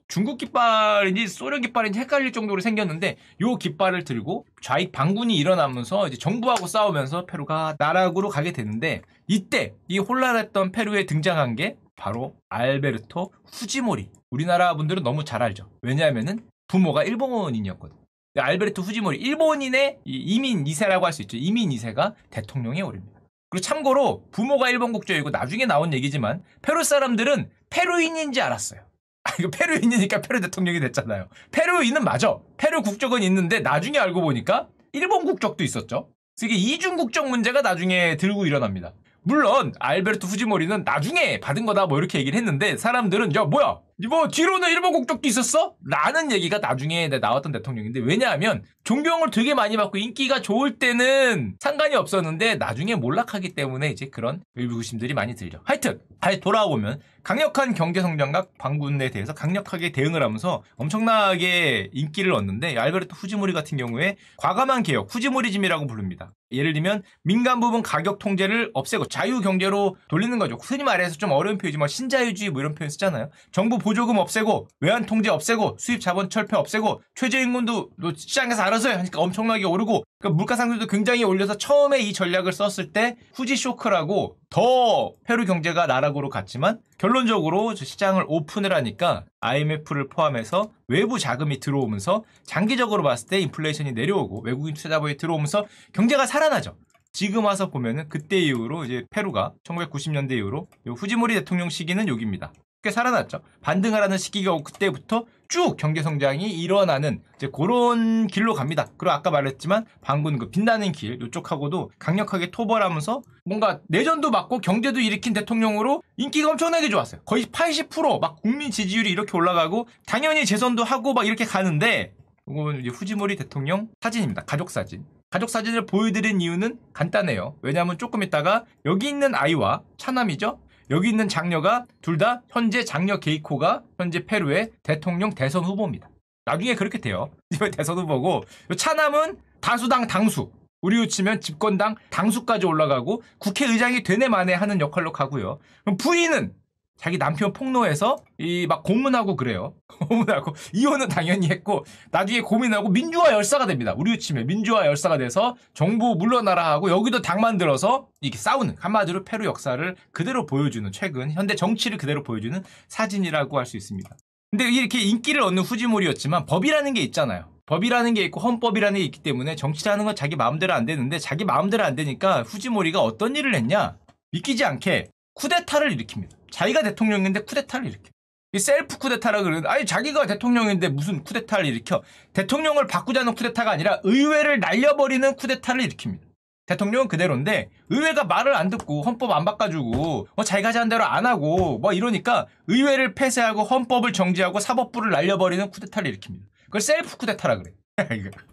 [SPEAKER 1] 중국 깃발인지 소련 깃발인지 헷갈릴 정도로 생겼는데 요 깃발을 들고 좌익 반군이 일어나면서 이제 정부하고 싸우면서 페루가 나락으로 가게 되는데 이때 이 혼란했던 페루에 등장한 게 바로 알베르토 후지모리. 우리나라 분들은 너무 잘 알죠. 왜냐하면 부모가 일본인이었거든. 그러니까 알베르토 후지모리 일본인의 이민 2세라고 할 수 있죠. 이민 2세가 대통령에 오릅니다. 그리고 참고로 부모가 일본 국적이고 나중에 나온 얘기지만 페루 사람들은 페루인인지 알았어요. 아, 이거 페루인이니까 페루 대통령이 됐잖아요. 페루인은 맞아. 페루 국적은 있는데 나중에 알고 보니까 일본 국적도 있었죠. 그래서 이게 이중 국적 문제가 나중에 들고 일어납니다. 물론 알베르트 후지모리는 나중에 받은 거다 뭐 이렇게 얘기를 했는데 사람들은 야 뭐야 뭐 뒤로는 일본 국적도 있었어? 라는 얘기가 나중에 나왔던 대통령인데 왜냐하면 존경을 되게 많이 받고 인기가 좋을 때는 상관이 없었는데 나중에 몰락하기 때문에 이제 그런 의구심들이 많이 들죠. 하여튼 다시 돌아오면 강력한 경제 성장과 방군에 대해서 강력하게 대응을 하면서 엄청나게 인기를 얻는데 알베르토 후지모리 같은 경우에 과감한 개혁, 후지모리즘이라고 부릅니다. 예를 들면 민간 부분 가격 통제를 없애고 자유 경제로 돌리는 거죠. 흔히 말해서 좀 어려운 표현이지만 신자유주의 뭐 이런 표현 쓰잖아요. 정부 보조금 없애고 외환 통제 없애고 수입 자본 철폐 없애고 최저임금도 뭐 시장에서 알아서 하니까 엄청나게 오르고 그러니까 물가 상승도 굉장히 올려서 처음에 이 전략을 썼을 때 후지 쇼크라고 더 페루 경제가 나락으로 갔지만 결론적으로 시장을 오픈을 하니까 IMF를 포함해서 외부 자금이 들어오면서 장기적으로 봤을 때 인플레이션이 내려오고 외국인 투자자본이 들어오면서 경제가 살아나죠. 지금 와서 보면은 그때 이후로 이제 페루가 1990년대 이후로 후지모리 대통령 시기는 여기입니다. 꽤 살아났죠. 반등하라는 시기가 오고 그때부터 쭉 경제 성장이 일어나는 이제 그런 길로 갑니다. 그리고 아까 말했지만 방금 그 빛나는 길 이쪽하고도 강력하게 토벌하면서 뭔가 내전도 맞고 경제도 일으킨 대통령으로 인기가 엄청나게 좋았어요. 거의 80%막 국민 지지율이 이렇게 올라가고 당연히 재선도 하고 막 이렇게 가는데 이건 이제 후지모리 대통령 사진입니다. 가족 사진. 가족 사진을 보여드린 이유는 간단해요. 왜냐하면 조금 있다가 여기 있는 아이와 차남이죠. 여기 있는 장녀가 둘 다 현재 장녀 게이코가 현재 페루의 대통령 대선 후보입니다. 나중에 그렇게 돼요. 대선 후보고 차남은 다수당 당수 우리로 치면 집권당 당수까지 올라가고 국회의장이 되네 마네 하는 역할로 가고요. 그럼 부인은 자기 남편 폭로해서 이 막 고문하고 그래요. 고문하고 이혼은 당연히 했고 나중에 고민하고 민주화 열사가 됩니다. 우리 치에 민주화 열사가 돼서 정부 물러나라 하고 여기도 당 만들어서 이게 렇 싸우는 한마디로 페루 역사를 그대로 보여주는 최근 현대 정치를 그대로 보여주는 사진이라고 할 수 있습니다. 근데 이렇게 인기를 얻는 후지몰이였지만 법이라는 게 있잖아요. 법이라는 게 있고 헌법이라는 게 있기 때문에 정치라는 건 자기 마음대로 안 되는데 자기 마음대로 안 되니까 후지몰이가 어떤 일을 했냐 믿기지 않게 쿠데타를 일으킵니다. 자기가 대통령인데 쿠데타를 일으켜. 이 셀프 쿠데타라 그러는 데 아니 자기가 대통령인데 무슨 쿠데타를 일으켜. 대통령을 바꾸자는 쿠데타가 아니라 의회를 날려버리는 쿠데타를 일으킵니다. 대통령은 그대로인데 의회가 말을 안 듣고 헌법 안 바꿔주고 뭐 자기가 하자는 대로 안 하고 뭐 이러니까 의회를 폐쇄하고 헌법을 정지하고 사법부를 날려버리는 쿠데타를 일으킵니다. 그걸 셀프 쿠데타라 그래. 요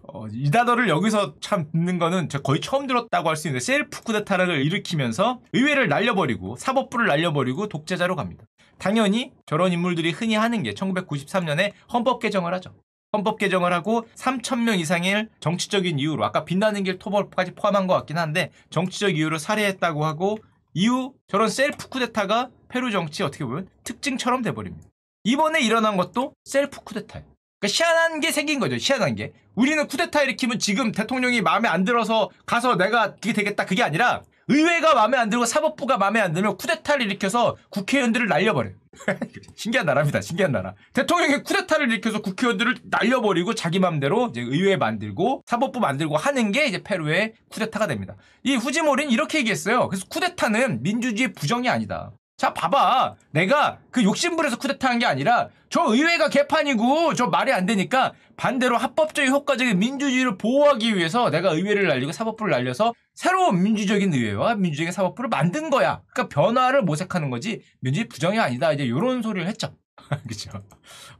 [SPEAKER 1] 어, 이 단어를 여기서 참 듣는 거는 제가 거의 처음 들었다고 할 수 있는데 셀프 쿠데타를 일으키면서 의회를 날려버리고 사법부를 날려버리고 독재자로 갑니다. 당연히 저런 인물들이 흔히 하는 게 1993년에 헌법 개정을 하죠. 헌법 개정을 하고 3천명 이상의 정치적인 이유로 아까 빛나는 길 토벌까지 포함한 것 같긴 한데 정치적 이유로 살해했다고 하고 이후 저런 셀프 쿠데타가 페루 정치 어떻게 보면 특징처럼 돼버립니다. 이번에 일어난 것도 셀프 쿠데타예요. 그러니까 시한한 게 생긴 거죠. 시한한 게. 우리는 쿠데타 일으키면 지금 대통령이 마음에 안 들어서 가서 내가 그게 되겠다. 그게 아니라 의회가 마음에 안 들고 사법부가 마음에 안 들면 쿠데타를 일으켜서 국회의원들을 날려버려. 신기한 나라입니다. 신기한 나라. 대통령이 쿠데타를 일으켜서 국회의원들을 날려버리고 자기 맘대로 이제 의회 만들고 사법부 만들고 하는 게 이제 페루의 쿠데타가 됩니다. 이 후지모린 이렇게 얘기했어요. 그래서 쿠데타는 민주주의 부정이 아니다. 자 봐봐 내가 그 욕심부려서 쿠데타한 게 아니라 저 의회가 개판이고 저 말이 안 되니까 반대로 합법적인 효과적인 민주주의를 보호하기 위해서 내가 의회를 날리고 사법부를 날려서 새로운 민주적인 의회와 민주적인 사법부를 만든 거야 그러니까 변화를 모색하는 거지 민주주의 부정이 아니다 이제 요런 소리를 했죠 그죠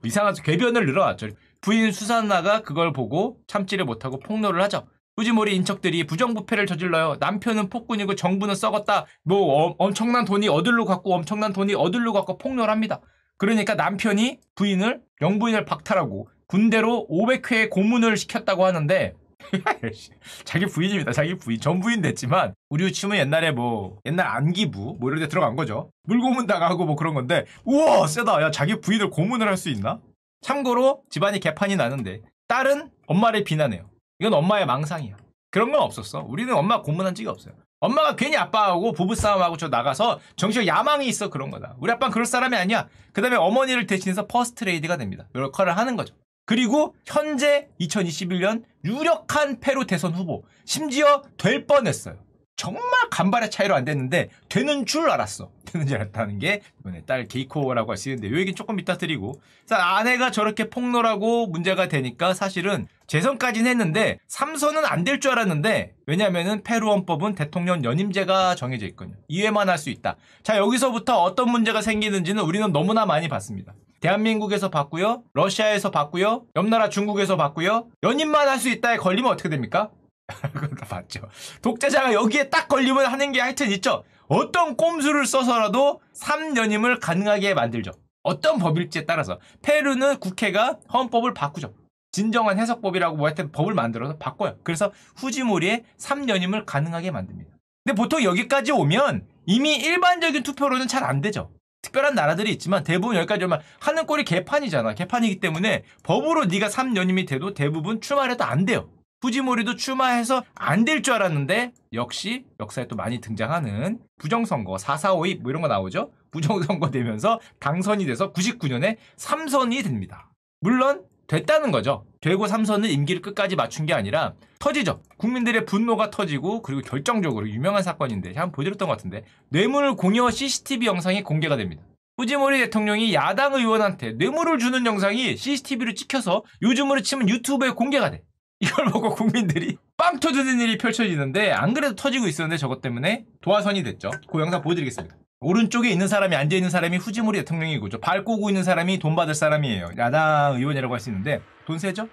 [SPEAKER 1] 이상한 궤변을 늘어놨죠 부인 수산나가 그걸 보고 참지를 못하고 폭로를 하죠 꾸지모리 인척들이 부정부패를 저질러요. 남편은 폭군이고 정부는 썩었다. 뭐 어, 엄청난 돈이 어디로 갔고 엄청난 돈이 어디로 갔고 폭로를 합니다. 그러니까 남편이 부인을 영부인을 박탈하고 군대로 500회의 고문을 시켰다고 하는데 자기 부인입니다. 자기 부인. 전 부인 됐지만 우리 우침은 옛날에 뭐 옛날 안기부 뭐 이런 데 들어간 거죠. 물고문 당하고 뭐 그런 건데 우와 세다. 야 자기 부인을 고문을 할 수 있나? 참고로 집안이 개판이 나는데 딸은 엄마를 비난해요. 이건 엄마의 망상이야. 그런 건 없었어. 우리는 엄마 고문한 적이 없어요. 엄마가 괜히 아빠하고 부부싸움하고 저 나가서 정신적 야망이 있어 그런 거다. 우리 아빠는 그럴 사람이 아니야. 그 다음에 어머니를 대신해서 퍼스트 레이디가 됩니다. 역할을 하는 거죠. 그리고 현재 2021년 유력한 페루 대선 후보. 심지어 될 뻔했어요. 정말 간발의 차이로 안 됐는데 되는 줄 알았어. 되는 줄 알았다는 게 이번에 딸 게이코라고 할 수 있는데 요 얘기는 조금 이따 드리고 아내가 저렇게 폭로라고 문제가 되니까 사실은 재선까지는 했는데 3선은 안 될 줄 알았는데 왜냐면은 페루헌법은 대통령 연임제가 정해져 있거든요. 이외만할 수 있다. 자 여기서부터 어떤 문제가 생기는지는 우리는 너무나 많이 봤습니다. 대한민국에서 봤고요. 러시아에서 봤고요. 옆나라 중국에서 봤고요. 연임만 할 수 있다에 걸리면 어떻게 됩니까? 그러니까 맞죠. 독재자가 여기에 딱 걸리면 하는 게 하여튼 있죠. 어떤 꼼수를 써서라도 3년임을 가능하게 만들죠. 어떤 법일지에 따라서 페루는 국회가 헌법을 바꾸죠. 진정한 해석법이라고 뭐 하여튼 법을 만들어서 바꿔요. 그래서 후지모리에 3년임을 가능하게 만듭니다. 근데 보통 여기까지 오면 이미 일반적인 투표로는 잘 안 되죠. 특별한 나라들이 있지만 대부분 여기까지 오면 하는 꼴이 개판이잖아. 개판이기 때문에 법으로 네가 3년임이 돼도 대부분 출마해도 안 돼요. 후지모리도 출마해서 안 될 줄 알았는데 역시 역사에 또 많이 등장하는 부정선거 4452 뭐 이런 거 나오죠. 부정선거 되면서 당선이 돼서 99년에 3선이 됩니다. 물론 됐다는 거죠. 되고 3선은 임기를 끝까지 맞춘 게 아니라 터지죠. 국민들의 분노가 터지고 그리고 결정적으로 유명한 사건인데 한번 보여드렸던 것 같은데 뇌물 을 공여 CCTV 영상이 공개가 됩니다. 후지모리 대통령이 야당 의원한테 뇌물을 주는 영상이 CCTV로 찍혀서 요즘으로 치면 유튜브에 공개가 돼. 이걸 보고 국민들이 빵 터지는 일이 펼쳐지는데 안 그래도 터지고 있었는데 저것 때문에 도화선이 됐죠. 그 영상 보여드리겠습니다. 오른쪽에 있는 사람이 앉아있는 사람이 후지모리 대통령이고죠. 발 꼬고 있는 사람이 돈 받을 사람이에요. 야당 의원이라고 할 수 있는데 돈 세죠?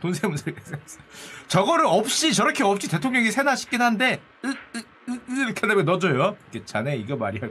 [SPEAKER 1] 돈 세면 세겠어요. 저거를 없이 저렇게 없이 대통령이 세나 싶긴 한데 으, 으, 으, 이렇게 하면 넣어줘요. 이게 자네 이거 말이야.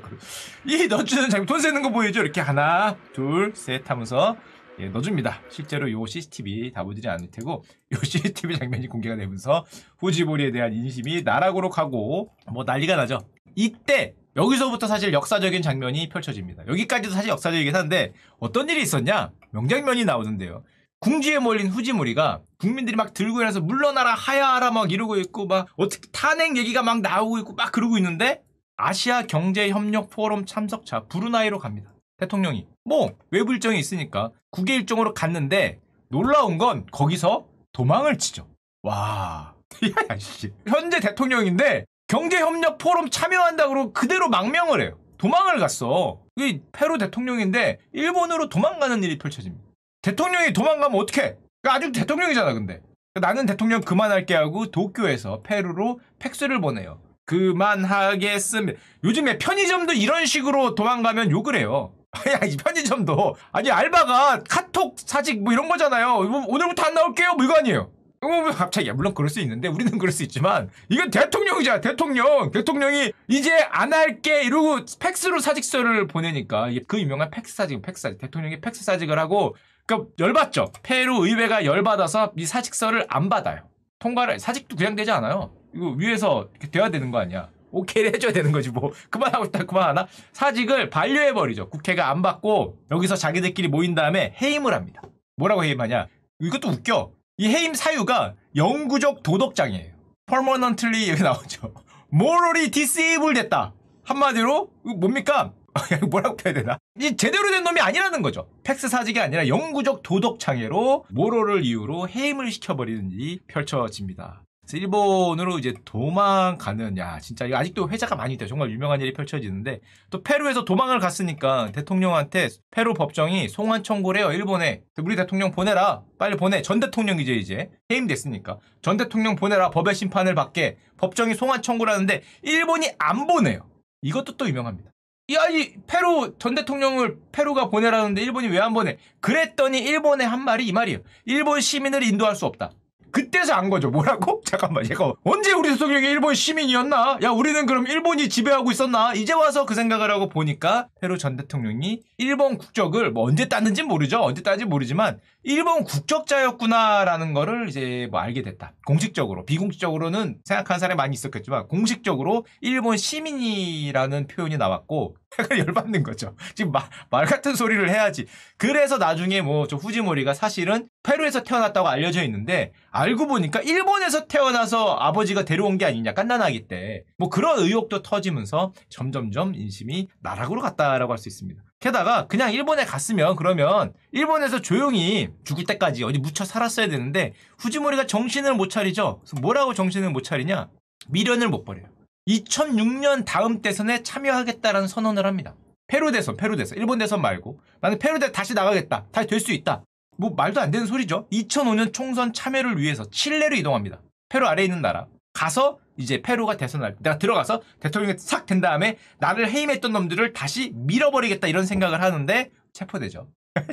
[SPEAKER 1] 할이 넣어주는 장면 돈 세는 거보여줘 이렇게 하나 둘셋 하면서 예, 넣어줍니다. 실제로 요 CCTV 다보지 않을 테고 요 CCTV 장면이 공개가 되면서 후지보리에 대한 인심이 나락오락하고 뭐 난리가 나죠. 이때 여기서부터 사실 역사적인 장면이 펼쳐집니다. 여기까지도 사실 역사적이긴 한데 어떤 일이 있었냐? 명장면이 나오는데요. 궁지에 몰린 후지무리가 국민들이 막 들고 일어나서 물러나라 하야하라 막 이러고 있고 막 어떻게 탄핵 얘기가 막 나오고 있고 막 그러고 있는데 아시아 경제협력 포럼 참석자 브루나이로 갑니다. 대통령이 뭐 외부 일정이 있으니까 국외 일정으로 갔는데 놀라운 건 거기서 도망을 치죠. 와, 야씨 현재 대통령인데 경제협력 포럼 참여한다고 그대로 망명을 해요. 도망을 갔어. 이 페루 대통령인데 일본으로 도망가는 일이 펼쳐집니다. 대통령이 도망가면 어떡해? 그러니까 아주 대통령이잖아 근데. 그러니까 나는 대통령 그만할게 하고 도쿄에서 페루로 팩스를 보내요. 그만하겠음. 요즘에 편의점도 이런 식으로 도망가면 욕을 해요. 야, 이 편의점도. 아니, 알바가 카톡, 사직 뭐 이런 거잖아요. 오늘부터 안 나올게요. 뭐 이거 아니에요. 어, 갑자기, 물론 그럴 수 있는데, 우리는 그럴 수 있지만, 이건 대통령이잖아, 대통령. 대통령이 이제 안 할게, 이러고 팩스로 사직서를 보내니까, 그 유명한 팩스 사직, 팩스 사직. 대통령이 팩스 사직을 하고, 그니까 러 열받죠. 페루 의회가 열받아서 이 사직서를 안 받아요. 통과를, 사직도 그냥 되지 않아요. 이거 위에서 이렇게 돼야 되는 거 아니야. 오케이를 해줘야 되는 거지 뭐 그만하고 싶다 그만하나 사직을 반려해버리죠 국회가 안 받고 여기서 자기들끼리 모인 다음에 해임을 합니다 뭐라고 해임하냐 이것도 웃겨 이 해임 사유가 영구적 도덕장애예요 permanently 여기 나오죠 morally disabled 됐다 한마디로 뭡니까 뭐라고 해야 되나? 이 제대로 된 놈이 아니라는 거죠. 팩스 사직이 아니라 영구적 도덕 장애로 모로를 이유로 해임을 시켜버리는 일이 펼쳐집니다. 일본으로 이제 도망가는 야 진짜 이거 아직도 회자가 많이 돼요. 정말 유명한 일이 펼쳐지는데 또 페루에서 도망을 갔으니까 대통령한테 페루 법정이 송환 청구를 해요. 일본에 우리 대통령 보내라 빨리 보내 전 대통령 이제 이제 해임됐으니까 전 대통령 보내라 법의 심판을 받게 법정이 송환 청구를 하는데 일본이 안 보내요. 이것도 또 유명합니다. 야, 이 페루 전 대통령을 페루가 보내라는데 일본이 왜 안 보내? 그랬더니 일본의 한 말이 이 말이에요. 일본 시민을 인도할 수 없다. 그때서 안 거죠. 뭐라고? 잠깐만, 얘가 언제 우리 대통령이 일본 시민이었나? 야, 우리는 그럼 일본이 지배하고 있었나? 이제 와서 그 생각을 하고 보니까 페루 전 대통령이 일본 국적을 뭐 언제 땄는지 모르죠. 언제 땄는지 모르지만 일본 국적자였구나라는 거를 이제 뭐 알게 됐다. 공식적으로 비공식적으로는 생각하는 사람이 많이 있었겠지만 공식적으로 일본 시민이라는 표현이 나왔고 약간 열받는 거죠. 지금 마, 말 같은 소리를 해야지. 그래서 나중에 뭐 저 후지모리가 사실은 페루에서 태어났다고 알려져 있는데 알고 보니까 일본에서 태어나서 아버지가 데려온 게 아니냐 깐난아기 때 뭐 그런 의혹도 터지면서 점점점 인심이 나락으로 갔다라고 할 수 있습니다. 게다가 그냥 일본에 갔으면 그러면 일본에서 조용히 죽을 때까지 어디 묻혀 살았어야 되는데 후지모리가 정신을 못 차리죠. 그래서 뭐라고 정신을 못 차리냐? 미련을 못 버려요. 2006년 다음 대선에 참여하겠다라는 선언을 합니다. 페루 대선, 페루 대선, 일본 대선 말고 나는 페루 대선 다시 나가겠다, 다시 될 수 있다. 뭐 말도 안 되는 소리죠. 2005년 총선 참여를 위해서 칠레로 이동합니다. 페루 아래에 있는 나라 가서 이제 페루가 대선을 내가 들어가서 대통령이 싹 된 다음에 나를 해임했던 놈들을 다시 밀어버리겠다 이런 생각을 하는데 체포되죠.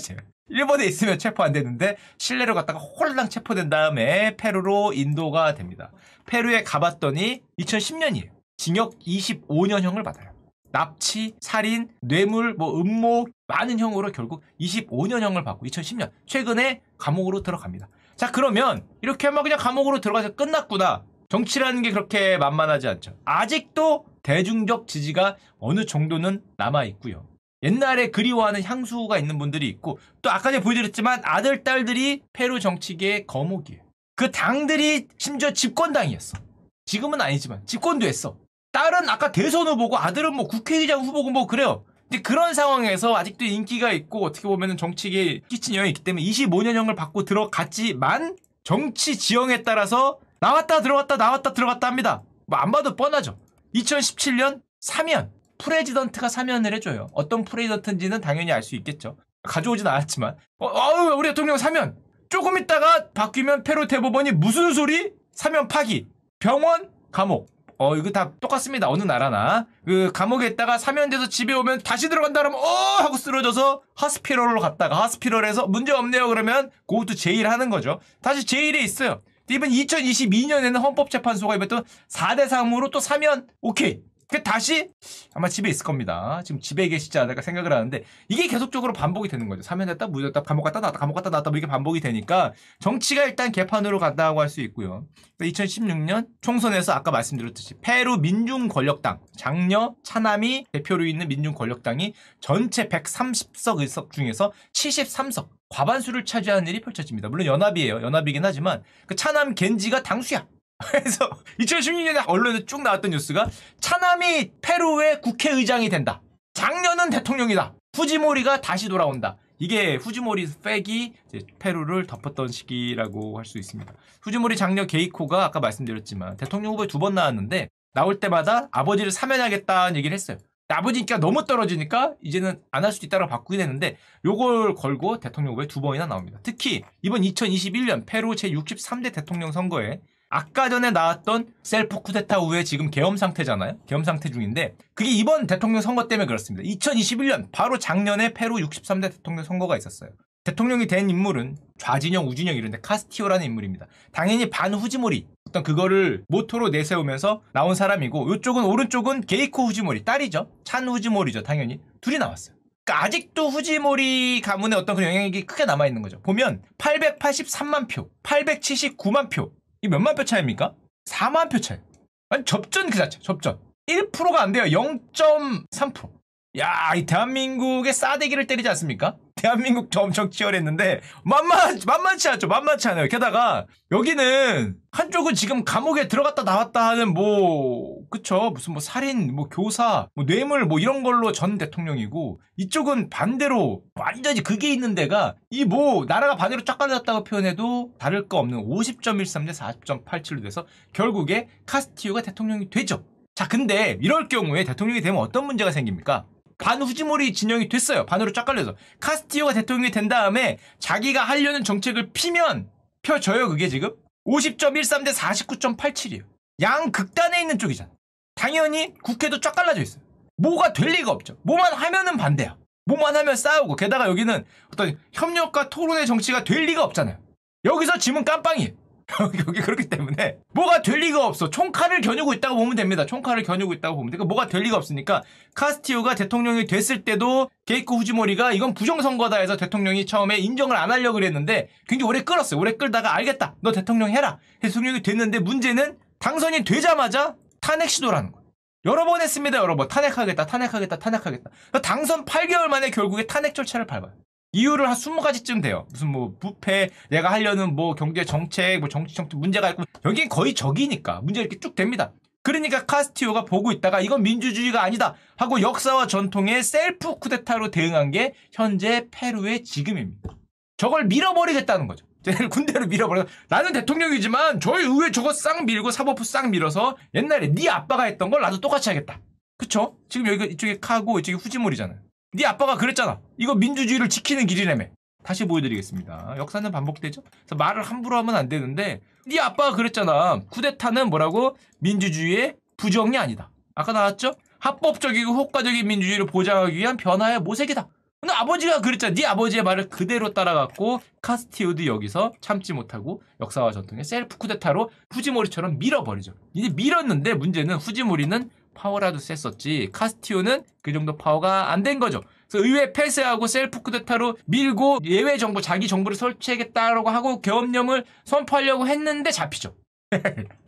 [SPEAKER 1] 일본에 있으면 체포 안 되는데 실내로 갔다가 홀랑 체포된 다음에 페루로 인도가 됩니다. 페루에 가봤더니 2010년이에요. 징역 25년형을 받아요. 납치, 살인, 뇌물, 뭐 음모 많은 형으로 결국 25년형을 받고 2010년 최근에 감옥으로 들어갑니다. 자 그러면 이렇게 하면 그냥 감옥으로 들어가서 끝났구나. 정치라는 게 그렇게 만만하지 않죠. 아직도 대중적 지지가 어느 정도는 남아 있고요. 옛날에 그리워하는 향수가 있는 분들이 있고 또 아까 전에 보여드렸지만 아들 딸들이 페루 정치계의 거목이에요. 그 당들이 심지어 집권당이었어. 지금은 아니지만 집권도 했어. 딸은 아까 대선 후보고 아들은 뭐 국회의장 후보고 뭐 그래요. 근데 그런 상황에서 아직도 인기가 있고 어떻게 보면 정치계에 끼친 영향이 있기 때문에 25년형을 받고 들어갔지만 정치 지형에 따라서 나왔다 들어갔다 나왔다 들어갔다 합니다. 뭐 안 봐도 뻔하죠. 2017년 3연 프레지던트가 3연을 해줘요. 어떤 프레지던트인지는 당연히 알 수 있겠죠. 가져오진 않았지만 어, 어, 우리 대통령 3연 조금 있다가 바뀌면 페로 대법원이 무슨 소리? 3연 파기 병원 감옥 어 이거 다 똑같습니다 어느 나라나 그 감옥에 있다가 사면돼서 집에 오면 다시 들어간다 그러면 어 하고 쓰러져서 하스피럴로 갔다가 하스피럴에서 문제 없네요 그러면 그것도 제일 하는 거죠 다시 제일에 있어요 이번 2022년에는 헌법재판소가 이번 또 4대 3으로 또 사면 오케이 그 다시 아마 집에 있을 겁니다. 지금 집에 계시지 않을까 생각을 하는데 이게 계속적으로 반복이 되는 거죠. 사면했다, 무효됐다, 감옥 갔다 나왔다, 감옥 갔다 나왔다 뭐 이게 반복이 되니까 정치가 일단 개판으로 간다고 할 수 있고요. 2016년 총선에서 아까 말씀드렸듯이 페루 민중 권력당 장녀 차남이 대표로 있는 민중 권력당이 전체 130석 의석 중에서 73석 과반수를 차지하는 일이 펼쳐집니다. 물론 연합이에요. 연합이긴 하지만 그 차남 겐지가 당수야. 그래서 2016년에 언론에 쭉 나왔던 뉴스가 차남이 페루의 국회의장이 된다. 작년은 대통령이다. 후지모리가 다시 돌아온다. 이게 후지모리 팩이 페루를 덮었던 시기라고 할 수 있습니다. 후지모리 장녀 게이코가 아까 말씀드렸지만 대통령 후보에 두 번 나왔는데 나올 때마다 아버지를 사면하겠다는 얘기를 했어요. 아버지 인기 너무 떨어지니까 이제는 안 할 수도 있다고 바꾸긴 했는데 요걸 걸고 대통령 후보에 두 번이나 나옵니다. 특히 이번 2021년 페루 제63대 대통령 선거에 아까 전에 나왔던 셀프 쿠데타 후에 지금 계엄 상태잖아요. 계엄 상태 중인데 그게 이번 대통령 선거 때문에 그렇습니다. 2021년 바로 작년에 페루 63대 대통령 선거가 있었어요. 대통령이 된 인물은 좌진영, 우진영 이런데 카스티오라는 인물입니다. 당연히 반후지모리 어떤 그거를 모토로 내세우면서 나온 사람이고 이쪽은 오른쪽은 게이코 후지모리 딸이죠. 찬 후지모리죠 당연히 둘이 나왔어요. 그러니까 아직도 후지모리 가문의 어떤 그영향이 크게 남아있는 거죠. 보면 883만 표, 879만 표이 몇만 표 차이입니까? 4만 표 차이. 아니 접전 그 자체. 접전. 1%가 안 돼요. 0.3%. 야, 이 대한민국의 싸대기를 때리지 않습니까? 대한민국 저 엄청 치열했는데 만만 만만치 않죠. 만만치 않아요. 게다가 여기는 한쪽은 지금 감옥에 들어갔다 나왔다 하는 뭐 그쵸 무슨 뭐 살인 뭐 교사 뭐 뇌물 뭐 이런 걸로 전 대통령이고 이쪽은 반대로 완전히 그게 있는 데가 이 뭐 나라가 반대로 쫙 갈라졌다고 표현해도 다를 거 없는 50.13 대 40.87로 돼서 결국에 카스티오가 대통령이 되죠. 자 근데 이럴 경우에 대통령이 되면 어떤 문제가 생깁니까? 반후지몰이 진영이 됐어요. 반으로 쫙 갈려서. 카스티오가 대통령이 된 다음에 자기가 하려는 정책을 피면 펴져요, 그게 지금. 50.13 대 49.87이에요. 양 극단에 있는 쪽이잖아. 당연히 국회도 쫙 갈라져 있어요. 뭐가 될 리가 없죠. 뭐만 하면은 반대야. 뭐만 하면 싸우고 게다가 여기는 어떤 협력과 토론의 정치가 될 리가 없잖아요. 여기서 지문 깜빵이에요. 여기 그렇기 때문에 뭐가 될 리가 없어. 총칼을 겨누고 있다고 보면 됩니다. 총칼을 겨누고 있다고 보면 되니까 그러니까 뭐가 될 리가 없으니까 카스티오가 대통령이 됐을 때도 게이코 후지모리가 이건 부정선거다 해서 대통령이 처음에 인정을 안 하려고 그랬는데 굉장히 오래 끌었어요. 오래 끌다가 알겠다. 너 대통령 해라. 대통령이 됐는데 문제는 당선이 되자마자 탄핵 시도라는 거예요. 여러 번 했습니다. 여러 번 탄핵하겠다. 탄핵하겠다. 탄핵하겠다. 그러니까 당선 8개월 만에 결국에 탄핵 절차를 밟아요. 이유를 한 스무 가지쯤 돼요. 무슨 뭐 부패, 내가 하려는 뭐 경제 정책, 뭐 정치 정책 문제가 있고 여긴 거의 적이니까 문제 이렇게 쭉 됩니다. 그러니까 카스티오가 보고 있다가 이건 민주주의가 아니다 하고 역사와 전통의 셀프 쿠데타로 대응한 게 현재 페루의 지금입니다. 저걸 밀어버리겠다는 거죠. 쟤네를 군대로 밀어버려. 나는 대통령이지만 저희 의회 저거 싹 밀고 사법부 싹 밀어서 옛날에 네 아빠가 했던 걸 나도 똑같이 하겠다. 그쵸? 지금 여기 이쪽에 카고 이쪽에 후지몰이잖아요. 네 아빠가 그랬잖아. 이거 민주주의를 지키는 길이라며. 다시 보여드리겠습니다. 역사는 반복되죠? 그래서 말을 함부로 하면 안 되는데 네 아빠가 그랬잖아. 쿠데타는 뭐라고? 민주주의의 부정이 아니다. 아까 나왔죠? 합법적이고 효과적인 민주주의를 보장하기 위한 변화의 모색이다. 근데 아버지가 그랬잖아. 네 아버지의 말을 그대로 따라갔고 카스티우드 여기서 참지 못하고 역사와 전통의 셀프 쿠데타로 후지모리처럼 밀어버리죠. 이제 밀었는데 문제는 후지모리는 파워라도 셌었지 카스티오는 그 정도 파워가 안 된 거죠. 그래서 의회 폐쇄하고 셀프 쿠데타로 밀고 예외 정부 자기 정부를 설치하겠다라고 하고 계엄령을 선포하려고 했는데 잡히죠.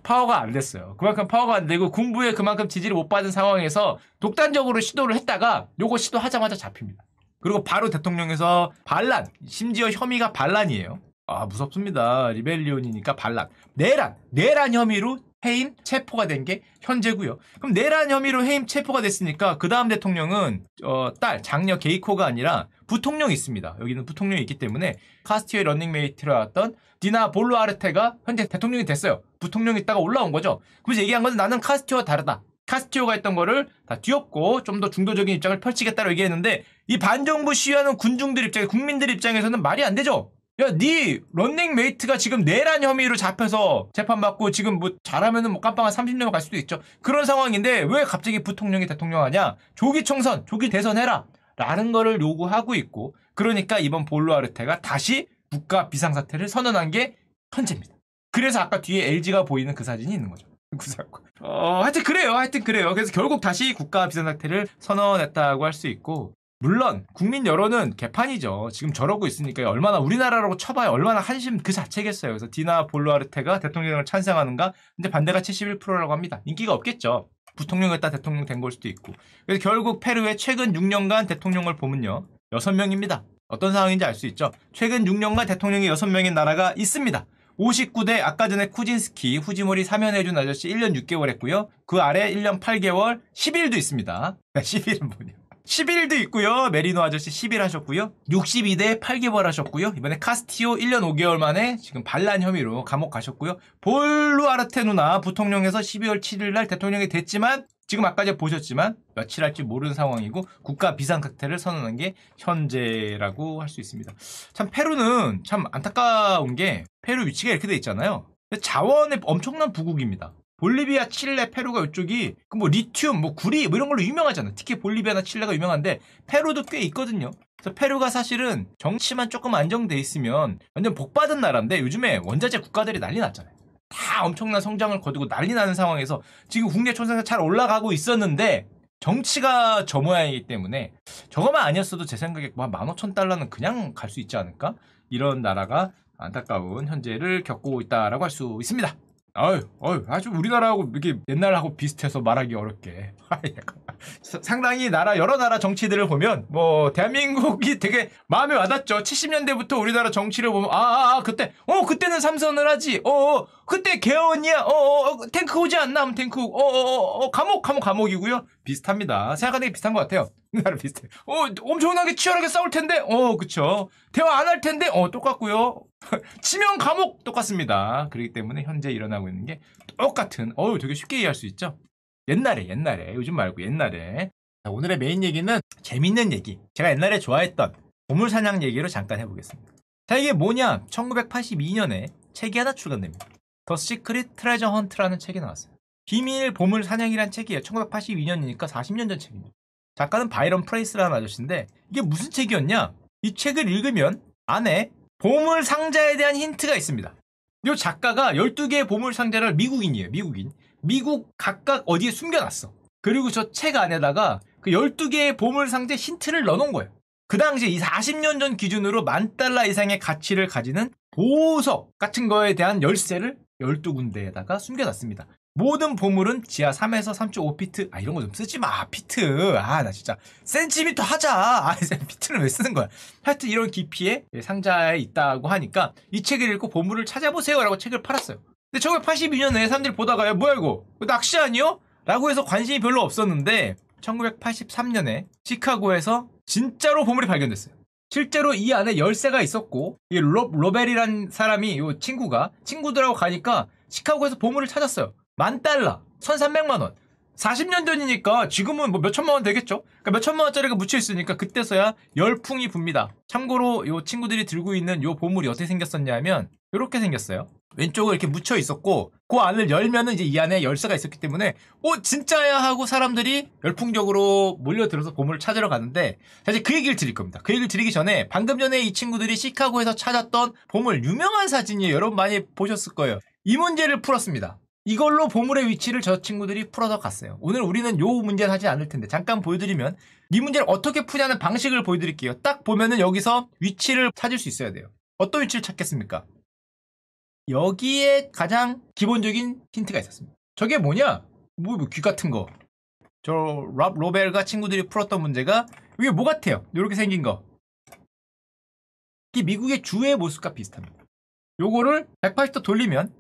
[SPEAKER 1] 파워가 안 됐어요. 그만큼 파워가 안 되고 군부에 그만큼 지지를 못 받은 상황에서 독단적으로 시도를 했다가 요거 시도하자마자 잡힙니다. 그리고 바로 대통령에서 반란, 심지어 혐의가 반란이에요. 아 무섭습니다. 리벨리온이니까 반란, 내란, 내란 혐의로 해임 체포가 된 게 현재고요. 그럼 내란 혐의로 해임 체포가 됐으니까 그 다음 대통령은 어, 딸 장녀 게이코가 아니라 부통령이 있습니다. 여기는 부통령이 있기 때문에 카스티오의 런닝메이트라왔던 디나 볼로아르테가 현재 대통령이 됐어요. 부통령이 있다가 올라온 거죠. 그래서 얘기한 건 나는 카스티오와 다르다. 카스티오가 했던 거를 다 뒤엎고 좀 더 중도적인 입장을 펼치겠다고 얘기했는데 이 반정부 시위하는 군중들 입장에 국민들 입장에서는 말이 안 되죠. 야, 네 런닝 메이트가 지금 내란 혐의로 잡혀서 재판받고 지금 뭐 잘하면은 뭐 깜빵 한 30년 갈 수도 있죠. 그런 상황인데 왜 갑자기 부통령이 대통령 하냐? 조기 총선, 조기 대선 해라. 라는 거를 요구하고 있고 그러니까 이번 볼루아르테가 다시 국가 비상사태를 선언한 게 현재입니다. 그래서 아까 뒤에 LG가 보이는 그 사진이 있는 거죠. 구사고. 그 어, 하여튼 그래요. 하여튼 그래요. 그래서 결국 다시 국가 비상사태를 선언했다고 할 수 있고 물론 국민 여론은 개판이죠. 지금 저러고 있으니까 얼마나 우리나라라고 쳐봐야 얼마나 한심 그 자체겠어요. 그래서 디나 볼루아르테가 대통령을 찬성하는가? 근데 반대가 71%라고 합니다. 인기가 없겠죠. 부통령이었다 대통령 된 걸 수도 있고. 그래서 결국 페루의 최근 6년간 대통령을 보면요. 6명입니다. 어떤 상황인지 알 수 있죠. 최근 6년간 대통령이 6명인 나라가 있습니다. 59대 아까 전에 쿠진스키 후지모리 사면해준 아저씨 1년 6개월 했고요. 그 아래 1년 8개월 10일도 있습니다. 10일은 뭐냐. 11도 있고요. 메리노 아저씨 11 하셨고요. 62대 8개월 하셨고요. 이번에 카스티오 1년 5개월 만에 지금 반란 혐의로 감옥 가셨고요. 볼루아르테 누나 부통령에서 12월 7일 날 대통령이 됐지만 지금 아까 제 보셨지만 며칠 할지 모르는 상황이고 국가 비상사태를 선언한 게 현재라고 할 수 있습니다. 참 페루는 참 안타까운 게 페루 위치가 이렇게 돼 있잖아요. 자원의 엄청난 부국입니다. 볼리비아, 칠레, 페루가 이쪽이 그뭐 리튬, 뭐 구리 뭐 이런 걸로 유명하잖아. 특히 볼리비아나 칠레가 유명한데 페루도 꽤 있거든요. 그래서 페루가 사실은 정치만 조금 안정돼 있으면 완전 복받은 나라인데 요즘에 원자재 국가들이 난리 났잖아요. 다 엄청난 성장을 거두고 난리 나는 상황에서 지금 국내 총생산 잘 올라가고 있었는데 정치가 저 모양이기 때문에 저것만 아니었어도 제 생각에 뭐 15,000달러는 그냥 갈 수 있지 않을까? 이런 나라가 안타까운 현재를 겪고 있다라고 할 수 있습니다. 아유, 아유, 아주 우리나라하고 이렇게 옛날하고 비슷해서 말하기 어렵게. 아, 그, 상당히 나라 여러 나라 정치들을 보면 뭐 대한민국이 되게 마음에 와닿죠. 70년대부터 우리나라 정치를 보면 아, 아, 아 그때 어 그때는 삼선을 하지. 어, 어 그때 개헌이야. 어, 어, 어 탱크 오지 않나 하면 탱크. 어, 어, 어, 어 감옥 감옥 감옥이고요. 비슷합니다. 생각하는 게 비슷한 것 같아요. 나랑 비슷해. 어, 엄청나게 치열하게 싸울 텐데, 어, 그쵸. 대화 안 할 텐데, 어, 똑같고요. 치명 감옥 똑같습니다. 그렇기 때문에 현재 일어나고 있는 게 똑같은, 어우, 되게 쉽게 이해할 수 있죠? 옛날에, 옛날에, 요즘 말고 옛날에. 자, 오늘의 메인 얘기는 재밌는 얘기. 제가 옛날에 좋아했던 보물사냥 얘기로 잠깐 해보겠습니다. 자, 이게 뭐냐? 1982년에 책이 하나 출간됩니다. 더 시크릿 트레저 헌트라는 책이 나왔어요. 비밀 보물 사냥이란 책이에요. 1982년이니까 40년 전 책입니다. 작가는 바이런 프레이스라는 아저씨인데 이게 무슨 책이었냐? 이 책을 읽으면 안에 보물 상자에 대한 힌트가 있습니다. 이 작가가 12개의 보물 상자를 미국인이에요. 미국인. 미국 각각 어디에 숨겨놨어. 그리고 저 책 안에다가 그 12개의 보물 상자 힌트를 넣어놓은 거예요. 그 당시 에이 40년 전 기준으로 만 달러 이상의 가치를 가지는 보석 같은 거에 대한 열쇠를 12군데에다가 숨겨놨습니다. 모든 보물은 지하 3에서 3.5피트 아 이런 거 좀 쓰지 마 피트 아 나 진짜 센티미터 하자 아 이제 피트를 왜 쓰는 거야 하여튼 이런 깊이의 상자에 있다고 하니까 이 책을 읽고 보물을 찾아보세요 라고 책을 팔았어요 근데 1982년에 사람들이 보다가 야 뭐야 이거 낚시 아니요? 라고 해서 관심이 별로 없었는데 1983년에 시카고에서 진짜로 보물이 발견됐어요 실제로 이 안에 열쇠가 있었고 이 로, 로벨이란 사람이 이 친구가 친구들하고 가니까 시카고에서 보물을 찾았어요 만 달러, 1300만 원. 40년 전이니까 지금은 뭐 몇천만 원 되겠죠? 그러니까 몇천만 원짜리가 묻혀 있으니까 그때서야 열풍이 붑니다. 참고로 요 친구들이 들고 있는 요 보물이 어떻게 생겼었냐면 이렇게 생겼어요. 왼쪽을 이렇게 묻혀 있었고 그 안을 열면은 이제 이 안에 열쇠가 있었기 때문에 오 어, 진짜야 하고 사람들이 열풍적으로 몰려들어서 보물을 찾으러 가는데 사실 그 얘기를 드릴 겁니다. 그 얘기를 드리기 전에 방금 전에 이 친구들이 시카고에서 찾았던 보물 유명한 사진이 여러분 많이 보셨을 거예요. 이 문제를 풀었습니다. 이걸로 보물의 위치를 저 친구들이 풀어서 갔어요. 오늘 우리는 요 문제는 하지 않을 텐데 잠깐 보여드리면 이 문제를 어떻게 푸냐는 방식을 보여드릴게요. 딱 보면은 여기서 위치를 찾을 수 있어야 돼요. 어떤 위치를 찾겠습니까? 여기에 가장 기본적인 힌트가 있었습니다. 저게 뭐냐? 뭐, 뭐귀 같은 거. 저 랍 로벨과 친구들이 풀었던 문제가 이게 뭐 같아요? 이렇게 생긴 거. 이게 미국의 주의 모습과 비슷합니다. 요거를 180도 돌리면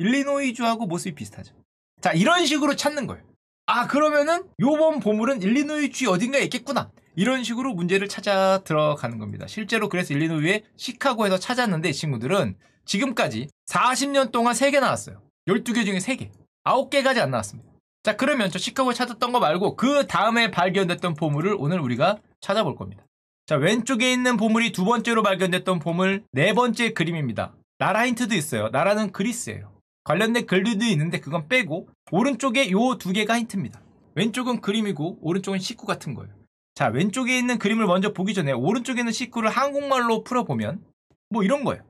[SPEAKER 1] 일리노이주하고 모습이 비슷하죠. 자, 이런 식으로 찾는 거예요. 아, 그러면은 요번 보물은 일리노이주 어딘가에 있겠구나. 이런 식으로 문제를 찾아 들어가는 겁니다. 실제로 그래서 일리노이의 시카고에서 찾았는데 이 친구들은 지금까지 40년 동안 3개 나왔어요. 12개 중에 3개. 9개까지 안 나왔습니다. 자, 그러면 저 시카고에 찾았던 거 말고 그 다음에 발견됐던 보물을 오늘 우리가 찾아볼 겁니다. 자, 왼쪽에 있는 보물이 두 번째로 발견됐던 보물 네 번째 그림입니다. 나라 힌트도 있어요. 나라는 그리스예요. 관련된 글들도 있는데 그건 빼고 오른쪽에 요 두 개가 힌트입니다. 왼쪽은 그림이고 오른쪽은 식구 같은 거예요. 자 왼쪽에 있는 그림을 먼저 보기 전에 오른쪽에 있는 식구를 한국말로 풀어보면 뭐 이런 거예요.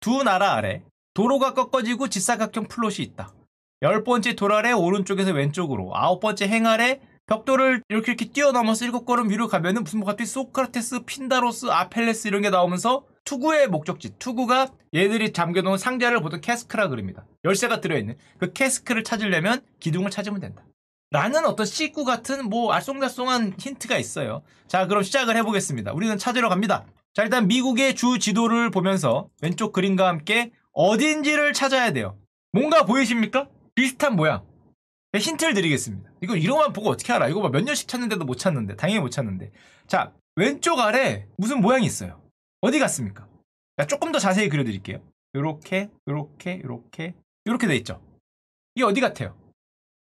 [SPEAKER 1] 두 나라 아래 도로가 꺾어지고 직사각형 플롯이 있다. 열 번째 돌 아래 오른쪽에서 왼쪽으로 아홉 번째 행 아래 벽돌을 이렇게 이렇게 뛰어넘어서 일곱 걸음 위로 가면은 무슨 뭐갑자 소크라테스, 핀다로스, 아펠레스 이런 게 나오면서 투구의 목적지, 투구가 얘들이 잠겨놓은 상자를 보통 캐스크라 그럽니다. 열쇠가 들어있는 그 캐스크를 찾으려면 기둥을 찾으면 된다. 라는 어떤 식구 같은 뭐 알쏭달쏭한 힌트가 있어요. 자, 그럼 시작을 해보겠습니다. 우리는 찾으러 갑니다. 자, 일단 미국의 주 지도를 보면서 왼쪽 그림과 함께 어딘지를 찾아야 돼요. 뭔가 보이십니까? 비슷한 모양. 네, 힌트를 드리겠습니다. 이거 이름만 보고 어떻게 알아? 이거 뭐 몇 년씩 찾는데도 못 찾는데. 당연히 못 찾는데. 자, 왼쪽 아래 무슨 모양이 있어요. 어디 갔습니까? 그 조금 더 자세히 그려드릴게요. 요렇게, 요렇게, 요렇게, 요렇게 돼 있죠. 이게 어디 같아요?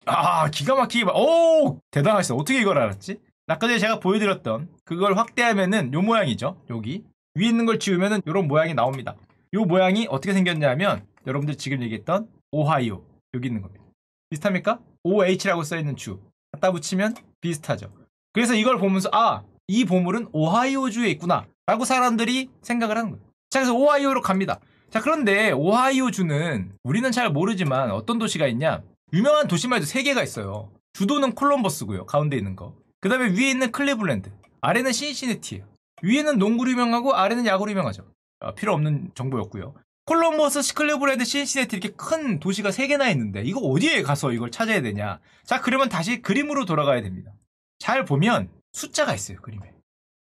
[SPEAKER 1] 아, 기가 막히게, 오! 대단하시다. 어떻게 이걸 알았지? 아까 전에 제가 보여드렸던 그걸 확대하면은 요 모양이죠. 여기. 위에 있는 걸 지우면은 요런 모양이 나옵니다. 요 모양이 어떻게 생겼냐면 여러분들 지금 얘기했던 오하이오. 여기 있는 겁니다. 비슷합니까? OH라고 써있는 주. 갖다 붙이면 비슷하죠. 그래서 이걸 보면서 아, 이 보물은 오하이오주에 있구나. 라고 사람들이 생각을 하는 거예요. 자, 그래서 오하이오로 갑니다. 자, 그런데 오하이오주는 우리는 잘 모르지만 어떤 도시가 있냐? 유명한 도시만 해도 3개가 있어요. 주도는 콜럼버스고요. 가운데 있는 거. 그 다음에 위에 있는 클리블랜드. 아래는 시시네티예요. 위에는 농구로 유명하고 아래는 야구로 유명하죠. 아, 필요 없는 정보였고요. 콜럼버스, 시클리브랜드, 시시네티 이렇게 큰 도시가 3개나 있는데 이거 어디에 가서 이걸 찾아야 되냐? 자, 그러면 다시 그림으로 돌아가야 됩니다. 잘 보면 숫자가 있어요, 그림에.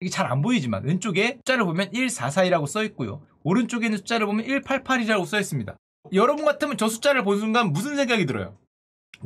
[SPEAKER 1] 이게 잘 안 보이지만 왼쪽에 숫자를 보면 144이라고 써 있고요. 오른쪽에 있는 숫자를 보면 188이라고 써 있습니다. 여러분 같으면 저 숫자를 본 순간 무슨 생각이 들어요?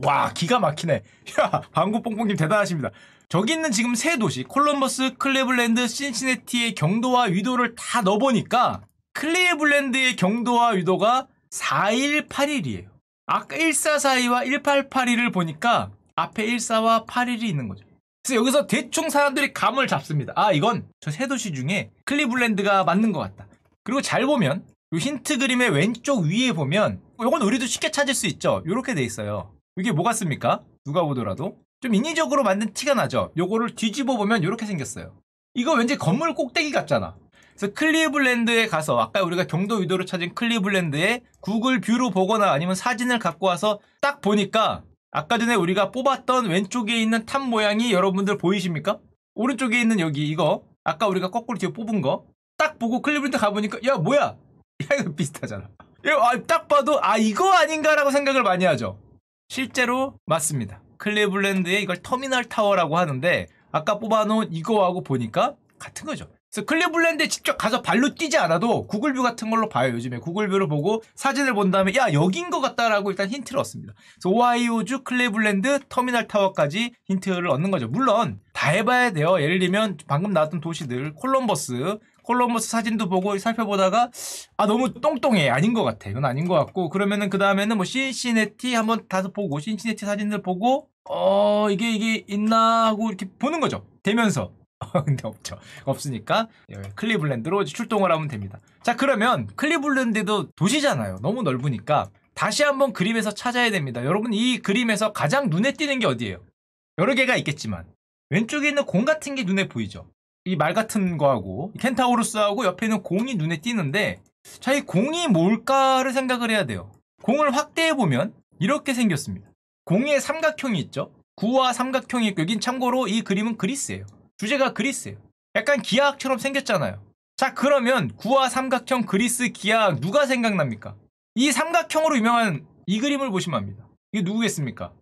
[SPEAKER 1] 와 기가 막히네 야 방구뽕뽕님 대단하십니다 저기 있는 지금 세 도시 콜럼버스, 클레블랜드, 신시네티의 경도와 위도를 다 넣어보니까 클레블랜드의 경도와 위도가 4181이에요 아까 1442와 1 8 8 1을 보니까 앞에 14와 81이 있는 거죠 그래서 여기서 대충 사람들이 감을 잡습니다. 아 이건 저새 도시 중에 클리블랜드가 맞는 것 같다. 그리고 잘 보면 요 힌트 그림의 왼쪽 위에 보면 이건 우리도 쉽게 찾을 수 있죠. 이렇게 돼 있어요. 이게 뭐 같습니까? 누가 보더라도 좀 인위적으로 만든 티가 나죠. 요거를 뒤집어 보면 이렇게 생겼어요. 이거 왠지 건물 꼭대기 같잖아. 그래서 클리블랜드에 가서 아까 우리가 경도 위도로 찾은 클리블랜드에 구글 뷰로 보거나 아니면 사진을 갖고 와서 딱 보니까 아까 전에 우리가 뽑았던 왼쪽에 있는 탑 모양이 여러분들 보이십니까? 오른쪽에 있는 여기 이거 아까 우리가 거꾸로 뒤에 뽑은 거 딱 보고 클리블랜드 가보니까 야 뭐야 야 이거 비슷하잖아 야, 아, 딱 봐도 아 이거 아닌가라고 생각을 많이 하죠 실제로 맞습니다 클리블랜드의 이걸 터미널 타워라고 하는데 아까 뽑아놓은 이거하고 보니까 같은 거죠 그래서 클리블랜드에 직접 가서 발로 뛰지 않아도 구글뷰 같은 걸로 봐요 요즘에 구글뷰를 보고 사진을 본 다음에 야 여긴 것 같다라고 일단 힌트를 얻습니다 그래서 오하이오주 클리블랜드 터미널 타워까지 힌트를 얻는 거죠 물론 다 해봐야 돼요 예를 들면 방금 나왔던 도시들 콜럼버스 콜럼버스 사진도 보고 살펴보다가 아 너무 똥똥해 아닌 것 같아 이건 아닌 것 같고 그러면은 그 다음에는 뭐 신시네티 한번 다서 보고 신시네티 사진들 보고 어 이게 이게 있나 하고 이렇게 보는 거죠 되면서 근데 없죠. 없으니까 클리블랜드로 출동을 하면 됩니다. 자 그러면 클리블랜드도 도시잖아요. 너무 넓으니까 다시 한번 그림에서 찾아야 됩니다. 여러분 이 그림에서 가장 눈에 띄는 게 어디예요? 여러 개가 있겠지만 왼쪽에 있는 공 같은 게 눈에 보이죠. 이 말 같은 거하고 켄타우루스하고 옆에 있는 공이 눈에 띄는데 자 이 공이 뭘까를 생각을 해야 돼요. 공을 확대해 보면 이렇게 생겼습니다. 공에 삼각형이 있죠. 구와 삼각형이 있고 여긴 참고로 이 그림은 그리스예요. 주제가 그리스예요. 약간 기하학처럼 생겼잖아요. 자 그러면 구와 삼각형 그리스 기하학 누가 생각납니까? 이 삼각형으로 유명한 이 그림을 보시면 압니다. 이게 누구겠습니까?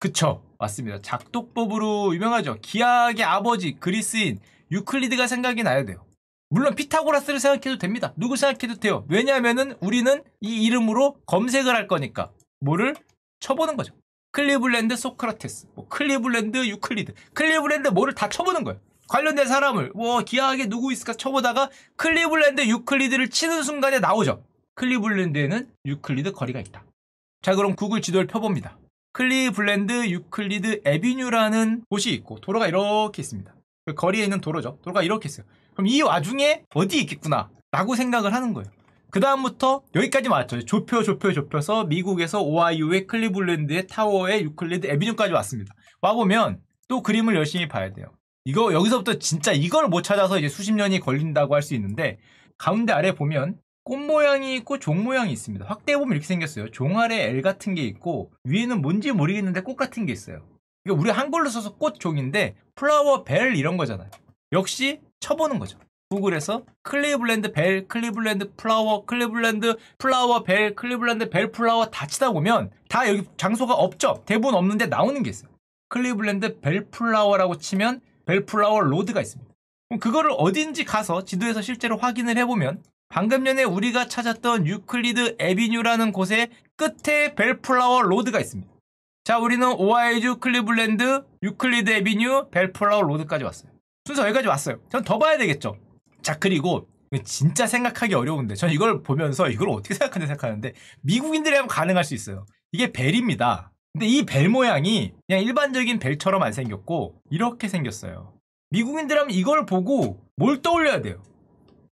[SPEAKER 1] 그쵸 맞습니다. 작독법으로 유명하죠. 기하학의 아버지 그리스인 유클리드가 생각이 나야 돼요. 물론 피타고라스를 생각해도 됩니다. 누구 생각해도 돼요. 왜냐하면 우리는 이 이름으로 검색을 할 거니까 뭐를 쳐보는 거죠. 클리블랜드 소크라테스, 뭐 클리블랜드 유클리드, 클리블랜드 뭐를 다 쳐보는 거예요. 관련된 사람을 뭐 기하게 누구 있을까 쳐보다가 클리블랜드 유클리드를 치는 순간에 나오죠. 클리블랜드에는 유클리드 거리가 있다. 자 그럼 구글 지도를 펴봅니다. 클리블랜드 유클리드 에비뉴라는 곳이 있고 도로가 이렇게 있습니다. 그 거리에 있는 도로죠. 도로가 이렇게 있어요. 그럼 이 와중에 어디 있겠구나 라고 생각을 하는 거예요. 그 다음부터 여기까지 왔죠. 좁혀 좁혀 좁혀서 미국에서 오하이오의 클리블랜드의 타워의 유클리드 에비뉴까지 왔습니다. 와보면 또 그림을 열심히 봐야 돼요. 이거 여기서부터 진짜 이걸 못 찾아서 이제 수십 년이 걸린다고 할 수 있는데 가운데 아래 보면 꽃 모양이 있고 종 모양이 있습니다. 확대해 보면 이렇게 생겼어요. 종 아래 L 같은 게 있고 위에는 뭔지 모르겠는데 꽃 같은 게 있어요. 이게 우리 한글로 써서 꽃종인데 플라워 벨 이런 거잖아요. 역시 쳐보는 거죠. 구글에서 클리블랜드 벨, 클리블랜드 플라워, 클리블랜드 플라워 벨, 클리블랜드 벨 플라워 다 치다 보면 다 여기 장소가 없죠. 대부분 없는데 나오는 게 있어요. 클리블랜드 벨 플라워라고 치면 벨 플라워 로드가 있습니다. 그럼 그거를 어딘지 가서 지도에서 실제로 확인을 해보면 방금 전에 우리가 찾았던 유클리드 에비뉴라는 곳의 끝에 벨플라워 로드가 있습니다. 자, 우리는 오하이주, 클리블랜드, 유클리드 에비뉴, 벨플라워 로드까지 왔어요. 순서 여기까지 왔어요. 전 더 봐야 되겠죠? 자 그리고 진짜 생각하기 어려운데 전 이걸 보면서 이걸 어떻게 생각하는지 생각하는데 미국인들이 하면 가능할 수 있어요. 이게 벨입니다. 근데 이 벨 모양이 그냥 일반적인 벨처럼 안 생겼고 이렇게 생겼어요. 미국인들 하면 이걸 보고 뭘 떠올려야 돼요?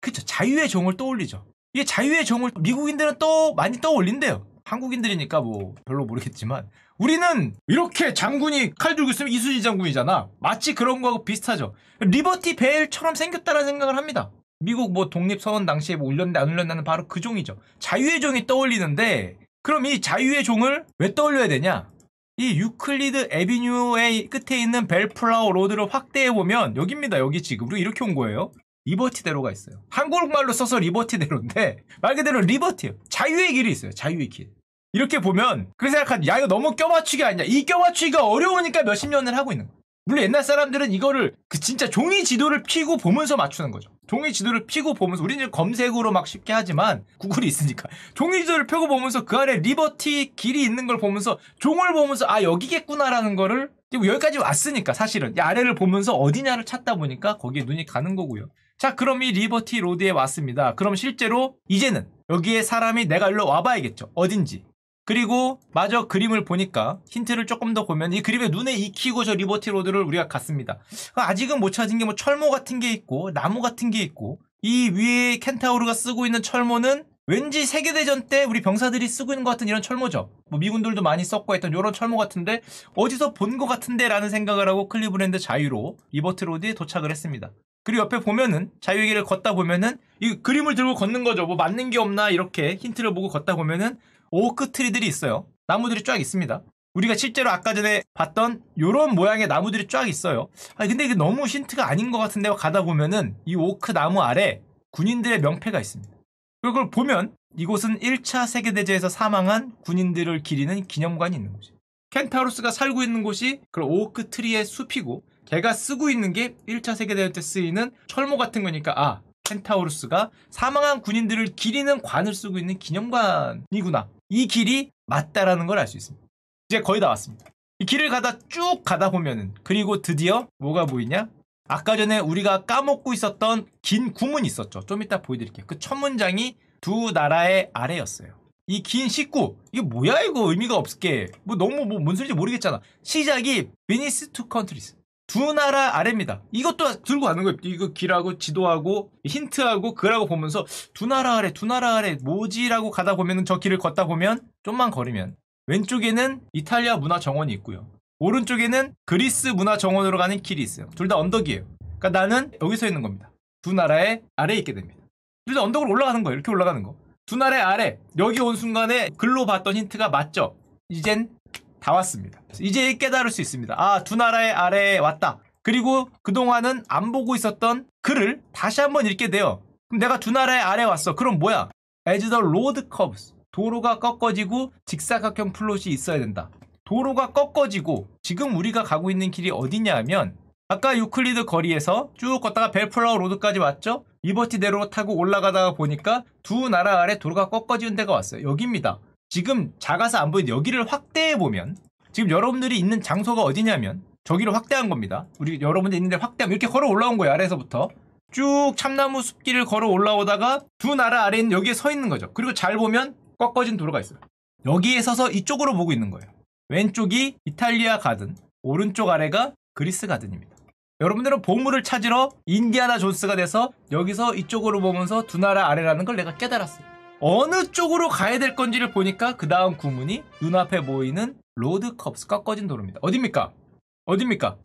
[SPEAKER 1] 그렇죠 자유의 종을 떠올리죠. 이게 자유의 종을 미국인들은 또 많이 떠올린대요. 한국인들이니까 뭐 별로 모르겠지만 우리는 이렇게 장군이 칼 들고 있으면 이순신 장군이잖아. 마치 그런 거하고 비슷하죠. 리버티 벨처럼 생겼다는 라 생각을 합니다. 미국 뭐 독립선언 당시에 뭐 올렸는데 안울렸나는 바로 그 종이죠. 자유의 종이 떠올리는데 그럼 이 자유의 종을 왜 떠올려야 되냐? 이 유클리드 에비뉴의 끝에 있는 벨플라워 로드를 확대해보면 여기입니다. 여기 지금. 우리 이렇게 온 거예요. 리버티대로가 있어요. 한국말로 써서 리버티대로인데 말 그대로 리버티예요. 자유의 길이 있어요. 자유의 길. 이렇게 보면 그렇게 생각하면 야 이거 너무 껴맞추기 아니냐 이 껴맞추기가 어려우니까 몇십 년을 하고 있는 거야 물론 옛날 사람들은 이거를 그 진짜 종이 지도를 피고 보면서 맞추는 거죠 종이 지도를 피고 보면서 우리는 검색으로 막 쉽게 하지만 구글이 있으니까 종이 지도를 펴고 보면서 그 아래 리버티 길이 있는 걸 보면서 종을 보면서 아 여기겠구나라는 거를 그리고 여기까지 왔으니까 사실은 이 아래를 보면서 어디냐를 찾다 보니까 거기에 눈이 가는 거고요 자 그럼 이 리버티 로드에 왔습니다 그럼 실제로 이제는 여기에 사람이 내가 일로 와봐야겠죠 어딘지 그리고 마저 그림을 보니까 힌트를 조금 더 보면 이그림의 눈에 익히고 저 리버티 로드를 우리가 갔습니다. 아직은 못 찾은 게 뭐 철모 같은 게 있고 나무 같은 게 있고 이 위에 켄타우르가 쓰고 있는 철모는 왠지 세계대전 때 우리 병사들이 쓰고 있는 것 같은 이런 철모죠. 뭐 미군들도 많이 썼고 했던 이런 철모 같은데 어디서 본 것 같은데 라는 생각을 하고 클리브랜드 자유로 리버트 로드에 도착을 했습니다. 그리고 옆에 보면은 자유의 길을 걷다 보면은 이 그림을 들고 걷는 거죠. 뭐 맞는 게 없나 이렇게 힌트를 보고 걷다 보면은 오크 트리들이 있어요. 나무들이 쫙 있습니다. 우리가 실제로 아까 전에 봤던 요런 모양의 나무들이 쫙 있어요. 아 근데 이게 너무 힌트가 아닌 것 같은데 요 가다 보면은 이 오크 나무 아래 군인들의 명패가 있습니다. 그걸 보면 이곳은 1차 세계대제에서 사망한 군인들을 기리는 기념관이 있는 곳이에요. 켄타우로스가 살고 있는 곳이 그 오크 트리의 숲이고 걔가 쓰고 있는 게 1차 세계대전 때 쓰이는 철모 같은 거니까 아 켄타우로스가 사망한 군인들을 기리는 관을 쓰고 있는 기념관이구나 이 길이 맞다라는 걸 알 수 있습니다. 이제 거의 다 왔습니다. 이 길을 가다 쭉 가다 보면은 그리고 드디어 뭐가 보이냐? 아까 전에 우리가 까먹고 있었던 긴 구문이 있었죠. 좀 이따 보여드릴게요. 그 첫 문장이 두 나라의 아래였어요. 이 긴 식구 이게 뭐야 이거 의미가 없게 을뭐 너무 뭐뭔 소리인지 모르겠잖아. 시작이 베니스 투 컨트리스 두 나라 아래입니다. 이것도 들고 가는 거예요. 이거 길하고 지도하고 힌트하고 그라고 보면서 두 나라 아래, 두 나라 아래 뭐지라고 가다 보면 저 길을 걷다 보면 좀만 걸으면 왼쪽에는 이탈리아 문화 정원이 있고요. 오른쪽에는 그리스 문화 정원으로 가는 길이 있어요. 둘 다 언덕이에요. 그러니까 나는 여기 서 있는 겁니다. 두 나라의 아래에 있게 됩니다. 둘 다 언덕으로 올라가는 거예요. 이렇게 올라가는 거. 두 나라의 아래 여기 온 순간에 글로 봤던 힌트가 맞죠? 이젠 다 왔습니다. 이제 깨달을 수 있습니다. 아, 두 나라의 아래에 왔다. 그리고 그동안은 안 보고 있었던 글을 다시 한번 읽게 돼요. 그럼 내가 두 나라의 아래에 왔어. 그럼 뭐야? As the road curves. 도로가 꺾어지고 직사각형 플롯이 있어야 된다. 도로가 꺾어지고 지금 우리가 가고 있는 길이 어디냐 하면 아까 유클리드 거리에서 쭉 걷다가 벨플라워 로드까지 왔죠? 리버티대로 타고 올라가다가 보니까 두 나라 아래 도로가 꺾어지는 데가 왔어요. 여기입니다. 지금 작아서 안 보이는 데 여기를 확대해보면 지금 여러분들이 있는 장소가 어디냐면 저기를 확대한 겁니다. 우리 여러분들 있는데 확대하면 이렇게 걸어 올라온 거예요. 아래에서부터. 쭉 참나무 숲길을 걸어 올라오다가 두 나라 아래는 여기에 서 있는 거죠. 그리고 잘 보면 꺾어진 도로가 있어요. 여기에 서서 이쪽으로 보고 있는 거예요. 왼쪽이 이탈리아 가든, 오른쪽 아래가 그리스 가든입니다. 여러분들은 보물을 찾으러 인디아나 존스가 돼서 여기서 이쪽으로 보면서 두 나라 아래라는 걸 내가 깨달았어요. 어느 쪽으로 가야 될 건지를 보니까 그 다음 구문이 눈앞에 보이는 로드컵스 꺾어진 도로입니다. 어딥니까? 어딥니까?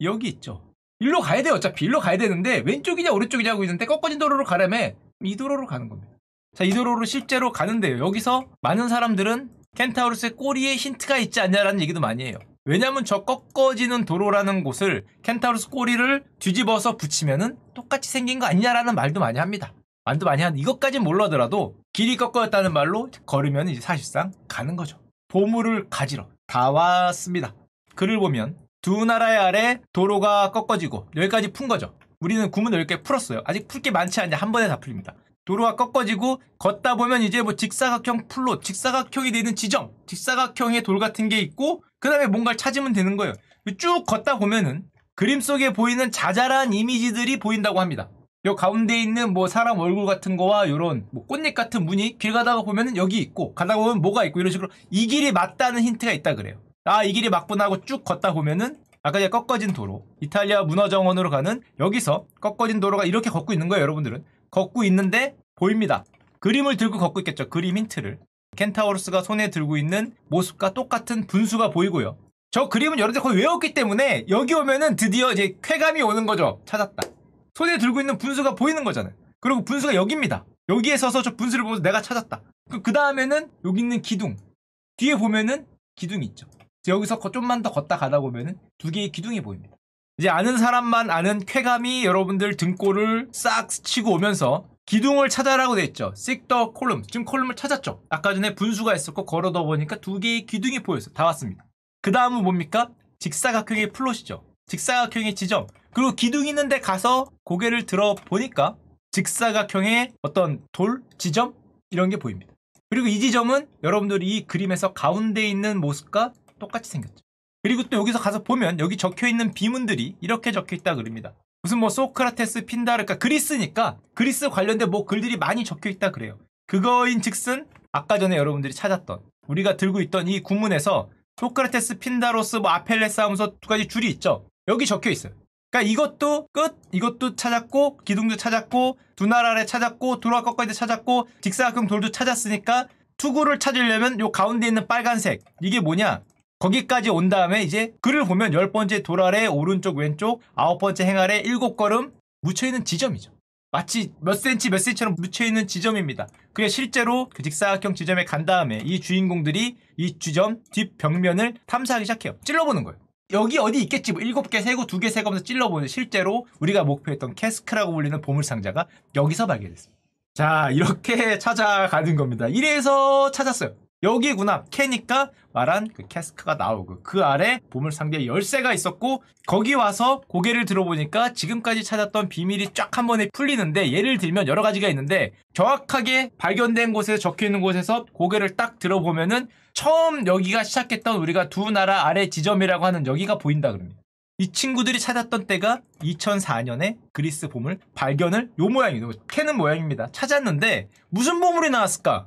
[SPEAKER 1] 여기 있죠. 일로 가야 돼요. 어차피 일로 가야 되는데 왼쪽이냐 오른쪽이냐 하고 있는데 꺾어진 도로로 가려면 이 도로로 가는 겁니다. 자, 이 도로로 실제로 가는데요. 여기서 많은 사람들은 켄타우루스의 꼬리에 힌트가 있지 않냐라는 얘기도 많이 해요. 왜냐하면 저 꺾어지는 도로라는 곳을 켄타우루스 꼬리를 뒤집어서 붙이면은 똑같이 생긴 거 아니냐라는 말도 많이 합니다. 만두 많이 한 이것까진 몰라더라도 길이 꺾어였다는 말로 걸으면 이제 사실상 가는 거죠. 보물을 가지러 다 왔습니다. 글을 보면 두 나라의 아래 도로가 꺾어지고 여기까지 푼 거죠. 우리는 구문 넓게 풀었어요. 아직 풀 게 많지 않냐 한 번에 다 풀립니다. 도로가 꺾어지고 걷다 보면 이제 뭐 직사각형 풀로 직사각형이 되는 지점 직사각형의 돌 같은 게 있고 그 다음에 뭔가를 찾으면 되는 거예요. 쭉 걷다 보면은 그림 속에 보이는 자잘한 이미지들이 보인다고 합니다. 요 가운데 있는 뭐 사람 얼굴 같은 거와 요런 뭐 꽃잎 같은 무늬 길 가다가 보면은 여기 있고 가다 보면 뭐가 있고 이런 식으로 이 길이 맞다는 힌트가 있다 그래요. 아 이 길이 맞구나 하고 쭉 걷다 보면은 아까 제가 꺾어진 도로 이탈리아 문화정원으로 가는 여기서 꺾어진 도로가 이렇게 걷고 있는 거예요 여러분들은 걷고 있는데 보입니다. 그림을 들고 걷고 있겠죠 그림 힌트를 켄타우로스가 손에 들고 있는 모습과 똑같은 분수가 보이고요. 저 그림은 여러분들 거의 외웠기 때문에 여기 오면은 드디어 이제 쾌감이 오는 거죠. 찾았다. 손에 들고 있는 분수가 보이는 거잖아요. 그리고 분수가 여기입니다. 여기에 서서 저 분수를 보면서 내가 찾았다. 그, 그 다음에는 여기 있는 기둥. 뒤에 보면은 기둥이 있죠. 여기서 좀만 더 걷다 가다 보면은 두 개의 기둥이 보입니다. 이제 아는 사람만 아는 쾌감이 여러분들 등골을 싹 치고 오면서 기둥을 찾아라고 돼 있죠. 씩더 콜름. 지금 콜름을 찾았죠. 아까 전에 분수가 있었고 걸어다 보니까 두 개의 기둥이 보였어다 왔습니다. 그 다음은 뭡니까? 직사각형의 플롯이죠. 직사각형의 지점. 그리고 기둥 있는데 가서 고개를 들어보니까 직사각형의 어떤 돌, 지점 이런 게 보입니다. 그리고 이 지점은 여러분들이 이 그림에서 가운데 있는 모습과 똑같이 생겼죠. 그리고 또 여기서 가서 보면 여기 적혀있는 비문들이 이렇게 적혀있다 그럽니다. 무슨 뭐 소크라테스, 핀다르까 그러니까 그리스니까 그리스 관련된 뭐 글들이 많이 적혀있다 그래요. 그거인 즉슨 아까 전에 여러분들이 찾았던 우리가 들고 있던 이 구문에서 소크라테스, 핀다로스, 뭐 아펠레스 하면서 두 가지 줄이 있죠. 여기 적혀있어요. 그러니까 이것도 끝 이것도 찾았고 기둥도 찾았고 두 나라를 찾았고 도라 꺾어도 찾았고 직사각형 돌도 찾았으니까 투구를 찾으려면 요 가운데 있는 빨간색 이게 뭐냐 거기까지 온 다음에 이제 글을 보면 열 번째 돌 아래 오른쪽 왼쪽 아홉 번째 행 아래 일곱 걸음 묻혀있는 지점이죠 마치 몇 센치 몇 센치처럼 묻혀있는 지점입니다 그게 실제로 그 직사각형 지점에 간 다음에 이 주인공들이 이 지점 뒷 벽면을 탐사하기 시작해요 찔러보는 거예요 여기 어디 있겠지 뭐 일곱 개 세고 두 개 세고면서 찔러보는 실제로 우리가 목표했던 캐스크라고 불리는 보물상자가 여기서 발견됐습니다. 자 이렇게 찾아가는 겁니다. 이래서 찾았어요. 여기구나 캐니까 말한 그 캐스크가 나오고 그 아래 보물상자에 열쇠가 있었고 거기 와서 고개를 들어보니까 지금까지 찾았던 비밀이 쫙 한 번에 풀리는데 예를 들면 여러 가지가 있는데 정확하게 발견된 곳에 적혀 있는 곳에서 고개를 딱 들어보면은 처음 여기가 시작했던 우리가 두 나라 아래 지점이라고 하는 여기가 보인다 그럽니다. 이 친구들이 찾았던 때가 2004년에 그리스 보물 발견을 요 모양이에요. 캐는 모양입니다. 찾았는데 무슨 보물이 나왔을까?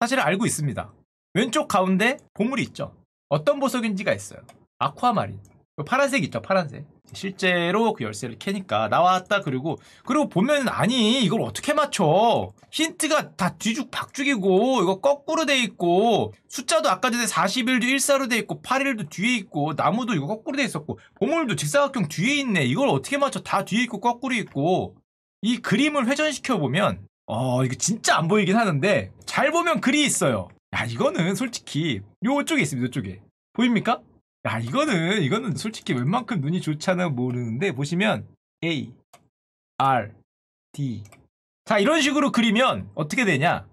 [SPEAKER 1] 사실 알고 있습니다. 왼쪽 가운데 보물이 있죠. 어떤 보석인지가 있어요. 아쿠아마린. 파란색 있죠 파란색 실제로 그 열쇠를 캐니까 나왔다 그리고 그리고 보면 아니 이걸 어떻게 맞춰 힌트가 다 뒤죽 박죽이고 이거 거꾸로 돼 있고 숫자도 아까 전에 4 0일도1사로돼 있고 8일도 뒤에 있고 나무도 이거 거꾸로 돼 있었고 보물도 직사각형 뒤에 있네 이걸 어떻게 맞춰 다 뒤에 있고 거꾸로 있고 이 그림을 회전시켜 보면 어 이거 진짜 안 보이긴 하는데 잘 보면 글이 있어요 야 이거는 솔직히 요쪽에 있습니다 요쪽에 보입니까? 야, 이거는, 이거는 솔직히 웬만큼 눈이 좋잖아 모르는데, 보시면, A, R, D. 자, 이런 식으로 그리면 어떻게 되냐?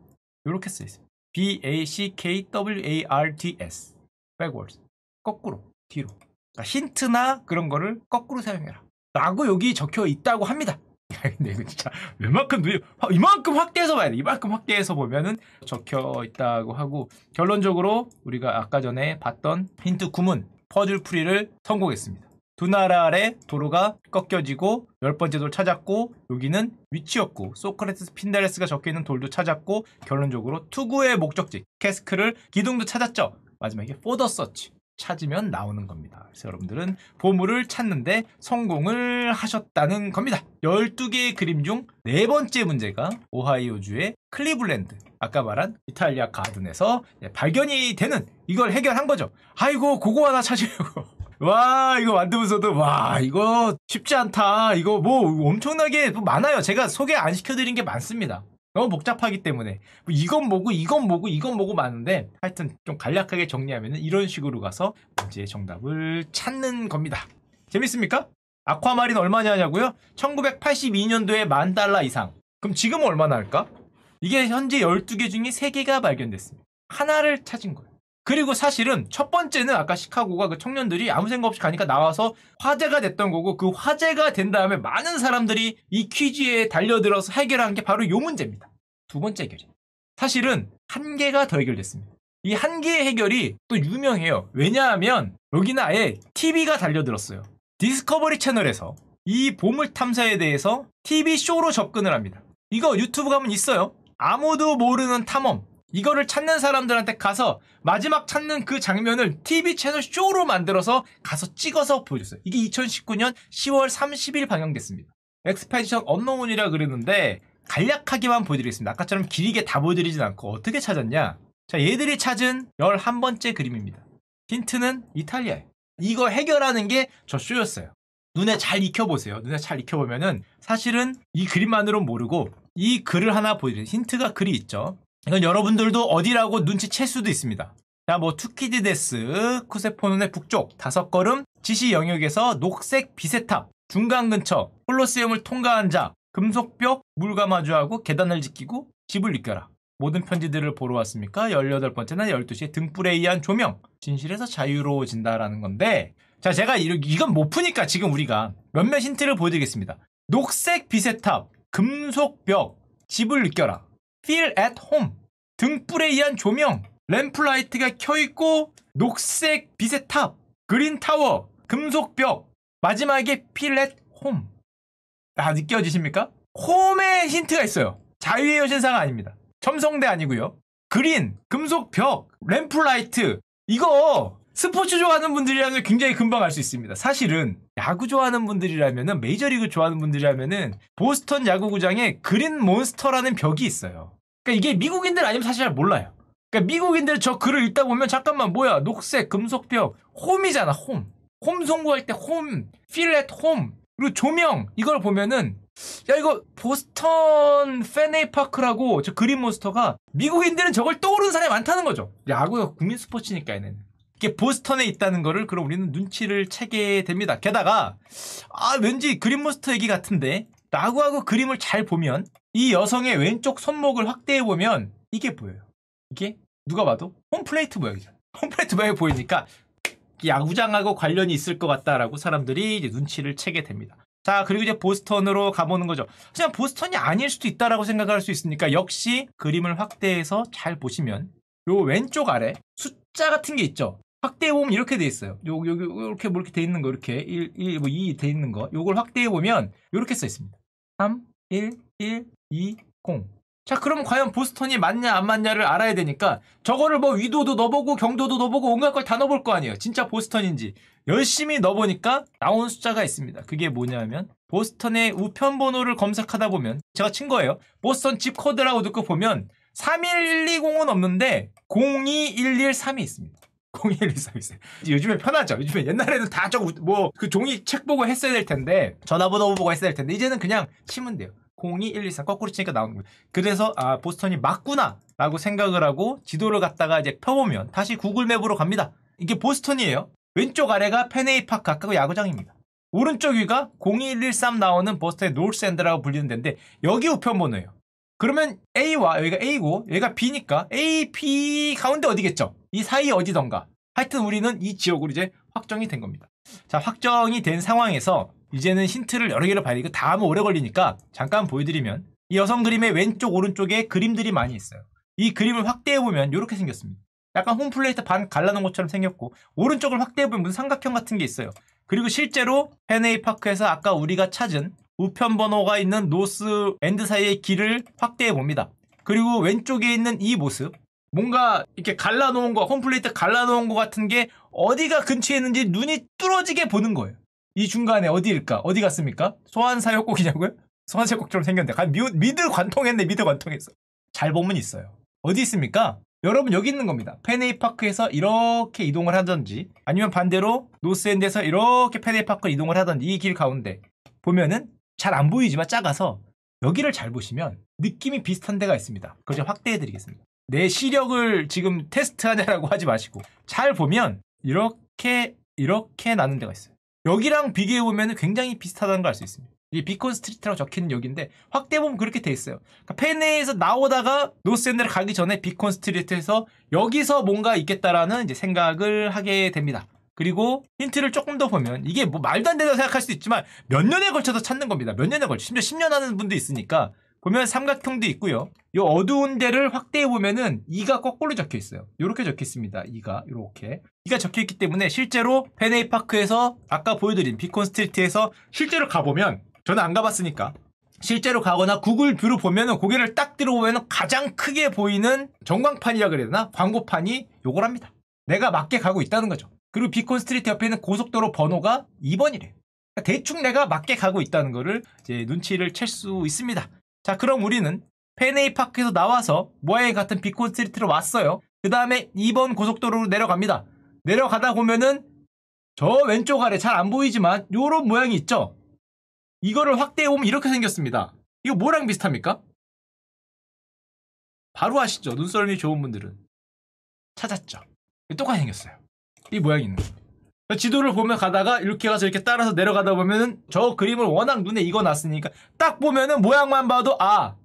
[SPEAKER 1] 요렇게 쓰여있어요. B, A, C, K, W, A, R, T S. backwards. 거꾸로, 뒤로. 그러니까 힌트나 그런 거를 거꾸로 사용해라. 라고 여기 적혀 있다고 합니다. 야, 근데 이거 진짜 웬만큼 눈이, 이만큼 확대해서 봐야 돼. 이만큼 확대해서 보면은 적혀 있다고 하고, 결론적으로 우리가 아까 전에 봤던 힌트 구문. 퍼즐풀이를 성공했습니다. 두 나라 아래 도로가 꺾여지고 열 번째 돌 찾았고 여기는 위치였고 소크라테스 핀다레스가 적혀있는 돌도 찾았고 결론적으로 투구의 목적지 캐스크를 기둥도 찾았죠. 마지막에 포더 서치 찾으면 나오는 겁니다. 그래서 여러분들은 보물을 찾는데 성공을 하셨다는 겁니다. 12개의 그림 중 네 번째 문제가 오하이오주의 클리블랜드 아까 말한 이탈리아 가든에서 예, 발견이 되는 이걸 해결한 거죠. 아이고 고거 하나 찾으려고. 와 이거 만들면서도 와 이거 쉽지 않다. 이거 뭐 엄청나게 많아요. 제가 소개 안 시켜드린 게 많습니다. 너무 복잡하기 때문에 뭐 이건 뭐고 이건 뭐고 이건 뭐고 많은데 하여튼 좀 간략하게 정리하면 이런 식으로 가서 문제의 정답을 찾는 겁니다. 재밌습니까? 아쿠아마린 얼마냐 하냐고요? 1982년도에 만 달러 이상. 그럼 지금 얼마나 할까? 이게 현재 12개 중에 3개가 발견됐습니다. 하나를 찾은 거예요. 그리고 사실은 첫 번째는 아까 시카고가 그 청년들이 아무 생각 없이 가니까 나와서 화제가 됐던 거고 그 화제가 된 다음에 많은 사람들이 이 퀴즈에 달려들어서 해결한 게 바로 이 문제입니다. 두 번째 해결이. 사실은 한 개가 더 해결됐습니다. 이 한 개의 해결이 또 유명해요. 왜냐하면 여기는 아예 TV가 달려들었어요. 디스커버리 채널에서 이 보물 탐사에 대해서 TV 쇼로 접근을 합니다. 이거 유튜브 가면 있어요. 아무도 모르는 탐험 이거를 찾는 사람들한테 가서 마지막 찾는 그 장면을 TV 채널 쇼로 만들어서 가서 찍어서 보여줬어요. 이게 2019년 10월 30일 방영됐습니다. 엑스펜션 언노운이라 그랬는데 간략하게만 보여드리겠습니다. 아까처럼 길게 다 보여드리진 않고 어떻게 찾았냐? 자, 얘들이 찾은 11번째 그림입니다. 힌트는 이탈리아예요. 이거 해결하는 게 저 쇼였어요. 눈에 잘 익혀보세요. 눈에 잘 익혀보면은 사실은 이 그림만으론 모르고 이 글을 하나 보여드릴 힌트가 글이 있죠. 이건 여러분들도 어디라고 눈치챌 수도 있습니다. 자, 뭐 투키디데스, 쿠세포눈의 북쪽, 다섯 걸음, 지시 영역에서 녹색 비세 탑, 중간 근처, 콜로세움을 통과한 자, 금속벽, 물과 마주하고 계단을 지키고 집을 느껴라. 모든 편지들을 보러 왔습니까? 18번째 날 12시에 등불에 의한 조명, 진실에서 자유로워진다라는 건데 자, 제가 이건 못 푸니까 지금 우리가 몇몇 힌트를 보여드리겠습니다. 녹색 비세 탑, 금속벽, 집을 느껴라, feel at home, 등불에 의한 조명, 램프라이트가 켜있고 녹색 빛의 탑, 그린 타워, 금속벽, 마지막에 feel at home. 다 아, 느껴지십니까? 홈에 힌트가 있어요. 자유의 여신상 아닙니다. 첨성대 아니고요. 그린, 금속벽, 램프라이트 이거 스포츠 좋아하는 분들이라면 굉장히 금방 알 수 있습니다. 사실은 야구 좋아하는 분들이라면 메이저리그 좋아하는 분들이라면 보스턴 야구구장에 그린 몬스터라는 벽이 있어요. 그러니까 이게 미국인들 아니면 사실 잘 몰라요. 그러니까 미국인들 저 글을 읽다 보면 잠깐만 뭐야 녹색 금속벽 홈이잖아 홈. 홈 송구할 때 홈, 필렛 홈, 그리고 조명 이걸 보면은 야 이거 보스턴 페네이 파크라고 저 그린 몬스터가 미국인들은 저걸 떠오르는 사람이 많다는 거죠. 야구가 국민 스포츠니까 얘네는. 이게 보스턴에 있다는 거를 그럼 우리는 눈치를 채게 됩니다. 게다가 아 왠지 그린몬스터 얘기 같은데 라고 하고 그림을 잘 보면 이 여성의 왼쪽 손목을 확대해 보면 이게 보여요. 이게 누가 봐도 홈플레이트 모양이죠. 홈플레이트 모양이 보이니까 야구장하고 관련이 있을 것 같다라고 사람들이 이제 눈치를 채게 됩니다. 자, 그리고 이제 보스턴으로 가보는 거죠. 하지만 보스턴이 아닐 수도 있다라고 생각할 수 있으니까 역시 그림을 확대해서 잘 보시면 요 왼쪽 아래 숫자 같은 게 있죠. 확대해 보면 이렇게 돼 있어요. 요, 요, 요, 이렇게 뭐 이렇게 돼 있는 거, 이렇게 1, 1, 뭐 2 돼 있는 거. 요걸 확대해 보면 이렇게 써 있습니다. 3, 1, 1, 2, 0. 자, 그럼 과연 보스턴이 맞냐 안 맞냐를 알아야 되니까 저거를 뭐 위도도 넣어보고 경도도 넣어보고 온갖 걸 다 넣어볼 거 아니에요. 진짜 보스턴인지 열심히 넣어보니까 나온 숫자가 있습니다. 그게 뭐냐면 보스턴의 우편 번호를 검색하다 보면 제가 친 거예요. 보스턴 집 코드라고 듣고 보면 31120은 없는데 021113이 있습니다. 0 1 1 3이요즘에 편하죠. 요즘에 옛날에는 다 저거 뭐그 종이 책 보고 했어야 될 텐데 전화번호 보고 했어야 될 텐데 이제는 그냥 치면 돼요. 02113 거꾸로 치니까 나오는 거예요. 그래서 아 보스턴이 맞구나 라고 생각을 하고 지도를 갖다가 이제 펴보면 다시 구글맵으로 갑니다. 이게 보스턴이에요. 왼쪽 아래가 페네이팍 가까이 야구장입니다. 오른쪽 위가 02113 나오는 보스턴의노스샌드라고 불리는 데인데 여기 우편번호예요. 그러면 A와 여기가 A고 여기가 B니까 A, B 가운데 어디겠죠? 이 사이 어디던가. 하여튼 우리는 이 지역으로 이제 확정이 된 겁니다. 자, 확정이 된 상황에서 이제는 힌트를 여러 개를 봐야 되고 다 하면 오래 걸리니까 잠깐 보여드리면 이 여성 그림의 왼쪽 오른쪽에 그림들이 많이 있어요. 이 그림을 확대해보면 이렇게 생겼습니다. 약간 홈플레이트 반 갈라놓은 것처럼 생겼고 오른쪽을 확대해보면 무슨 삼각형 같은 게 있어요. 그리고 실제로 페네이 파크에서 아까 우리가 찾은 우편 번호가 있는 노스 엔드 사이의 길을 확대해 봅니다. 그리고 왼쪽에 있는 이 모습 뭔가 이렇게 갈라놓은 거 홈플레이트 갈라놓은 거 같은 게 어디가 근처에 있는지 눈이 뚫어지게 보는 거예요. 이 중간에 어디일까? 어디 갔습니까? 소환사역곡이냐고요? 소환사역곡처럼 생겼는데 미드 관통했네 미드 관통했어. 잘 보면 있어요. 어디 있습니까? 여러분 여기 있는 겁니다. 페네이파크에서 이렇게 이동을 하던지 아니면 반대로 노스엔드에서 이렇게 페네이파크로 이동을 하던지이 길 가운데 보면은 잘안 보이지만 작아서 여기를 잘 보시면 느낌이 비슷한 데가 있습니다. 그걸 좀 확대해 드리겠습니다. 내 시력을 지금 테스트하냐라고 하지 마시고 잘 보면 이렇게 이렇게 나는 데가 있어요. 여기랑 비교해 보면 굉장히 비슷하다는 걸 알 수 있습니다. 이 비콘 스트리트라고 적힌 여기인데 확대해 보면 그렇게 돼 있어요. 그러니까 페네에서 나오다가 노스샌드를 가기 전에 비콘 스트리트에서 여기서 뭔가 있겠다라는 이제 생각을 하게 됩니다. 그리고 힌트를 조금 더 보면 이게 뭐 말도 안 된다고 생각할 수도 있지만 몇 년에 걸쳐서 찾는 겁니다. 몇 년에 걸쳐 심지어 10년 하는 분도 있으니까 보면 삼각형도 있고요. 이 어두운 데를 확대해 보면은 이가 거꾸로 적혀 있어요. 이렇게 적혀 있습니다. 이가 이렇게 이가 적혀 있기 때문에 실제로 페네이 파크에서 아까 보여드린 비콘 스트리트에서 실제로 가보면 저는 안 가봤으니까 실제로 가거나 구글 뷰로 보면은 고개를 딱 들어보면은 가장 크게 보이는 전광판이라 그래야 되나 광고판이 요걸 합니다. 내가 맞게 가고 있다는 거죠. 그리고 비콘 스트리트 옆에 있는 고속도로 번호가 2번이래 그러니까 대충 내가 맞게 가고 있다는 거를 이제 눈치를 챌 수 있습니다. 자, 그럼 우리는 페네이 파크에서 나와서 모아에 같은 비콘 스트리트로 왔어요. 그 다음에 2번 고속도로로 내려갑니다. 내려가다 보면은 저 왼쪽 아래 잘 안 보이지만 요런 모양이 있죠? 이거를 확대해 보면 이렇게 생겼습니다. 이거 뭐랑 비슷합니까? 바로 아시죠? 눈썰미 좋은 분들은 찾았죠. 똑같이 생겼어요. 이 모양이 있는 거예요. 지도를 보면 가다가 이렇게 가서 이렇게 따라서 내려가다 보면은 저 그림을 워낙 눈에 익어놨으니까 딱 보면은 모양만 봐도 아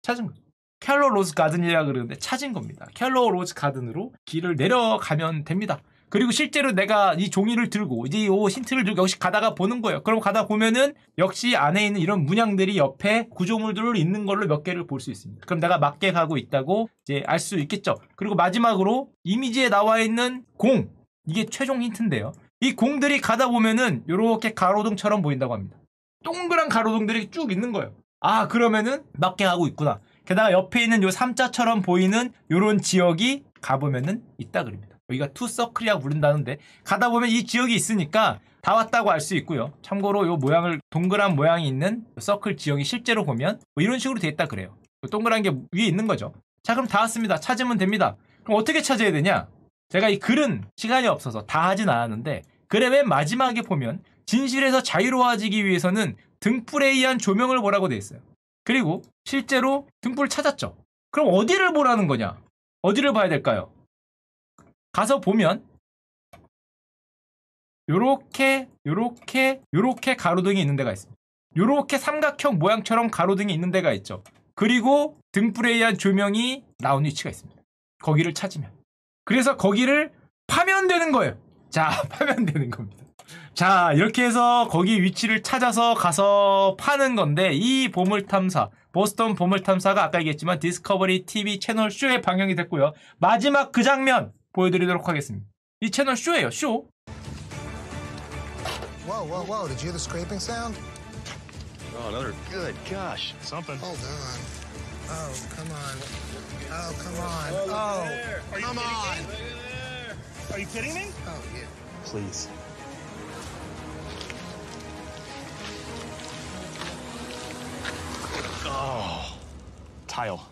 [SPEAKER 1] 찾은 거예 캘로 로즈 가든이라 그러는데 찾은 겁니다. 캘로 로즈 가든으로 길을 내려가면 됩니다. 그리고 실제로 내가 이 종이를 들고 이제 이 힌트를 들고 역시 가다가 보는 거예요. 그럼 가다 보면은 역시 안에 있는 이런 문양들이 옆에 구조물들을 있는 걸로 몇 개를 볼 수 있습니다. 그럼 내가 맞게 가고 있다고 이제 알 수 있겠죠. 그리고 마지막으로 이미지에 나와 있는 공 이게 최종 힌트인데요. 이 공들이 가다 보면은 이렇게 가로등처럼 보인다고 합니다. 동그란 가로등들이 쭉 있는 거예요. 아 그러면은 몇게 하고 있구나. 게다가 옆에 있는 요 3자처럼 보이는 요런 지역이 가보면은 있다 그럽니다. 여기가 투서클이라고 부른다는데 가다 보면 이 지역이 있으니까 다 왔다고 할수 있고요. 참고로 요 모양을 동그란 모양이 있는 서클 지역이 실제로 보면 뭐 이런 식으로 돼 있다 그래요. 그 동그란 게 위에 있는 거죠. 자 그럼 다 왔습니다. 찾으면 됩니다. 그럼 어떻게 찾아야 되냐? 제가 이 글은 시간이 없어서 다 하진 않았는데 글의 맨 마지막에 보면 진실에서 자유로워지기 위해서는 등불에 의한 조명을 보라고 돼 있어요. 그리고 실제로 등불을 찾았죠. 그럼 어디를 보라는 거냐? 어디를 봐야 될까요? 가서 보면 요렇게 요렇게 요렇게 가로등이 있는 데가 있습니다. 요렇게 삼각형 모양처럼 가로등이 있는 데가 있죠. 그리고 등불에 의한 조명이 나온 위치가 있습니다. 거기를 찾으면 그래서 거기를 파면되는 거예요. 자, 파면되는 겁니다. 자, 이렇게 해서 거기 위치를 찾아서 가서 파는 건데 이 보물탐사, 보스턴 보물탐사가 아까 얘기했지만 디스커버리 TV 채널 쇼에 방영이 됐고요. 마지막 그 장면 보여드리도록 하겠습니다. 이 채널 쇼예요, 쇼. Whoa, whoa, whoa! Did you hear the scraping sound? Oh, another. Good gosh, something. Hold on. Oh, come on. Oh, come on. Oh, oh come, come on. Are you kidding me? Oh, yeah. Please. Oh, tile.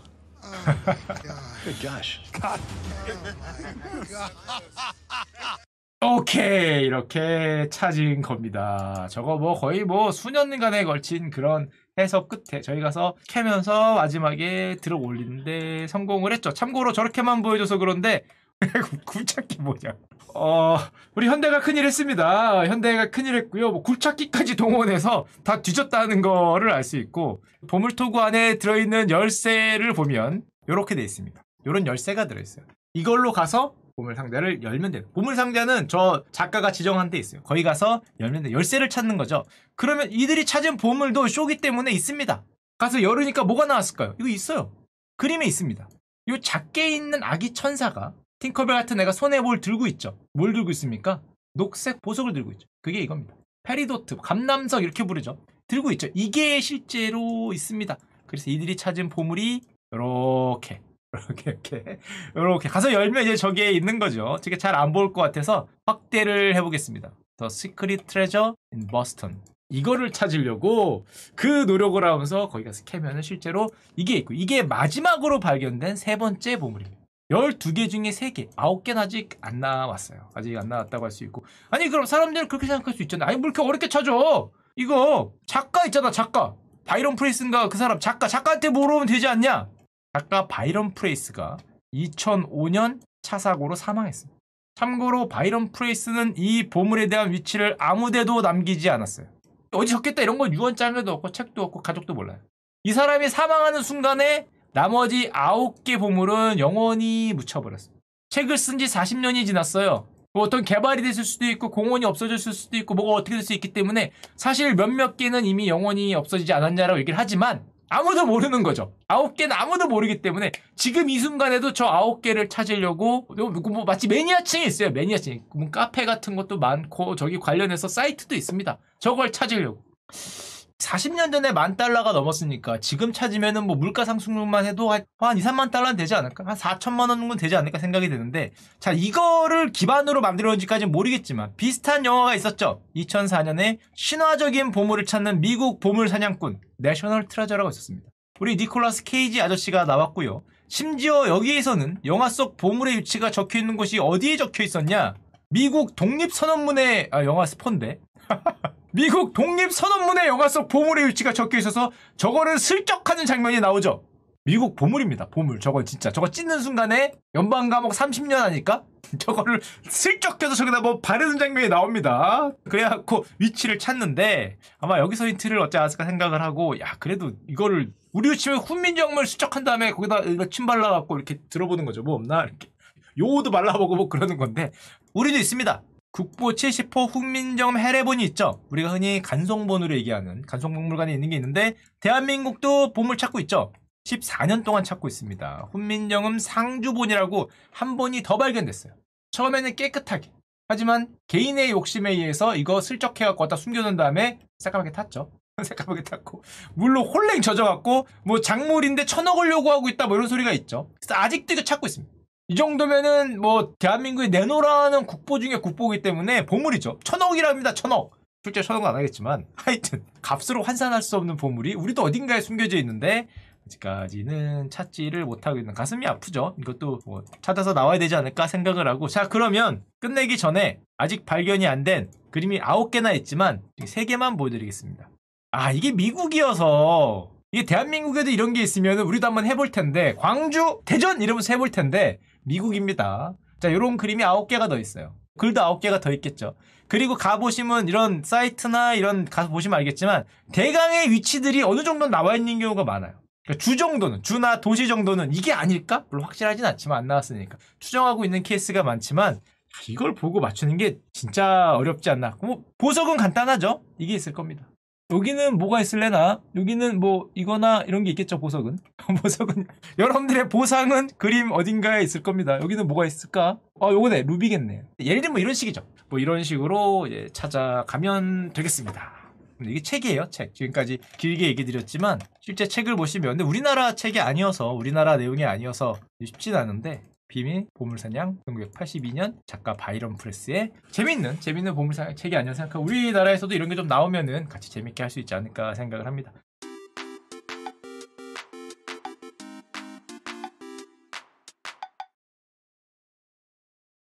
[SPEAKER 1] Oh, Good gosh. God. Oh, 오케이 이렇게 찾은 겁니다. 저거 뭐 거의 뭐 수년간에 걸친 그런 해서 끝에 저희 가서 캐면서 마지막에 들어 올리는데 성공을 했죠. 참고로 저렇게만 보여줘서 그런데 굴착기 뭐냐? 어, 우리 현대가 큰일 했습니다. 현대가 큰일 했고요. 뭐 굴착기까지 동원해서 다 뒤졌다는 거를 알 수 있고 보물토구 안에 들어있는 열쇠를 보면 이렇게 돼 있습니다. 이런 열쇠가 들어있어요. 이걸로 가서 보물 상자를 열면 돼요. 보물 상자는 저 작가가 지정한 데 있어요. 거기 가서 열면 돼. 열쇠를 찾는 거죠. 그러면 이들이 찾은 보물도 쇼기 때문에 있습니다. 가서 열으니까 뭐가 나왔을까요? 이거 있어요. 그림에 있습니다. 이 작게 있는 아기 천사가 팅커벨 같은 애가 손에 뭘 들고 있죠. 뭘 들고 있습니까? 녹색 보석을 들고 있죠. 그게 이겁니다. 페리도트, 감남석 이렇게 부르죠. 들고 있죠. 이게 실제로 있습니다. 그래서 이들이 찾은 보물이 이렇게 이렇게 이렇게 이렇게 가서 열면 이제 저기에 있는 거죠. 되게 잘안 보일 것 같아서 확대를 해보겠습니다. The Secret Treasure in Boston 이거를 찾으려고 그 노력을 하면서 거기 가서 캐면은 실제로 이게 있고 이게 마지막으로 발견된 세 번째 보물입니다. 12개 중에 3개, 9개는 아직 안 나왔어요. 아직 안 나왔다고 할 수 있고. 아니, 그럼 사람들은 그렇게 생각할 수 있잖아. 요 아니, 뭐 이렇게 어렵게 찾아? 이거, 작가 있잖아, 작가. 바이런 프리슨가 그 사람, 작가, 작가한테 물어보면 되지 않냐? 작가 바이런 프레이스가 2005년 차사고로 사망했습니다. 참고로 바이런 프레이스는 이 보물에 대한 위치를 아무데도 남기지 않았어요. 어디 적겠다 이런 건 유언장에도 없고 책도 없고 가족도 몰라요. 이 사람이 사망하는 순간에 나머지 9개 보물은 영원히 묻혀버렸어요. 책을 쓴 지 40년이 지났어요. 뭐 어떤 개발이 됐을 수도 있고 공원이 없어졌을 수도 있고 뭐가 어떻게 될 수 있기 때문에 사실 몇몇 개는 이미 영원히 없어지지 않았냐라고 얘기를 하지만 아무도 모르는 거죠. 아홉 개는 아무도 모르기 때문에 지금 이 순간에도 저 아홉 개를 찾으려고 어, 뭐, 뭐 마치 매니아층이 있어요. 매니아층. 뭐 카페 같은 것도 많고 저기 관련해서 사이트도 있습니다. 저걸 찾으려고. 40년 전에 만 달러가 넘었으니까 지금 찾으면은 뭐 물가 상승률만 해도 한 2, 3만 달러는 되지 않을까? 한 4천만 원 정도 되지 않을까 생각이 드는데 자, 이거를 기반으로 만들어진지까지는 모르겠지만 비슷한 영화가 있었죠. 2004년에 신화적인 보물을 찾는 미국 보물 사냥꾼. 내셔널 트라저라고 있었습니다. 우리 니콜라스 케이지 아저씨가 나왔고요. 심지어 여기에서는 영화 속 보물의 위치가 적혀 있는 곳이 어디에 적혀 있었냐? 미국 독립선언문의아 영화 스폰데. 미국 독립선언문의 영화 속 보물의 위치가 적혀 있어서 저거를 슬쩍하는 장면이 나오죠. 미국 보물입니다. 보물. 저건 진짜. 저거 찢는 순간에 연방 감옥 30년 하니까 저거를 슬쩍 껴서 저기다 뭐 바르는 장면이 나옵니다. 그래갖고 그 위치를 찾는데 아마 여기서 힌트를 어찌 않았을까 생각을 하고 야 그래도 이거를 우리로 치면 훈민정음을 수척한 다음에 거기다 이거 침 발라갖고 이렇게 들어보는 거죠. 뭐 없나 이렇게 요오도 발라보고 뭐 그러는 건데 우리도 있습니다. 국보 70호 훈민정음 해례본이 있죠. 우리가 흔히 간송본으로 얘기하는 간송박물관에 있는 게 있는데 대한민국도 보물 찾고 있죠. 14년 동안 찾고 있습니다. 훈민정음 상주본이라고 한 본이 더 발견됐어요. 처음에는 깨끗하게 하지만 개인의 욕심에 의해서 이거 슬쩍 해갖고 갖다 숨겨놓은 다음에 새까맣게 탔죠. 새까맣게 탔고 물로 홀랭 젖어갖고 뭐 작물인데 천억 을 요구하고 있다 뭐 이런 소리가 있죠. 그래서 아직도 이거 찾고 있습니다. 이 정도면은 뭐 대한민국의 내노라는 국보 중에 국보이기 때문에 보물이죠. 천억이랍니다. 천억. 실제 천억은 안 하겠지만 하여튼 값으로 환산할 수 없는 보물이 우리도 어딘가에 숨겨져 있는데 아직까지는 찾지를 못하고 있는 가슴이 아프죠. 이것도 뭐 찾아서 나와야 되지 않을까 생각을 하고 자 그러면 끝내기 전에 아직 발견이 안 된 그림이 9개나 있지만 3개만 보여드리겠습니다. 아 이게 미국이어서 이게 대한민국에도 이런 게 있으면 우리도 한번 해볼 텐데 광주, 대전 이러면서 해볼 텐데 미국입니다. 자 이런 그림이 9개가 더 있어요. 글도 9개가 더 있겠죠. 그리고 가보시면 이런 사이트나 이런 가서 보시면 알겠지만 대강의 위치들이 어느 정도 나와 있는 경우가 많아요. 그러니까 주 정도는 주나 도시 정도는 이게 아닐까? 물론 확실하진 않지만 안 나왔으니까 추정하고 있는 케이스가 많지만 이걸 보고 맞추는 게 진짜 어렵지 않나. 뭐 보석은 간단하죠. 이게 있을 겁니다. 여기는 뭐가 있을래나? 여기는 뭐 이거나 이런 게 있겠죠. 보석은. 보석은 여러분들의 보상은 그림 어딘가에 있을 겁니다. 여기는 뭐가 있을까? 아, 요거네. 루비겠네. 예를 들면 뭐 이런 식이죠. 뭐 이런 식으로 찾아가면 되겠습니다. 작품 이게 책이에요, 책. 지금까지 길게 얘기 드렸지만 실제 책을 보시면 근데 우리나라 책이 아니어서 우리나라 내용이 아니어서 쉽진 않은데 비밀 보물사냥 1982년 작가 바이런 프레스의 재밌는 재밌는 보물사냥 책이 아니라 생각하고 우리나라에서도 이런 게 좀 나오면은 같이 재밌게 할 수 있지 않을까 생각을 합니다.